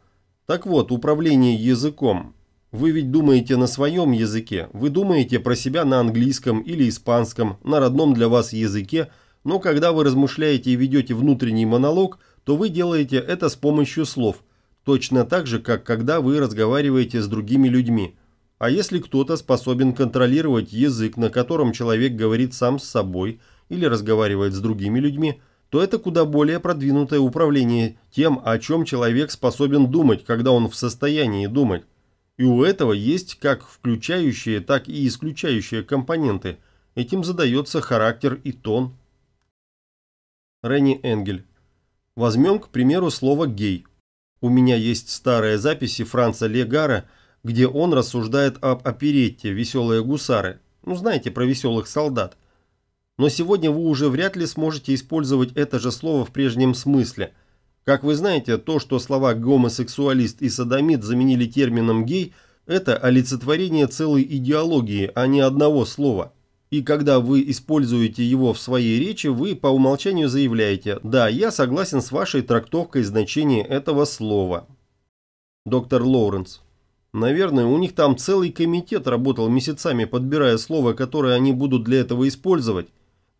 Так вот, управление языком. Вы ведь думаете на своем языке, вы думаете про себя на английском или испанском, на родном для вас языке, но когда вы размышляете и ведете внутренний монолог, то вы делаете это с помощью слов, точно так же, как когда вы разговариваете с другими людьми. А если кто-то способен контролировать язык, на котором человек говорит сам с собой или разговаривает с другими людьми, то это куда более продвинутое управление тем, о чем человек способен думать, когда он в состоянии думать. И у этого есть как включающие, так и исключающие компоненты. Этим задается характер и тон. Ренни Энгель. Возьмем, к примеру, слово «гей». У меня есть старые записи Франца Легара, где он рассуждает об оперетте «Веселые гусары». Ну, знаете, про веселых солдат. Но сегодня вы уже вряд ли сможете использовать это же слово в прежнем смысле – как вы знаете, то, что слова «гомосексуалист» и «садомит» заменили термином «гей», это олицетворение целой идеологии, а не одного слова. И когда вы используете его в своей речи, вы по умолчанию заявляете «Да, я согласен с вашей трактовкой значения этого слова». Доктор Лоуренс. Наверное, у них там целый комитет работал месяцами, подбирая слово, которое они будут для этого использовать.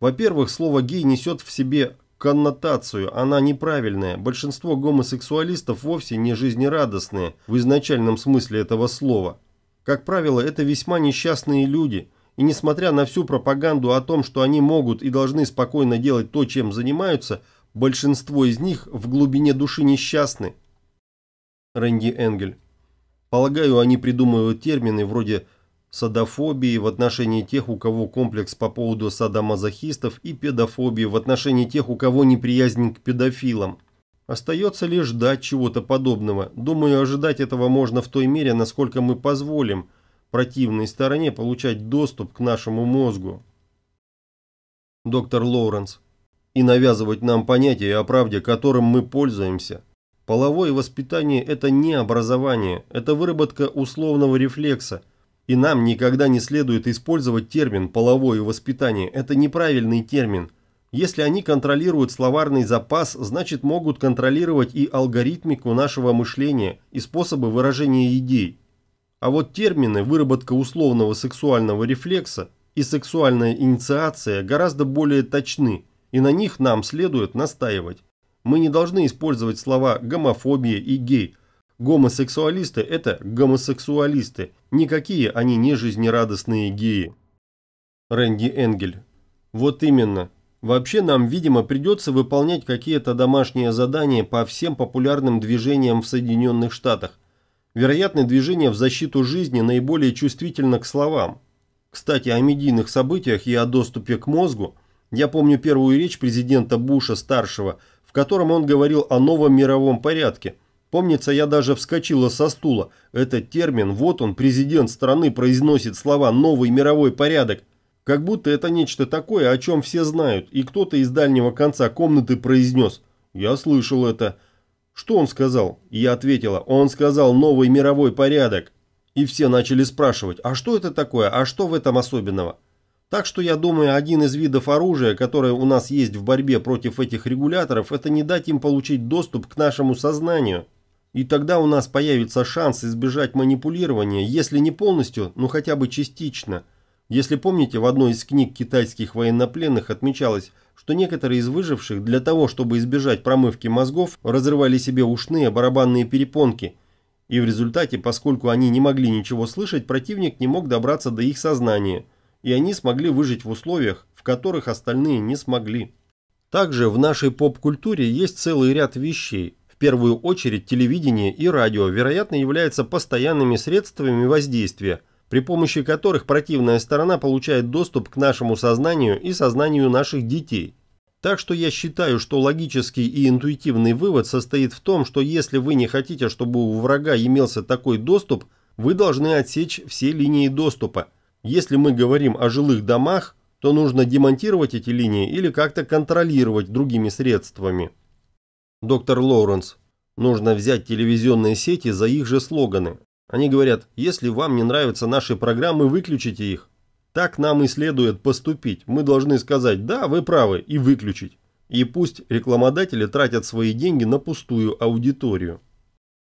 Во-первых, слово «гей» несет в себе коннотацию, она неправильная. Большинство гомосексуалистов вовсе не жизнерадостные в изначальном смысле этого слова. Как правило, это весьма несчастные люди – и несмотря на всю пропаганду о том, что они могут и должны спокойно делать то, чем занимаются, большинство из них в глубине души несчастны. Рэнди Энгель. Полагаю, они придумывают термины вроде садофобии в отношении тех, у кого комплекс по поводу садомазохистов и педофобии в отношении тех, у кого неприязнь к педофилам. Остается лишь ждать чего-то подобного. Думаю, ожидать этого можно в той мере, насколько мы позволим противной стороне получать доступ к нашему мозгу. Доктор Лоуренс. И навязывать нам понятия о правде, которым мы пользуемся. Половое воспитание – это не образование, это выработка условного рефлекса – и нам никогда не следует использовать термин «половое воспитание». Это неправильный термин. Если они контролируют словарный запас, значит могут контролировать и алгоритмику нашего мышления, и способы выражения идей. А вот термины «выработка условного сексуального рефлекса» и «сексуальная инициация» гораздо более точны, и на них нам следует настаивать. Мы не должны использовать слова «гомофобия» и «гей», Гомосексуалисты – это гомосексуалисты, никакие они не жизнерадостные геи. Рэнди Энгель. Вот именно. Вообще нам, видимо, придется выполнять какие-то домашние задания по всем популярным движениям в Соединенных Штатах. Вероятно, движение в защиту жизни наиболее чувствительно к словам. Кстати, о медийных событиях и о доступе к мозгу. Я помню первую речь президента Буша-старшего, в котором он говорил о новом мировом порядке – Помнится, я даже вскочила со стула. Этот термин, вот он, президент страны произносит слова «новый мировой порядок». Как будто это нечто такое, о чем все знают, и кто-то из дальнего конца комнаты произнес «Я слышал это». «Что он сказал?» Я ответила «Он сказал новый мировой порядок». И все начали спрашивать «А что это такое? А что в этом особенного?» Так что я думаю, один из видов оружия, которое у нас есть в борьбе против этих регуляторов, это не дать им получить доступ к нашему сознанию. И тогда у нас появится шанс избежать манипулирования, если не полностью, но хотя бы частично. Если помните, в одной из книг китайских военнопленных отмечалось, что некоторые из выживших для того, чтобы избежать промывки мозгов, разрывали себе ушные барабанные перепонки. И в результате, поскольку они не могли ничего слышать, противник не мог добраться до их сознания. И они смогли выжить в условиях, в которых остальные не смогли. Также в нашей поп-культуре есть целый ряд вещей, первую очередь телевидение и радио, вероятно, являются постоянными средствами воздействия, при помощи которых противная сторона получает доступ к нашему сознанию и сознанию наших детей. Так что я считаю, что логический и интуитивный вывод состоит в том, что если вы не хотите, чтобы у врага имелся такой доступ, вы должны отсечь все линии доступа. Если мы говорим о жилых домах, то нужно демонтировать эти линии или как-то контролировать другими средствами доктор Лоуренс. Нужно взять телевизионные сети за их же слоганы. Они говорят, если вам не нравятся наши программы, выключите их. Так нам и следует поступить. Мы должны сказать «да, вы правы» и выключить. И пусть рекламодатели тратят свои деньги на пустую аудиторию.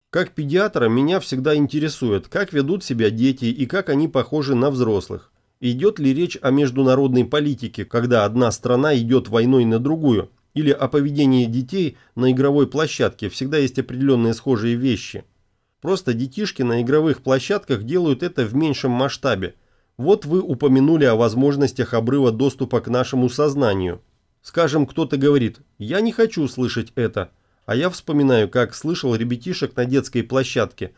Как педиатра меня всегда интересует, как ведут себя дети и как они похожи на взрослых. Идет ли речь о международной политике, когда одна страна идет войной на другую, или о поведении детей на игровой площадке всегда есть определенные схожие вещи. Просто детишки на игровых площадках делают это в меньшем масштабе. Вот вы упомянули о возможностях обрыва доступа к нашему сознанию. Скажем, кто-то говорит «я не хочу слышать это», а я вспоминаю, как слышал ребятишек на детской площадке.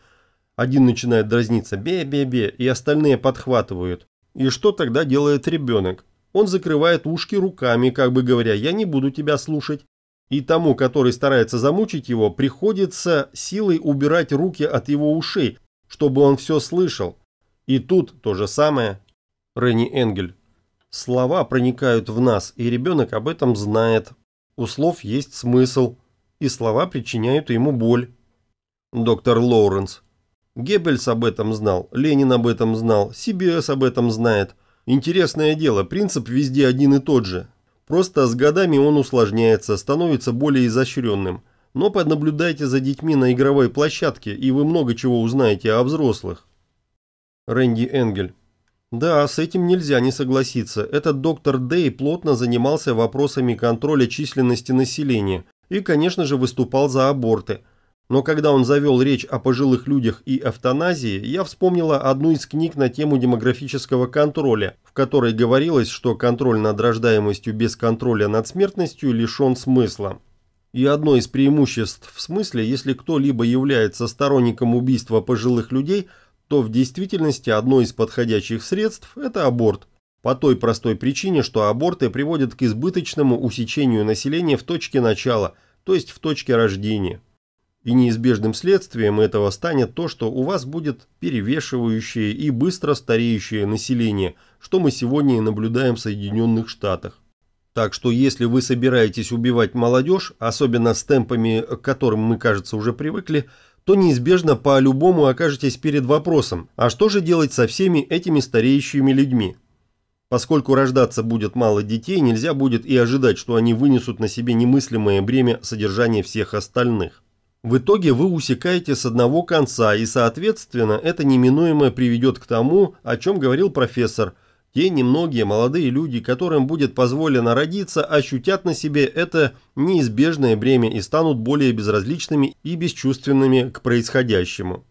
Один начинает дразниться «бе-бе-бе», и остальные подхватывают. И что тогда делает ребенок? Он закрывает ушки руками, как бы говоря, я не буду тебя слушать. И тому, который старается замучить его, приходится силой убирать руки от его ушей, чтобы он все слышал. И тут то же самое. Ренни Энгель. Слова проникают в нас, и ребенок об этом знает. У слов есть смысл, и слова причиняют ему боль. Доктор Лоуренс. Геббельс об этом знал, Ленин об этом знал, CBS об этом знает. Интересное дело, принцип везде один и тот же. Просто с годами он усложняется, становится более изощренным. Но поднаблюдайте за детьми на игровой площадке, и вы много чего узнаете о взрослых. Рэнди Энгель. Да, с этим нельзя не согласиться. Этот доктор Дэй плотно занимался вопросами контроля численности населения и, конечно же, выступал за аборты – но когда он завел речь о пожилых людях и эвтаназии, я вспомнила одну из книг на тему демографического контроля, в которой говорилось, что контроль над рождаемостью без контроля над смертностью лишен смысла. И одно из преимуществ в смысле, если кто-либо является сторонником убийства пожилых людей, то в действительности одно из подходящих средств – это аборт. По той простой причине, что аборты приводят к избыточному усечению населения в точке начала, то есть в точке рождения. И неизбежным следствием этого станет то, что у вас будет перевешивающее и быстро стареющее население, что мы сегодня и наблюдаем в Соединенных Штатах. Так что если вы собираетесь убивать молодежь, особенно с темпами, к которым мы, кажется, уже привыкли, то неизбежно по-любому окажетесь перед вопросом, а что же делать со всеми этими стареющими людьми? Поскольку рождаться будет мало детей, нельзя будет и ожидать, что они вынесут на себе немыслимое бремя содержания всех остальных. В итоге вы усекаете с одного конца, и, соответственно, это неминуемо приведет к тому, о чем говорил профессор. Те немногие молодые люди, которым будет позволено родиться, ощутят на себе это неизбежное бремя и станут более безразличными и бесчувственными к происходящему.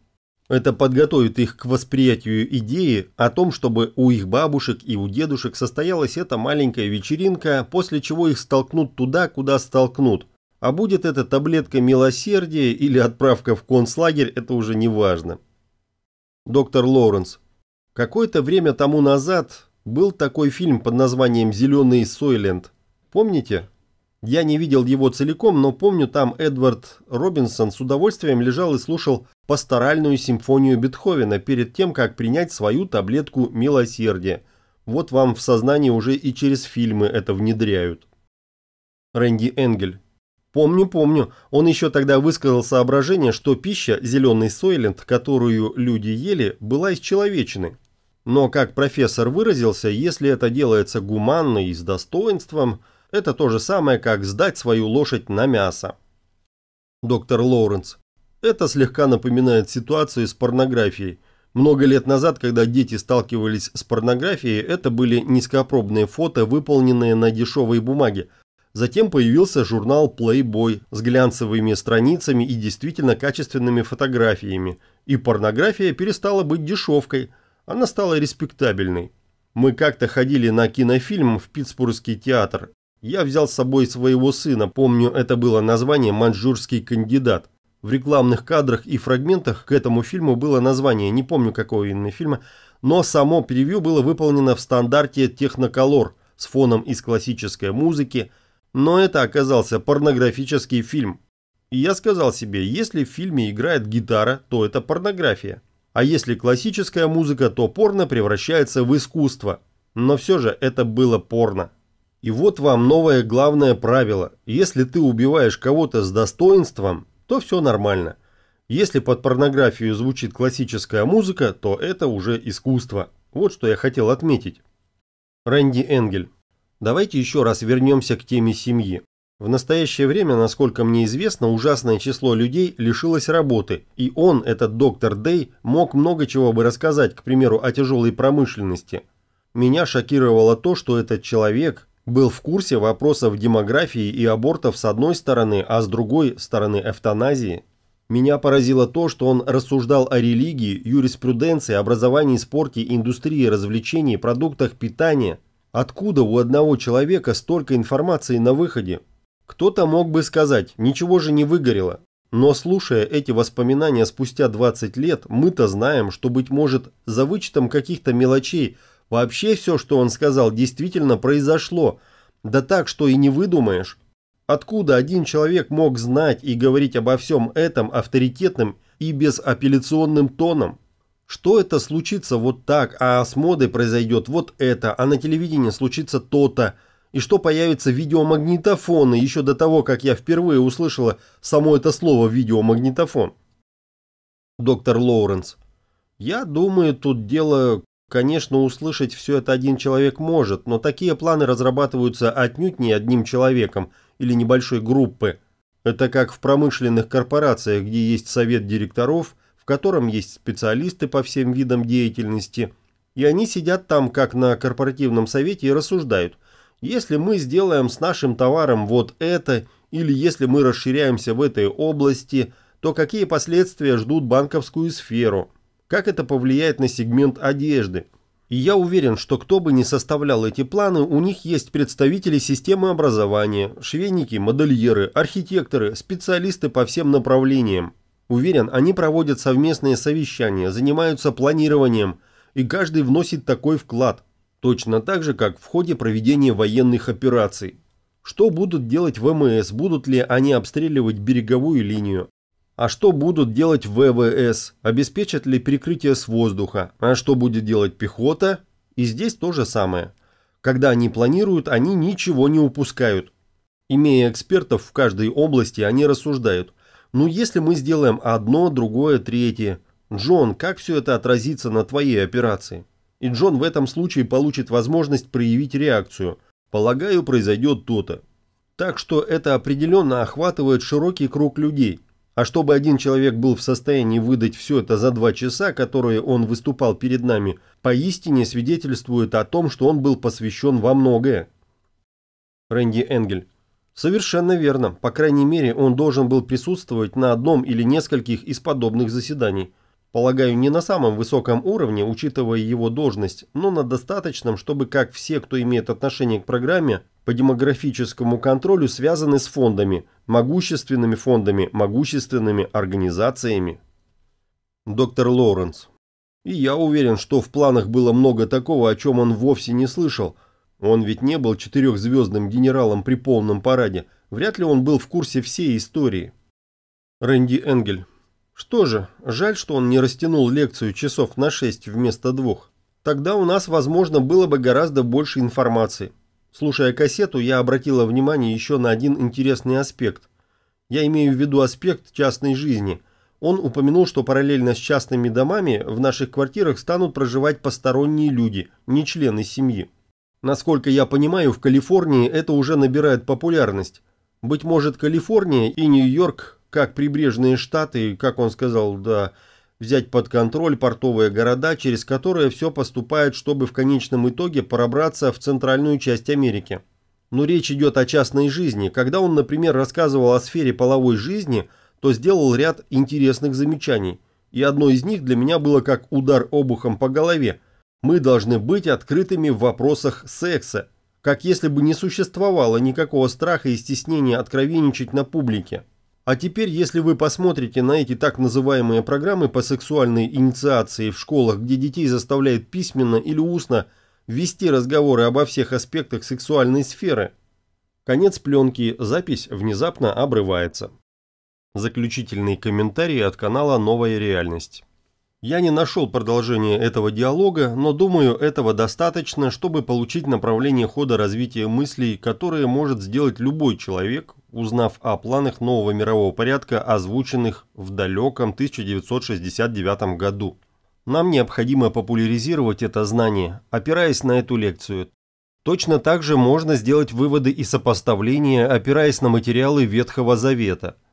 Это подготовит их к восприятию идеи о том, чтобы у их бабушек и у дедушек состоялась эта маленькая вечеринка, после чего их столкнут туда, куда столкнут, а будет это таблетка милосердия или отправка в концлагерь, это уже не важно. Доктор Лоуренс. Какое-то время тому назад был такой фильм под названием «Зеленый Сойленд». Помните? Я не видел его целиком, но помню, там Эдвард Робинсон с удовольствием лежал и слушал пасторальную симфонию Бетховена перед тем, как принять свою таблетку милосердия. Вот вам в сознании уже и через фильмы это внедряют. Рэнди Энгель. Помню, помню. Он еще тогда высказал соображение, что пища, зеленый Сойленд, которую люди ели, была из человечины. Но, как профессор выразился, если это делается гуманно и с достоинством, это то же самое, как сдать свою лошадь на мясо. Доктор Лоуренс. Это слегка напоминает ситуацию с порнографией. Много лет назад, когда дети сталкивались с порнографией, это были низкопробные фото, выполненные на дешевой бумаге – Затем появился журнал Playboy с глянцевыми страницами и действительно качественными фотографиями. И порнография перестала быть дешевкой, она стала респектабельной. Мы как-то ходили на кинофильм в Питтсбургский театр. Я взял с собой своего сына, помню, это было название «Маньчжурский кандидат». В рекламных кадрах и фрагментах к этому фильму было название, не помню какого именно фильма, но само превью было выполнено в стандарте «Техноколор» с фоном из классической музыки – но это оказался порнографический фильм. И я сказал себе, если в фильме играет гитара, то это порнография. А если классическая музыка, то порно превращается в искусство. Но все же это было порно. И вот вам новое главное правило. Если ты убиваешь кого-то с достоинством, то все нормально. Если под порнографию звучит классическая музыка, то это уже искусство. Вот что я хотел отметить. Рэнди Энгель Давайте еще раз вернемся к теме семьи. В настоящее время, насколько мне известно, ужасное число людей лишилось работы, и он, этот доктор Дей, мог много чего бы рассказать, к примеру, о тяжелой промышленности. Меня шокировало то, что этот человек был в курсе вопросов демографии и абортов с одной стороны, а с другой стороны эвтаназии. Меня поразило то, что он рассуждал о религии, юриспруденции, образовании, спорте, индустрии, развлечений, продуктах питания – Откуда у одного человека столько информации на выходе? Кто-то мог бы сказать, ничего же не выгорело. Но слушая эти воспоминания спустя 20 лет, мы-то знаем, что, быть может, за вычетом каких-то мелочей, вообще все, что он сказал, действительно произошло. Да так, что и не выдумаешь. Откуда один человек мог знать и говорить обо всем этом авторитетным и безапелляционным тоном? что это случится вот так, а с модой произойдет вот это, а на телевидении случится то-то, и что появятся видеомагнитофоны еще до того, как я впервые услышала само это слово «видеомагнитофон». Доктор Лоуренс. Я думаю, тут дело, конечно, услышать все это один человек может, но такие планы разрабатываются отнюдь не одним человеком или небольшой группы. Это как в промышленных корпорациях, где есть совет директоров – котором есть специалисты по всем видам деятельности, и они сидят там, как на корпоративном совете, и рассуждают, если мы сделаем с нашим товаром вот это, или если мы расширяемся в этой области, то какие последствия ждут банковскую сферу, как это повлияет на сегмент одежды. И я уверен, что кто бы ни составлял эти планы, у них есть представители системы образования, швейники, модельеры, архитекторы, специалисты по всем направлениям. Уверен, они проводят совместные совещания, занимаются планированием, и каждый вносит такой вклад, точно так же, как в ходе проведения военных операций. Что будут делать ВМС, будут ли они обстреливать береговую линию? А что будут делать ВВС? Обеспечат ли перекрытие с воздуха? А что будет делать пехота? И здесь то же самое. Когда они планируют, они ничего не упускают. Имея экспертов в каждой области, они рассуждают, ну если мы сделаем одно, другое, третье. Джон, как все это отразится на твоей операции? И Джон в этом случае получит возможность проявить реакцию. Полагаю, произойдет то-то. Так что это определенно охватывает широкий круг людей. А чтобы один человек был в состоянии выдать все это за два часа, которые он выступал перед нами, поистине свидетельствует о том, что он был посвящен во многое. Рэнди Энгель Совершенно верно. По крайней мере, он должен был присутствовать на одном или нескольких из подобных заседаний. Полагаю, не на самом высоком уровне, учитывая его должность, но на достаточном, чтобы как все, кто имеет отношение к программе по демографическому контролю, связаны с фондами, могущественными фондами, могущественными организациями. Доктор Лоуренс. И я уверен, что в планах было много такого, о чем он вовсе не слышал – он ведь не был четырехзвездным генералом при полном параде. Вряд ли он был в курсе всей истории. Рэнди Энгель. Что же, жаль, что он не растянул лекцию часов на шесть вместо двух. Тогда у нас, возможно, было бы гораздо больше информации. Слушая кассету, я обратила внимание еще на один интересный аспект. Я имею в виду аспект частной жизни. Он упомянул, что параллельно с частными домами в наших квартирах станут проживать посторонние люди, не члены семьи. Насколько я понимаю, в Калифорнии это уже набирает популярность. Быть может, Калифорния и Нью-Йорк, как прибрежные штаты, как он сказал, да, взять под контроль портовые города, через которые все поступает, чтобы в конечном итоге пробраться в центральную часть Америки. Но речь идет о частной жизни. Когда он, например, рассказывал о сфере половой жизни, то сделал ряд интересных замечаний. И одно из них для меня было как удар обухом по голове – мы должны быть открытыми в вопросах секса, как если бы не существовало никакого страха и стеснения откровенничать на публике. А теперь, если вы посмотрите на эти так называемые программы по сексуальной инициации в школах, где детей заставляют письменно или устно вести разговоры обо всех аспектах сексуальной сферы, конец пленки, запись внезапно обрывается. Заключительный комментарий от канала «Новая реальность». Я не нашел продолжения этого диалога, но думаю, этого достаточно, чтобы получить направление хода развития мыслей, которое может сделать любой человек, узнав о планах нового мирового порядка, озвученных в далеком 1969 году. Нам необходимо популяризировать это знание, опираясь на эту лекцию. Точно так же можно сделать выводы и сопоставления, опираясь на материалы Ветхого Завета –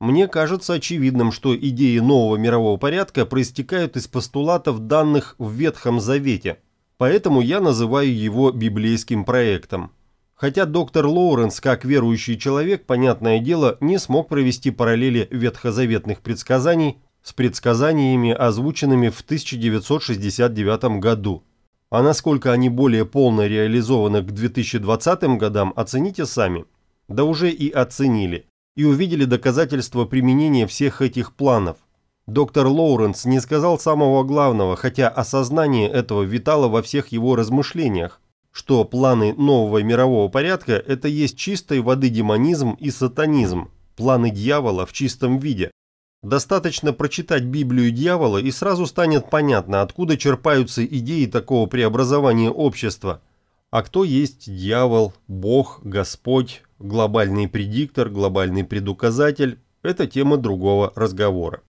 мне кажется очевидным, что идеи нового мирового порядка проистекают из постулатов, данных в Ветхом Завете, поэтому я называю его библейским проектом. Хотя доктор Лоуренс, как верующий человек, понятное дело, не смог провести параллели ветхозаветных предсказаний с предсказаниями, озвученными в 1969 году. А насколько они более полно реализованы к 2020 годам, оцените сами. Да уже и оценили и увидели доказательства применения всех этих планов. Доктор Лоуренс не сказал самого главного, хотя осознание этого витало во всех его размышлениях, что планы нового мирового порядка – это есть чистой воды демонизм и сатанизм, планы дьявола в чистом виде. Достаточно прочитать Библию дьявола и сразу станет понятно, откуда черпаются идеи такого преобразования общества. А кто есть дьявол, Бог, Господь, Глобальный предиктор, глобальный предуказатель – это тема другого разговора.